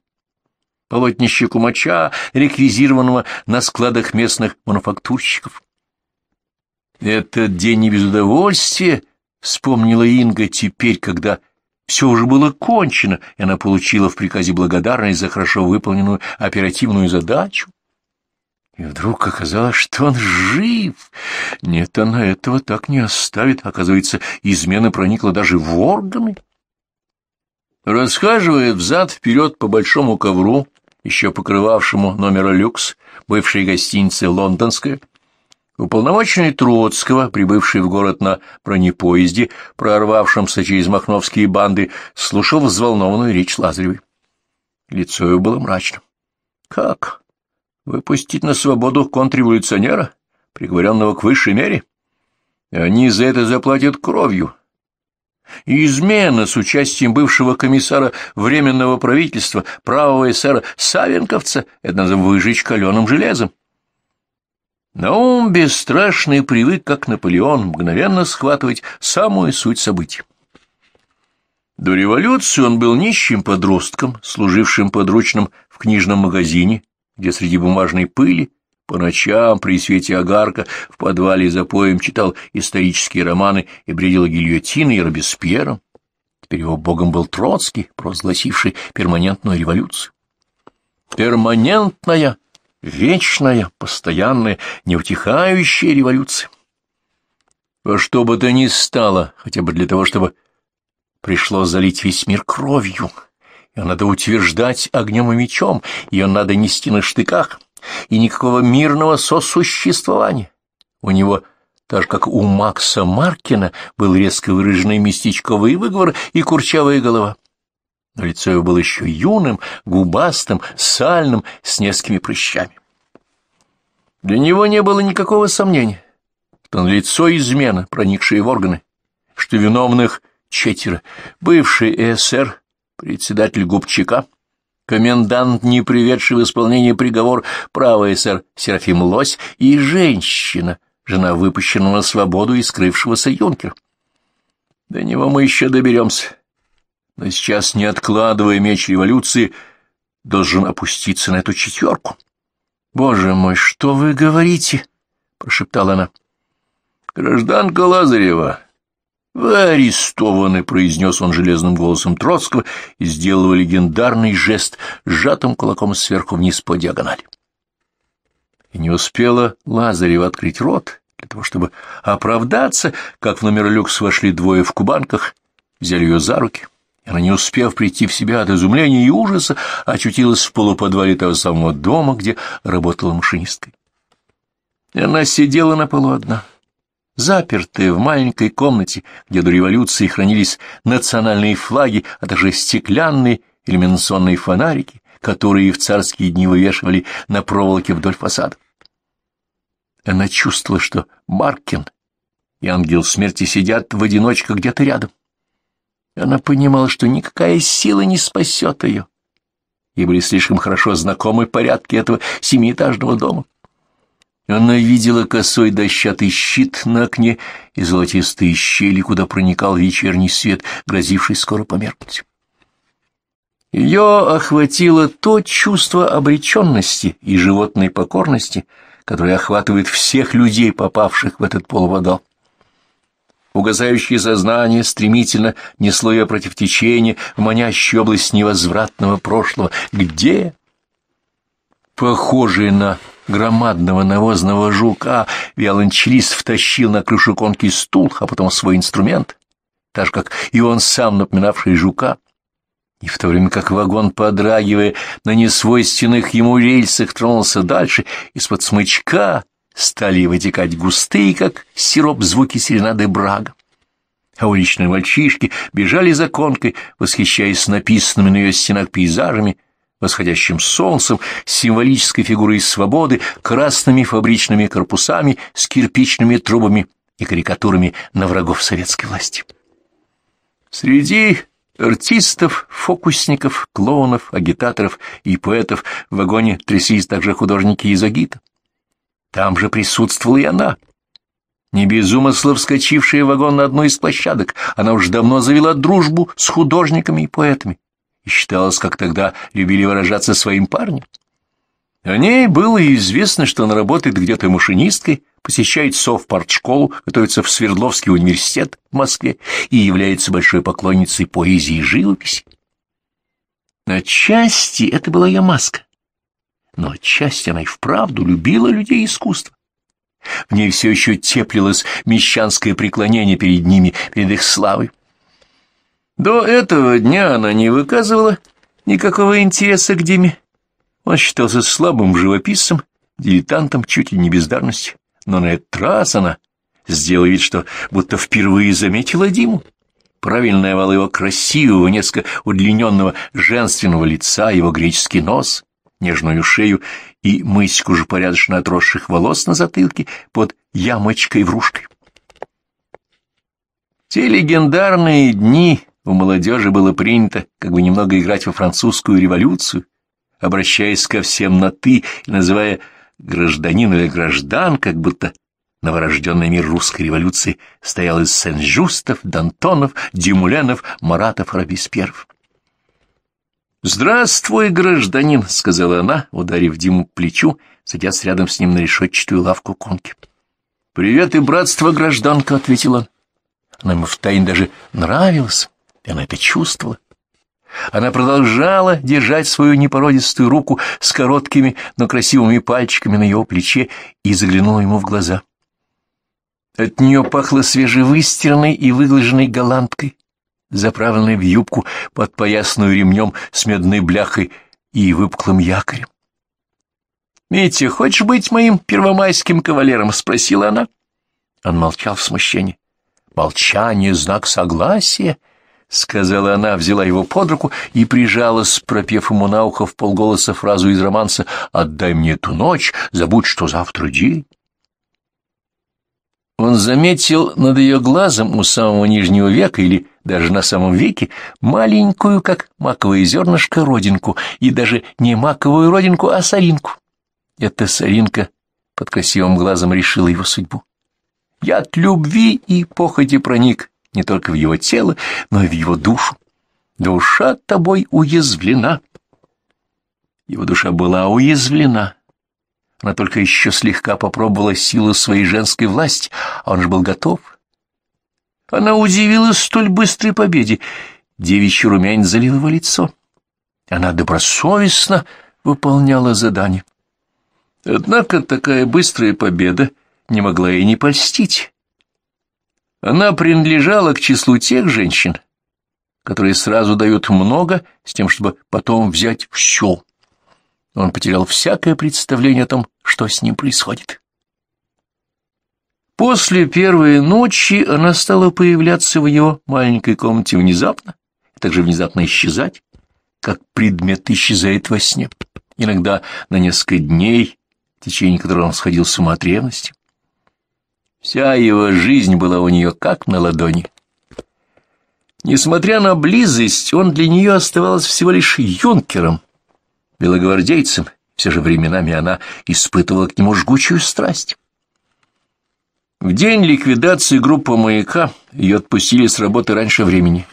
полотнище кумача, реквизированного на складах местных мануфактурщиков. Этот день не без удовольствия — вспомнила Инга теперь, когда все уже было кончено, и она получила в приказе благодарность за хорошо выполненную оперативную задачу. И вдруг оказалось, что он жив. Нет, она этого так не оставит. Оказывается, измена проникла даже в органы. Расхаживая взад-вперед по большому ковру, еще покрывавшему номера люкс, бывшей гостиницы «Лондонская», Уполномоченный Троцкого, прибывший в город на бронепоезде, прорвавшемся через махновские банды, слушал взволнованную речь Лазаревой. Лицо его было мрачно. — Как? Выпустить на свободу контрреволюционера, приговоренного к высшей мере? Они за это заплатят кровью. И измена с участием бывшего комиссара Временного правительства, правого эсера Савенковца, это называется выжечь каленым железом. Наум бесстрашный привык, как Наполеон, мгновенно схватывать самую суть событий. До революции он был нищим подростком, служившим подручным в книжном магазине, где среди бумажной пыли по ночам при свете огарка в подвале за поем читал исторические романы и бредил гильотиной и Робеспьером. Теперь его богом был Троцкий, провозгласивший перманентную революцию. «Перманентная!» вечная, постоянная, неутихающая революция. Во что бы то ни стало, хотя бы для того, чтобы пришло залить весь мир кровью, ее надо утверждать огнем и мечом, ее надо нести на штыках, и никакого мирного сосуществования. У него, так же как у Макса Маркина, был резко выраженный местечковый выговор и курчавая голова но лицо его было еще юным, губастым, сальным, с несколькими прыщами. Для него не было никакого сомнения, что на лицо измена, проникшие в органы, что виновных четверо, бывший ЭСР, председатель губчика, комендант, не приведший в исполнение приговор, правый СР Серафим Лось и женщина, жена выпущенного на свободу и скрывшегося юнкер. До него мы еще доберемся но сейчас, не откладывая меч революции, должен опуститься на эту четверку. «Боже мой, что вы говорите?» — прошептала она. «Гражданка Лазарева, вы арестованы», — произнес он железным голосом Троцкого и сделал его легендарный жест сжатым кулаком сверху вниз по диагонали. И не успела Лазарева открыть рот для того, чтобы оправдаться, как в номер люкс вошли двое в кубанках, взяли ее за руки — она, не успев прийти в себя от изумления и ужаса, очутилась в полуподвале того самого дома, где работала машинисткой. Она сидела на полу одна, запертая в маленькой комнате, где до революции хранились национальные флаги, а также стеклянные иллюминационные фонарики, которые в царские дни вывешивали на проволоке вдоль фасада. Она чувствовала, что Маркин и ангел смерти сидят в одиночку где-то рядом и она понимала, что никакая сила не спасет ее, и были слишком хорошо знакомы порядки этого семиэтажного дома. Она видела косой дощатый щит на окне и золотистые щели, куда проникал вечерний свет, грозивший скоро померкнуть. Ее охватило то чувство обреченности и животной покорности, которое охватывает всех людей, попавших в этот полуводал угасающее сознание стремительно несло ее против течения в манящую область невозвратного прошлого. Где? Похожий на громадного навозного жука, виолончелист втащил на крышу конки стул, а потом свой инструмент, так же, как и он сам, напоминавший жука. И в то время как вагон, подрагивая на несвойственных ему рельсах, тронулся дальше, из-под смычка — стали вытекать густые, как сироп, звуки серенады Брага. А уличные мальчишки бежали за конкой, восхищаясь написанными на ее стенах пейзажами, восходящим солнцем, символической фигурой свободы, красными фабричными корпусами с кирпичными трубами и карикатурами на врагов советской власти. Среди артистов, фокусников, клоунов, агитаторов и поэтов в вагоне тряслись также художники из Агита. Там же присутствовала и она. Не без умысла вскочившая в вагон на одной из площадок, она уж давно завела дружбу с художниками и поэтами и считалась, как тогда любили выражаться своим парнем. О ней было известно, что она работает где-то машинисткой, посещает совпартшколу, готовится в Свердловский университет в Москве и является большой поклонницей поэзии и живописи. Отчасти это была ее маска но отчасти она и вправду любила людей искусства. В ней все еще теплилось мещанское преклонение перед ними, перед их славой. До этого дня она не выказывала никакого интереса к Диме. Он считался слабым живописцем, дилетантом чуть ли не бездарностью, но на этот раз она сделала вид, что будто впервые заметила Диму. Правильно овал его красивого, несколько удлиненного женственного лица, его греческий нос, нежную шею и мысик уже порядочно отросших волос на затылке под ямочкой-вружкой. в Те легендарные дни у молодежи было принято как бы немного играть во французскую революцию, обращаясь ко всем на «ты» и называя гражданин или граждан, как будто новорожденный мир русской революции стоял из Сен-Жустов, Д'Антонов, Дюмуленов, Маратов, Робеспьеров. «Здравствуй, гражданин», — сказала она, ударив Диму по плечу, садясь рядом с ним на решетчатую лавку конки. «Привет и братство, гражданка», — ответила он. Она ему втайне даже нравилась, и она это чувствовала. Она продолжала держать свою непородистую руку с короткими, но красивыми пальчиками на его плече и заглянула ему в глаза. От нее пахло свежевыстиранной и выглаженной голландкой, заправленной в юбку, под поясную ремнем с медной бляхой и выпуклым якорем. «Митя, хочешь быть моим первомайским кавалером?» — спросила она. Он молчал в смущении. «Молчание — знак согласия», — сказала она, взяла его под руку и прижалась, пропев ему на ухо в полголоса фразу из романса «Отдай мне эту ночь, забудь, что завтра день». Он заметил над ее глазом у самого нижнего века или даже на самом веке, маленькую, как маковое зернышко, родинку, и даже не маковую родинку, а соринку. Эта соринка под красивым глазом решила его судьбу. Я от любви и похоти проник не только в его тело, но и в его душу. Душа тобой уязвлена. Его душа была уязвлена. Она только еще слегка попробовала силу своей женской власти, а он же был готов — она удивилась столь быстрой победе. Девичий румянь залил его лицо. Она добросовестно выполняла задание. Однако такая быстрая победа не могла ей не польстить. Она принадлежала к числу тех женщин, которые сразу дают много с тем, чтобы потом взять все. Он потерял всякое представление о том, что с ним происходит. После первой ночи она стала появляться в его маленькой комнате внезапно, а также внезапно исчезать, как предмет исчезает во сне, иногда на несколько дней, в течение которого он сходил с ума от ревности. Вся его жизнь была у нее как на ладони. Несмотря на близость, он для нее оставался всего лишь юнкером, белогвардейцем, все же временами она испытывала к нему жгучую страсть. В день ликвидации группы «Маяка» ее отпустили с работы раньше времени,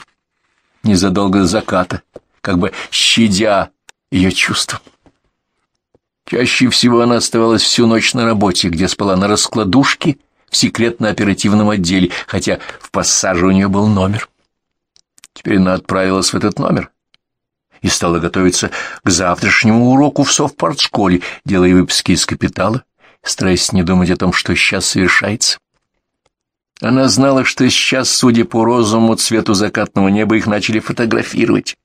незадолго до заката, как бы щадя ее чувства. Чаще всего она оставалась всю ночь на работе, где спала на раскладушке в секретно-оперативном отделе, хотя в пассаже у нее был номер. Теперь она отправилась в этот номер и стала готовиться к завтрашнему уроку в совпартшколе, делая выпуски из капитала стараясь не думать о том, что сейчас совершается. Она знала, что сейчас, судя по розовому цвету закатного неба, их начали фотографировать.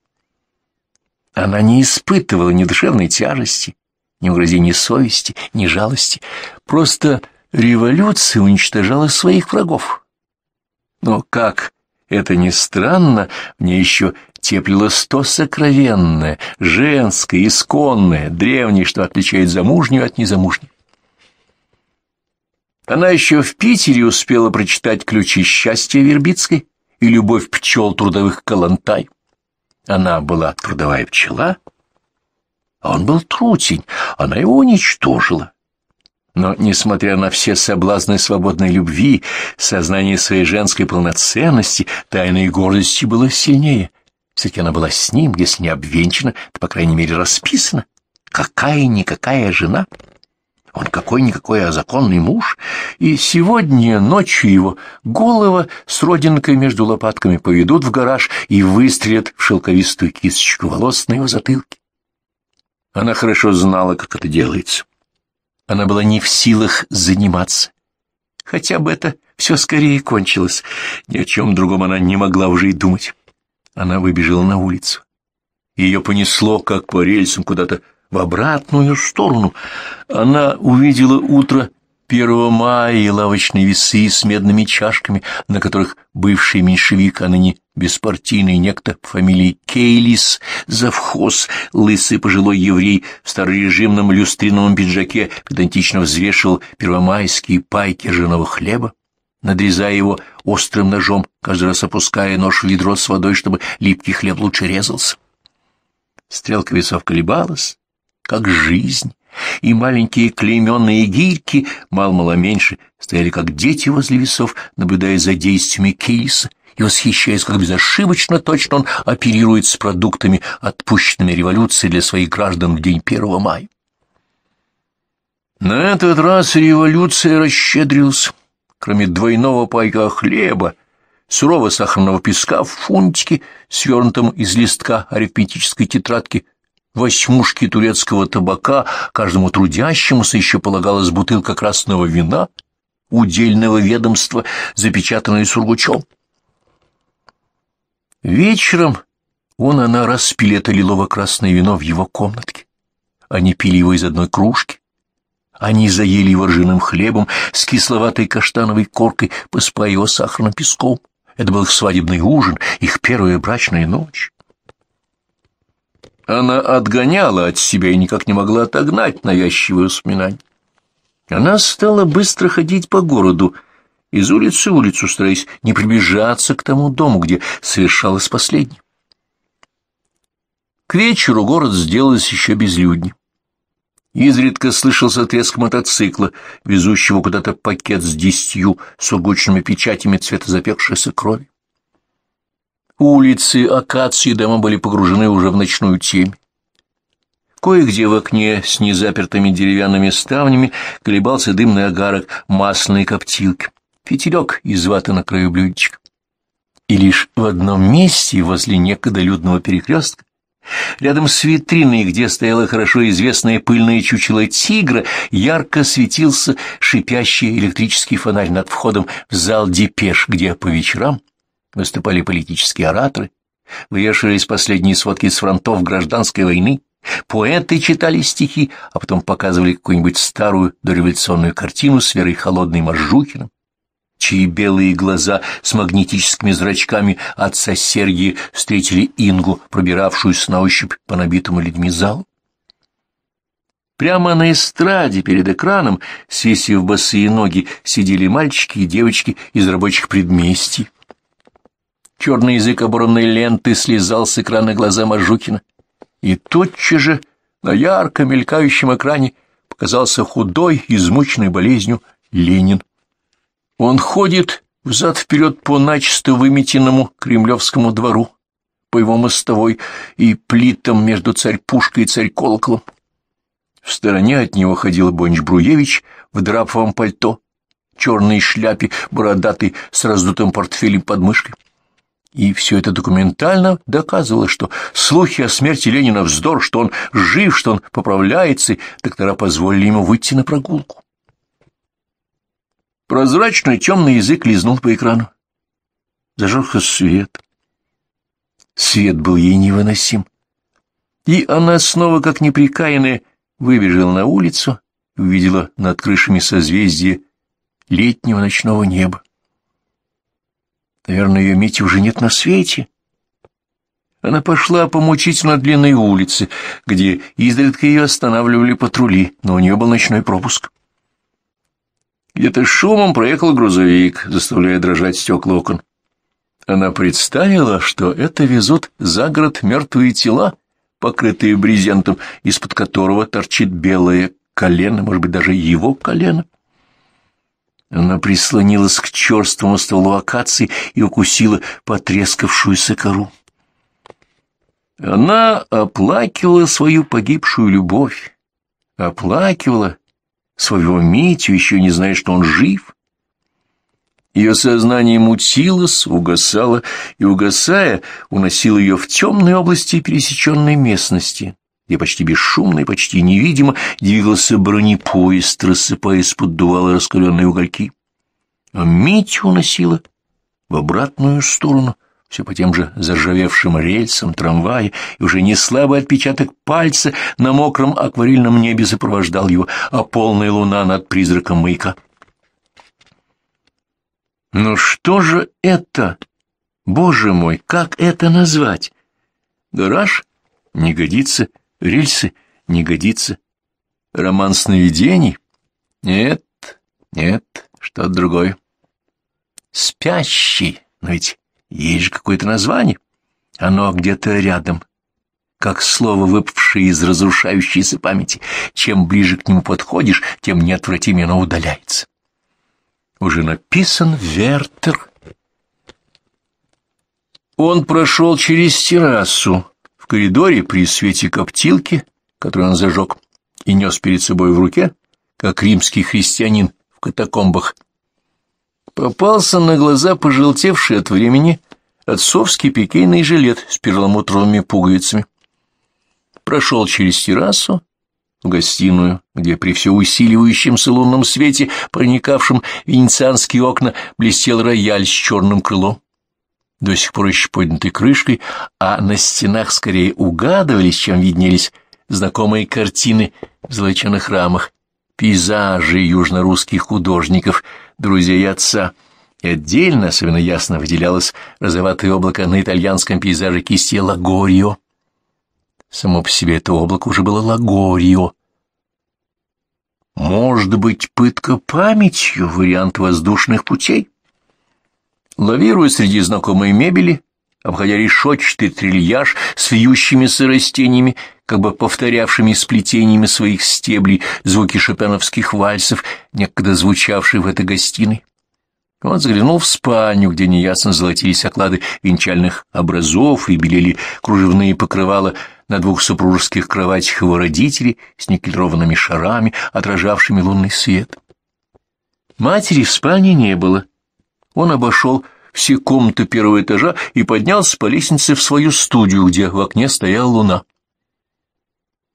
Она не испытывала ни душевной тяжести, ни угрозений совести, ни жалости. Просто революция уничтожала своих врагов. Но как это ни странно, мне еще теплилось то сокровенное, женское, исконное, древнее, что отличает замужнюю от незамужней. Она еще в Питере успела прочитать «Ключи счастья» Вербицкой и «Любовь пчел трудовых Калантай». Она была трудовая пчела, а он был трутень, она его уничтожила. Но, несмотря на все соблазны свободной любви, сознание своей женской полноценности, тайной гордости было сильнее. Все-таки она была с ним, если не обвенчана, то, по крайней мере, расписана. Какая-никакая жена! — он какой-никакой, а законный муж, и сегодня ночью его голова с родинкой между лопатками поведут в гараж и выстрелят в шелковистую кисточку волос на его затылке. Она хорошо знала, как это делается. Она была не в силах заниматься. Хотя бы это все скорее кончилось. Ни о чем другом она не могла уже и думать. Она выбежала на улицу. Ее понесло, как по рельсам, куда-то в обратную сторону. Она увидела утро 1 мая и лавочные весы с медными чашками, на которых бывший меньшевик, а ныне беспартийный некто по фамилии Кейлис, завхоз, лысый пожилой еврей в старорежимном люстриновом пиджаке педантично взвешивал первомайские пайки ржаного хлеба, надрезая его острым ножом, каждый раз опуская нож в ведро с водой, чтобы липкий хлеб лучше резался. Стрелка весов колебалась, как жизнь, и маленькие клейменные гильки, мало-мало меньше, стояли как дети возле весов, наблюдая за действиями кейса и восхищаясь, как безошибочно точно он оперирует с продуктами, отпущенными революцией для своих граждан в день 1 мая. На этот раз революция расщедрилась. Кроме двойного пайка хлеба, сурово сахарного песка в фунтике, свернутом из листка арифметической тетрадки – восьмушки турецкого табака, каждому трудящемуся еще полагалась бутылка красного вина, удельного ведомства, запечатанная сургучом. Вечером он и она распили это лилово-красное вино в его комнатке. Они пили его из одной кружки. Они заели его ржаным хлебом с кисловатой каштановой коркой, посыпая его сахарным песком. Это был их свадебный ужин, их первая брачная ночь. Она отгоняла от себя и никак не могла отогнать навязчивые воспоминания. Она стала быстро ходить по городу, из улицы в улицу, стараясь не приближаться к тому дому, где совершалось последнее. К вечеру город сделался еще безлюдней. Изредка слышался треск мотоцикла, везущего куда-то пакет с десятью сургучными печатями цвета запекшейся крови. Улицы Акации дома были погружены уже в ночную темь. Кое-где в окне с незапертыми деревянными ставнями колебался дымный огарок масляной коптилки, фитилек из ваты на краю блюдечка. И лишь в одном месте, возле некогда людного перекрестка, рядом с витриной, где стояло хорошо известное пыльное чучело тигра, ярко светился шипящий электрический фонарь над входом в зал «Депеш», где по вечерам выступали политические ораторы, вывешивались последние сводки с фронтов гражданской войны, поэты читали стихи, а потом показывали какую-нибудь старую дореволюционную картину с Верой Холодной Маржухиным, чьи белые глаза с магнетическими зрачками отца Сергия встретили Ингу, пробиравшуюся на ощупь по набитому людьми залу. Прямо на эстраде перед экраном, свесив босые ноги, сидели мальчики и девочки из рабочих предместий. Черный язык оборонной ленты слезал с экрана глаза Мажукина. И тотчас же на ярко мелькающем экране показался худой, измученной болезнью Ленин. Он ходит взад-вперед по начисто выметенному кремлевскому двору, по его мостовой и плитам между царь-пушкой и царь-колоколом. В стороне от него ходил Бонч Бруевич в драповом пальто, черной шляпе, бородатый, с раздутым портфелем под мышкой. И все это документально доказывало, что слухи о смерти Ленина вздор, что он жив, что он поправляется, и доктора позволили ему выйти на прогулку. Прозрачный темный язык лизнул по экрану. Зажегся свет. Свет был ей невыносим. И она снова, как неприкаянная, выбежала на улицу, увидела над крышами созвездие летнего ночного неба. Наверное, ее Мити уже нет на свете. Она пошла по мучительно длинной улице, где изредка ее останавливали патрули, но у нее был ночной пропуск. Где-то шумом проехал грузовик, заставляя дрожать стекла окон. Она представила, что это везут за город мертвые тела, покрытые брезентом, из-под которого торчит белое колено, может быть, даже его колено. Она прислонилась к черствому стволу акации и укусила потрескавшуюся кору. Она оплакивала свою погибшую любовь, оплакивала своего Митю, еще не зная, что он жив. Ее сознание мутилось, угасало, и, угасая, уносило ее в темные области пересеченной местности, где почти бесшумно и почти невидимо двигался бронепоезд, рассыпаясь под дувало раскаленные угольки. А Митю уносило в обратную сторону, все по тем же заржавевшим рельсам трамвая, и уже не слабый отпечаток пальца на мокром акварельном небе сопровождал его, а полная луна над призраком маяка. Но что же это? Боже мой, как это назвать? Гараж? Не годится. Рельсы не годится. Роман сновидений? Нет, нет, что-то другое. Спящий, но ведь есть же какое-то название. Оно где-то рядом, как слово, выпавшее из разрушающейся памяти. Чем ближе к нему подходишь, тем неотвратимо оно удаляется. Уже написан Вертер. Он прошел через террасу, коридоре при свете коптилки, которую он зажег, и нес перед собой в руке, как римский христианин в катакомбах. Попался на глаза пожелтевший от времени отцовский пикейный жилет с перламутровыми пуговицами. Прошел через террасу, в гостиную, где при все усиливающемся лунном свете, проникавшем венецианские окна, блестел рояль с черным крылом до сих пор еще поднятой крышкой, а на стенах скорее угадывались, чем виднелись знакомые картины в золоченых рамах, пейзажи южнорусских художников, друзей отца, и отдельно, особенно ясно, выделялось розоватое облако на итальянском пейзаже кисти Лагорио. Само по себе это облако уже было Лагорио. Может быть, пытка памятью — вариант воздушных путей? Лавируя среди знакомой мебели, обходя решетчатый трильяж с вьющимися растениями, как бы повторявшими сплетениями своих стеблей звуки шопеновских вальсов, некогда звучавшие в этой гостиной. Он заглянул в спальню, где неясно золотились оклады венчальных образов и белели кружевные покрывала на двух супружеских кроватях его родителей с никелированными шарами, отражавшими лунный свет. Матери в спальне не было — он обошел все комнаты первого этажа и поднялся по лестнице в свою студию, где в окне стояла луна.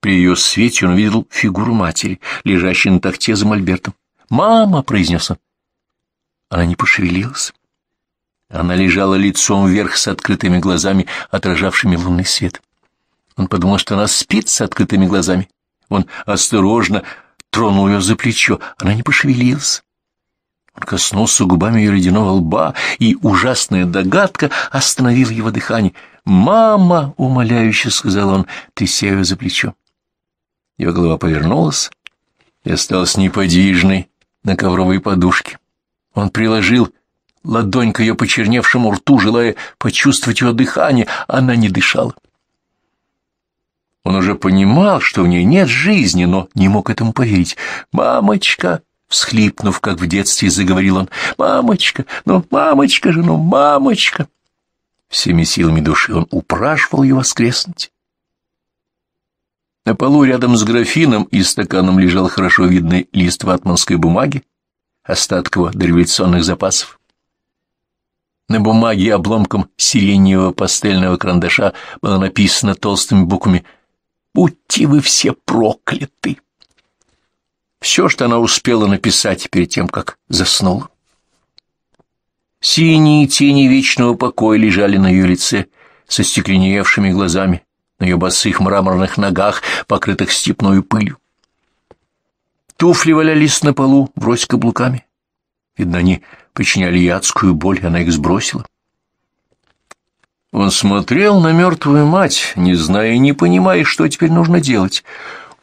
При ее свете он увидел фигуру матери, лежащей на тахте за мольбертом. «Мама!» — произнес он. Она не пошевелилась. Она лежала лицом вверх с открытыми глазами, отражавшими лунный свет. Он подумал, что она спит с открытыми глазами. Он осторожно тронул ее за плечо. Она не пошевелилась коснулся губами ее ледяного лба, и ужасная догадка остановила его дыхание. «Мама!» — умоляюще сказал он, тряся ее за плечо. Его голова повернулась и осталась неподвижной на ковровой подушке. Он приложил ладонь к ее почерневшему рту, желая почувствовать ее дыхание. Она не дышала. Он уже понимал, что в ней нет жизни, но не мог этому поверить. «Мамочка!» Всхлипнув, как в детстве, заговорил он. «Мамочка! Ну, мамочка же, ну, мамочка!» Всеми силами души он упрашивал ее воскреснуть. На полу рядом с графином и стаканом лежал хорошо видный лист ватманской бумаги, остатков его дореволюционных запасов. На бумаге обломком сиреневого пастельного карандаша было написано толстыми буквами «Будьте вы все прокляты!» все, что она успела написать перед тем, как заснула. Синие тени вечного покоя лежали на ее лице со стекленевшими глазами, на ее босых мраморных ногах, покрытых степной пылью. Туфли валялись на полу, врозь каблуками. Видно, они причиняли ей адскую боль, она их сбросила. Он смотрел на мертвую мать, не зная и не понимая, что теперь нужно делать.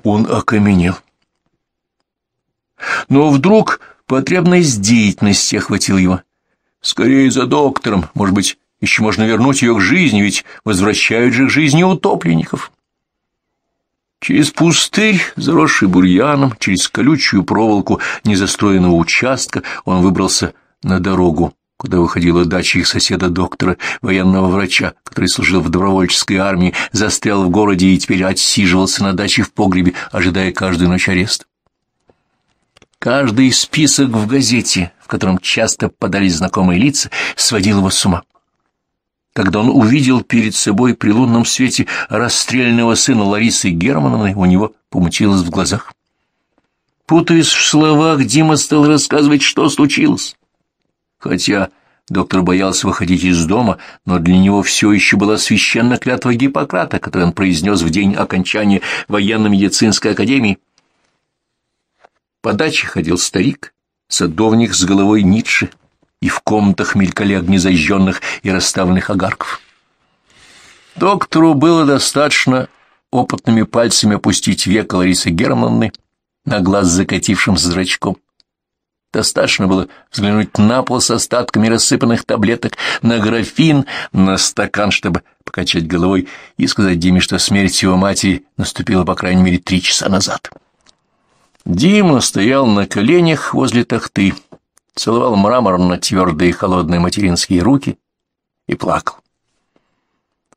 Он окаменел. Но вдруг потребность деятельности охватил его. Скорее за доктором, может быть, еще можно вернуть ее к жизни, ведь возвращают же к жизни утопленников. Через пустырь, заросший бурьяном, через колючую проволоку незастроенного участка он выбрался на дорогу, куда выходила дача их соседа-доктора, военного врача, который служил в добровольческой армии, застрял в городе и теперь отсиживался на даче в погребе, ожидая каждую ночь ареста. Каждый список в газете, в котором часто подались знакомые лица, сводил его с ума. Когда он увидел перед собой при лунном свете расстрельного сына Ларисы Германовны, у него помутилось в глазах. Путаясь в словах, Дима стал рассказывать, что случилось. Хотя доктор боялся выходить из дома, но для него все еще была священна клятва Гиппократа, которую он произнес в день окончания военно-медицинской академии. По даче ходил старик, садовник с головой Ницше, и в комнатах мелькали огни зажженных и расставленных огарков. Доктору было достаточно опытными пальцами опустить век Ларисы германны на глаз закатившим зрачком. Достаточно было взглянуть на пол с остатками рассыпанных таблеток, на графин, на стакан, чтобы покачать головой и сказать Диме, что смерть его матери наступила по крайней мере три часа назад. Дима стоял на коленях возле тахты, целовал мраморно твердые холодные материнские руки и плакал.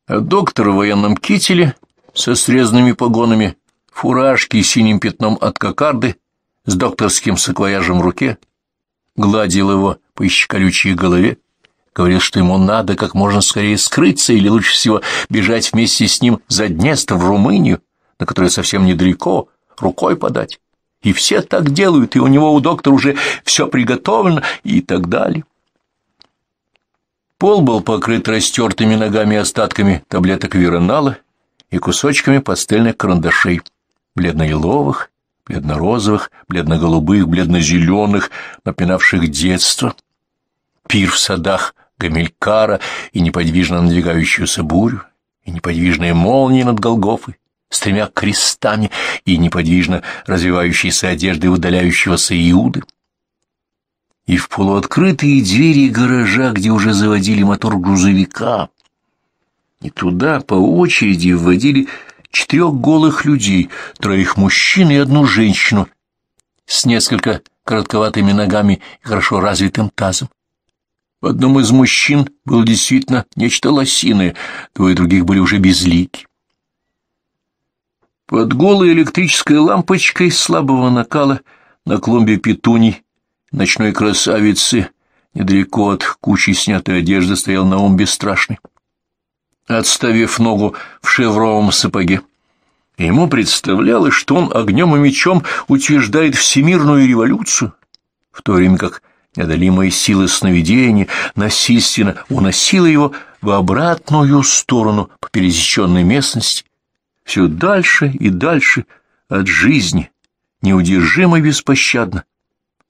А доктор в военном кителе со срезанными погонами, фуражки с синим пятном от кокарды, с докторским саквояжем в руке, гладил его по щеколючей голове, говорил, что ему надо как можно скорее скрыться или лучше всего бежать вместе с ним за Днестр в Румынию, на которую совсем недалеко, рукой подать и все так делают, и у него у доктора уже все приготовлено, и так далее. Пол был покрыт растертыми ногами остатками таблеток веронала и кусочками пастельных карандашей, бледно-еловых, бледно-розовых, бледно-голубых, бледно-зеленых, напоминавших детство, пир в садах Гамилькара и неподвижно надвигающуюся бурю, и неподвижные молнии над Голгофой, с тремя крестами и неподвижно развивающейся одеждой удаляющегося Иуды. И в полуоткрытые двери гаража, где уже заводили мотор грузовика, и туда по очереди вводили четырех голых людей, троих мужчин и одну женщину, с несколько коротковатыми ногами и хорошо развитым тазом. В одном из мужчин было действительно нечто лосиное, двое других были уже безлики. Под голой электрической лампочкой слабого накала на клумбе петуней ночной красавицы недалеко от кучи снятой одежды стоял Наум Бесстрашный, отставив ногу в шевровом сапоге. Ему представлялось, что он огнем и мечом утверждает всемирную революцию, в то время как неодолимые силы сновидения насильственно уносила его в обратную сторону по пересеченной местности, все дальше и дальше от жизни, неудержимо и беспощадно.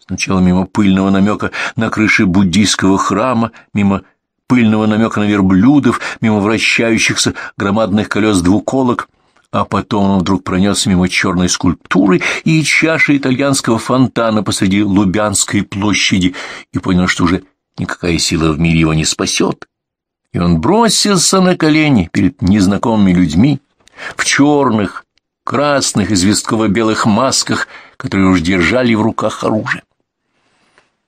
Сначала мимо пыльного намека на крыше буддийского храма, мимо пыльного намека на верблюдов, мимо вращающихся громадных колес двуколок, а потом он вдруг пронесся мимо черной скульптуры и чаши итальянского фонтана посреди Лубянской площади и понял, что уже никакая сила в мире его не спасет. И он бросился на колени перед незнакомыми людьми, в черных, красных, известково-белых масках, которые уж держали в руках оружие.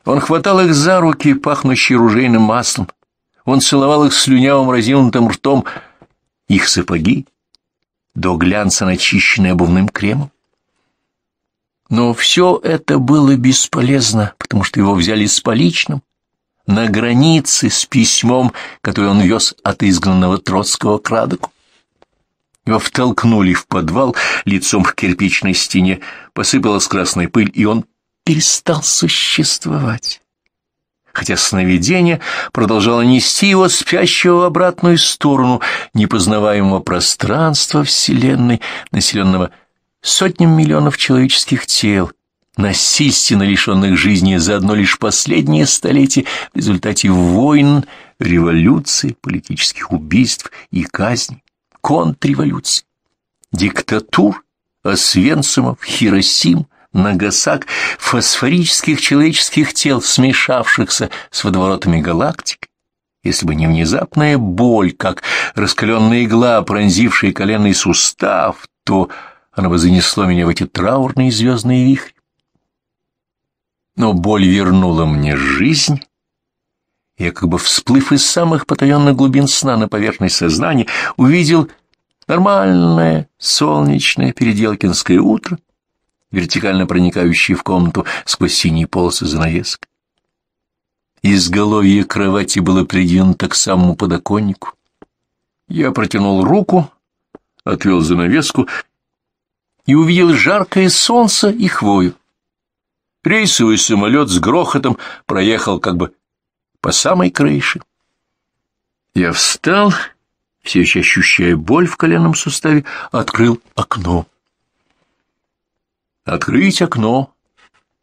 Он хватал их за руки, пахнущие ружейным маслом. Он целовал их слюнявым разинутым ртом, их сапоги, до глянца начищенные обувным кремом. Но все это было бесполезно, потому что его взяли с поличным, на границе с письмом, которое он вез от изгнанного Троцкого к Радоку. Его втолкнули в подвал лицом к кирпичной стене, посыпалась красная пыль, и он перестал существовать. Хотя сновидение продолжало нести его спящего в обратную сторону непознаваемого пространства Вселенной, населенного сотням миллионов человеческих тел, насильственно лишенных жизни за одно лишь последнее столетие в результате войн, революций, политических убийств и казней контрреволюций, диктатур Освенцимов, Хиросим, Нагасак, фосфорических человеческих тел, смешавшихся с водоворотами галактик, если бы не внезапная боль, как раскаленная игла, пронзившая коленный сустав, то она бы занесла меня в эти траурные звездные вихри. Но боль вернула мне жизнь, я, как бы всплыв из самых потаенных глубин сна на поверхность сознания, увидел Нормальное, солнечное, переделкинское утро, вертикально проникающее в комнату сквозь синие полосы занавесок. Изголовье кровати было придвинуто к самому подоконнику. Я протянул руку, отвел занавеску и увидел жаркое солнце и хвою. Рейсовый самолет с грохотом проехал как бы по самой крыше. Я встал все еще ощущая боль в коленном суставе, открыл окно. Открыть окно,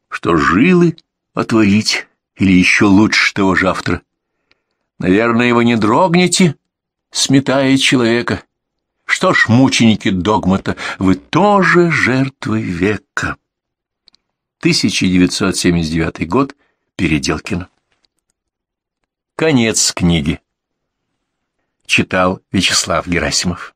что жилы отворить, или еще лучше того же автора. Наверное, его не дрогнете, сметая человека. Что ж, мученики догмата, вы тоже жертвы века. 1979 год, Переделкино. Конец книги читал Вячеслав Герасимов.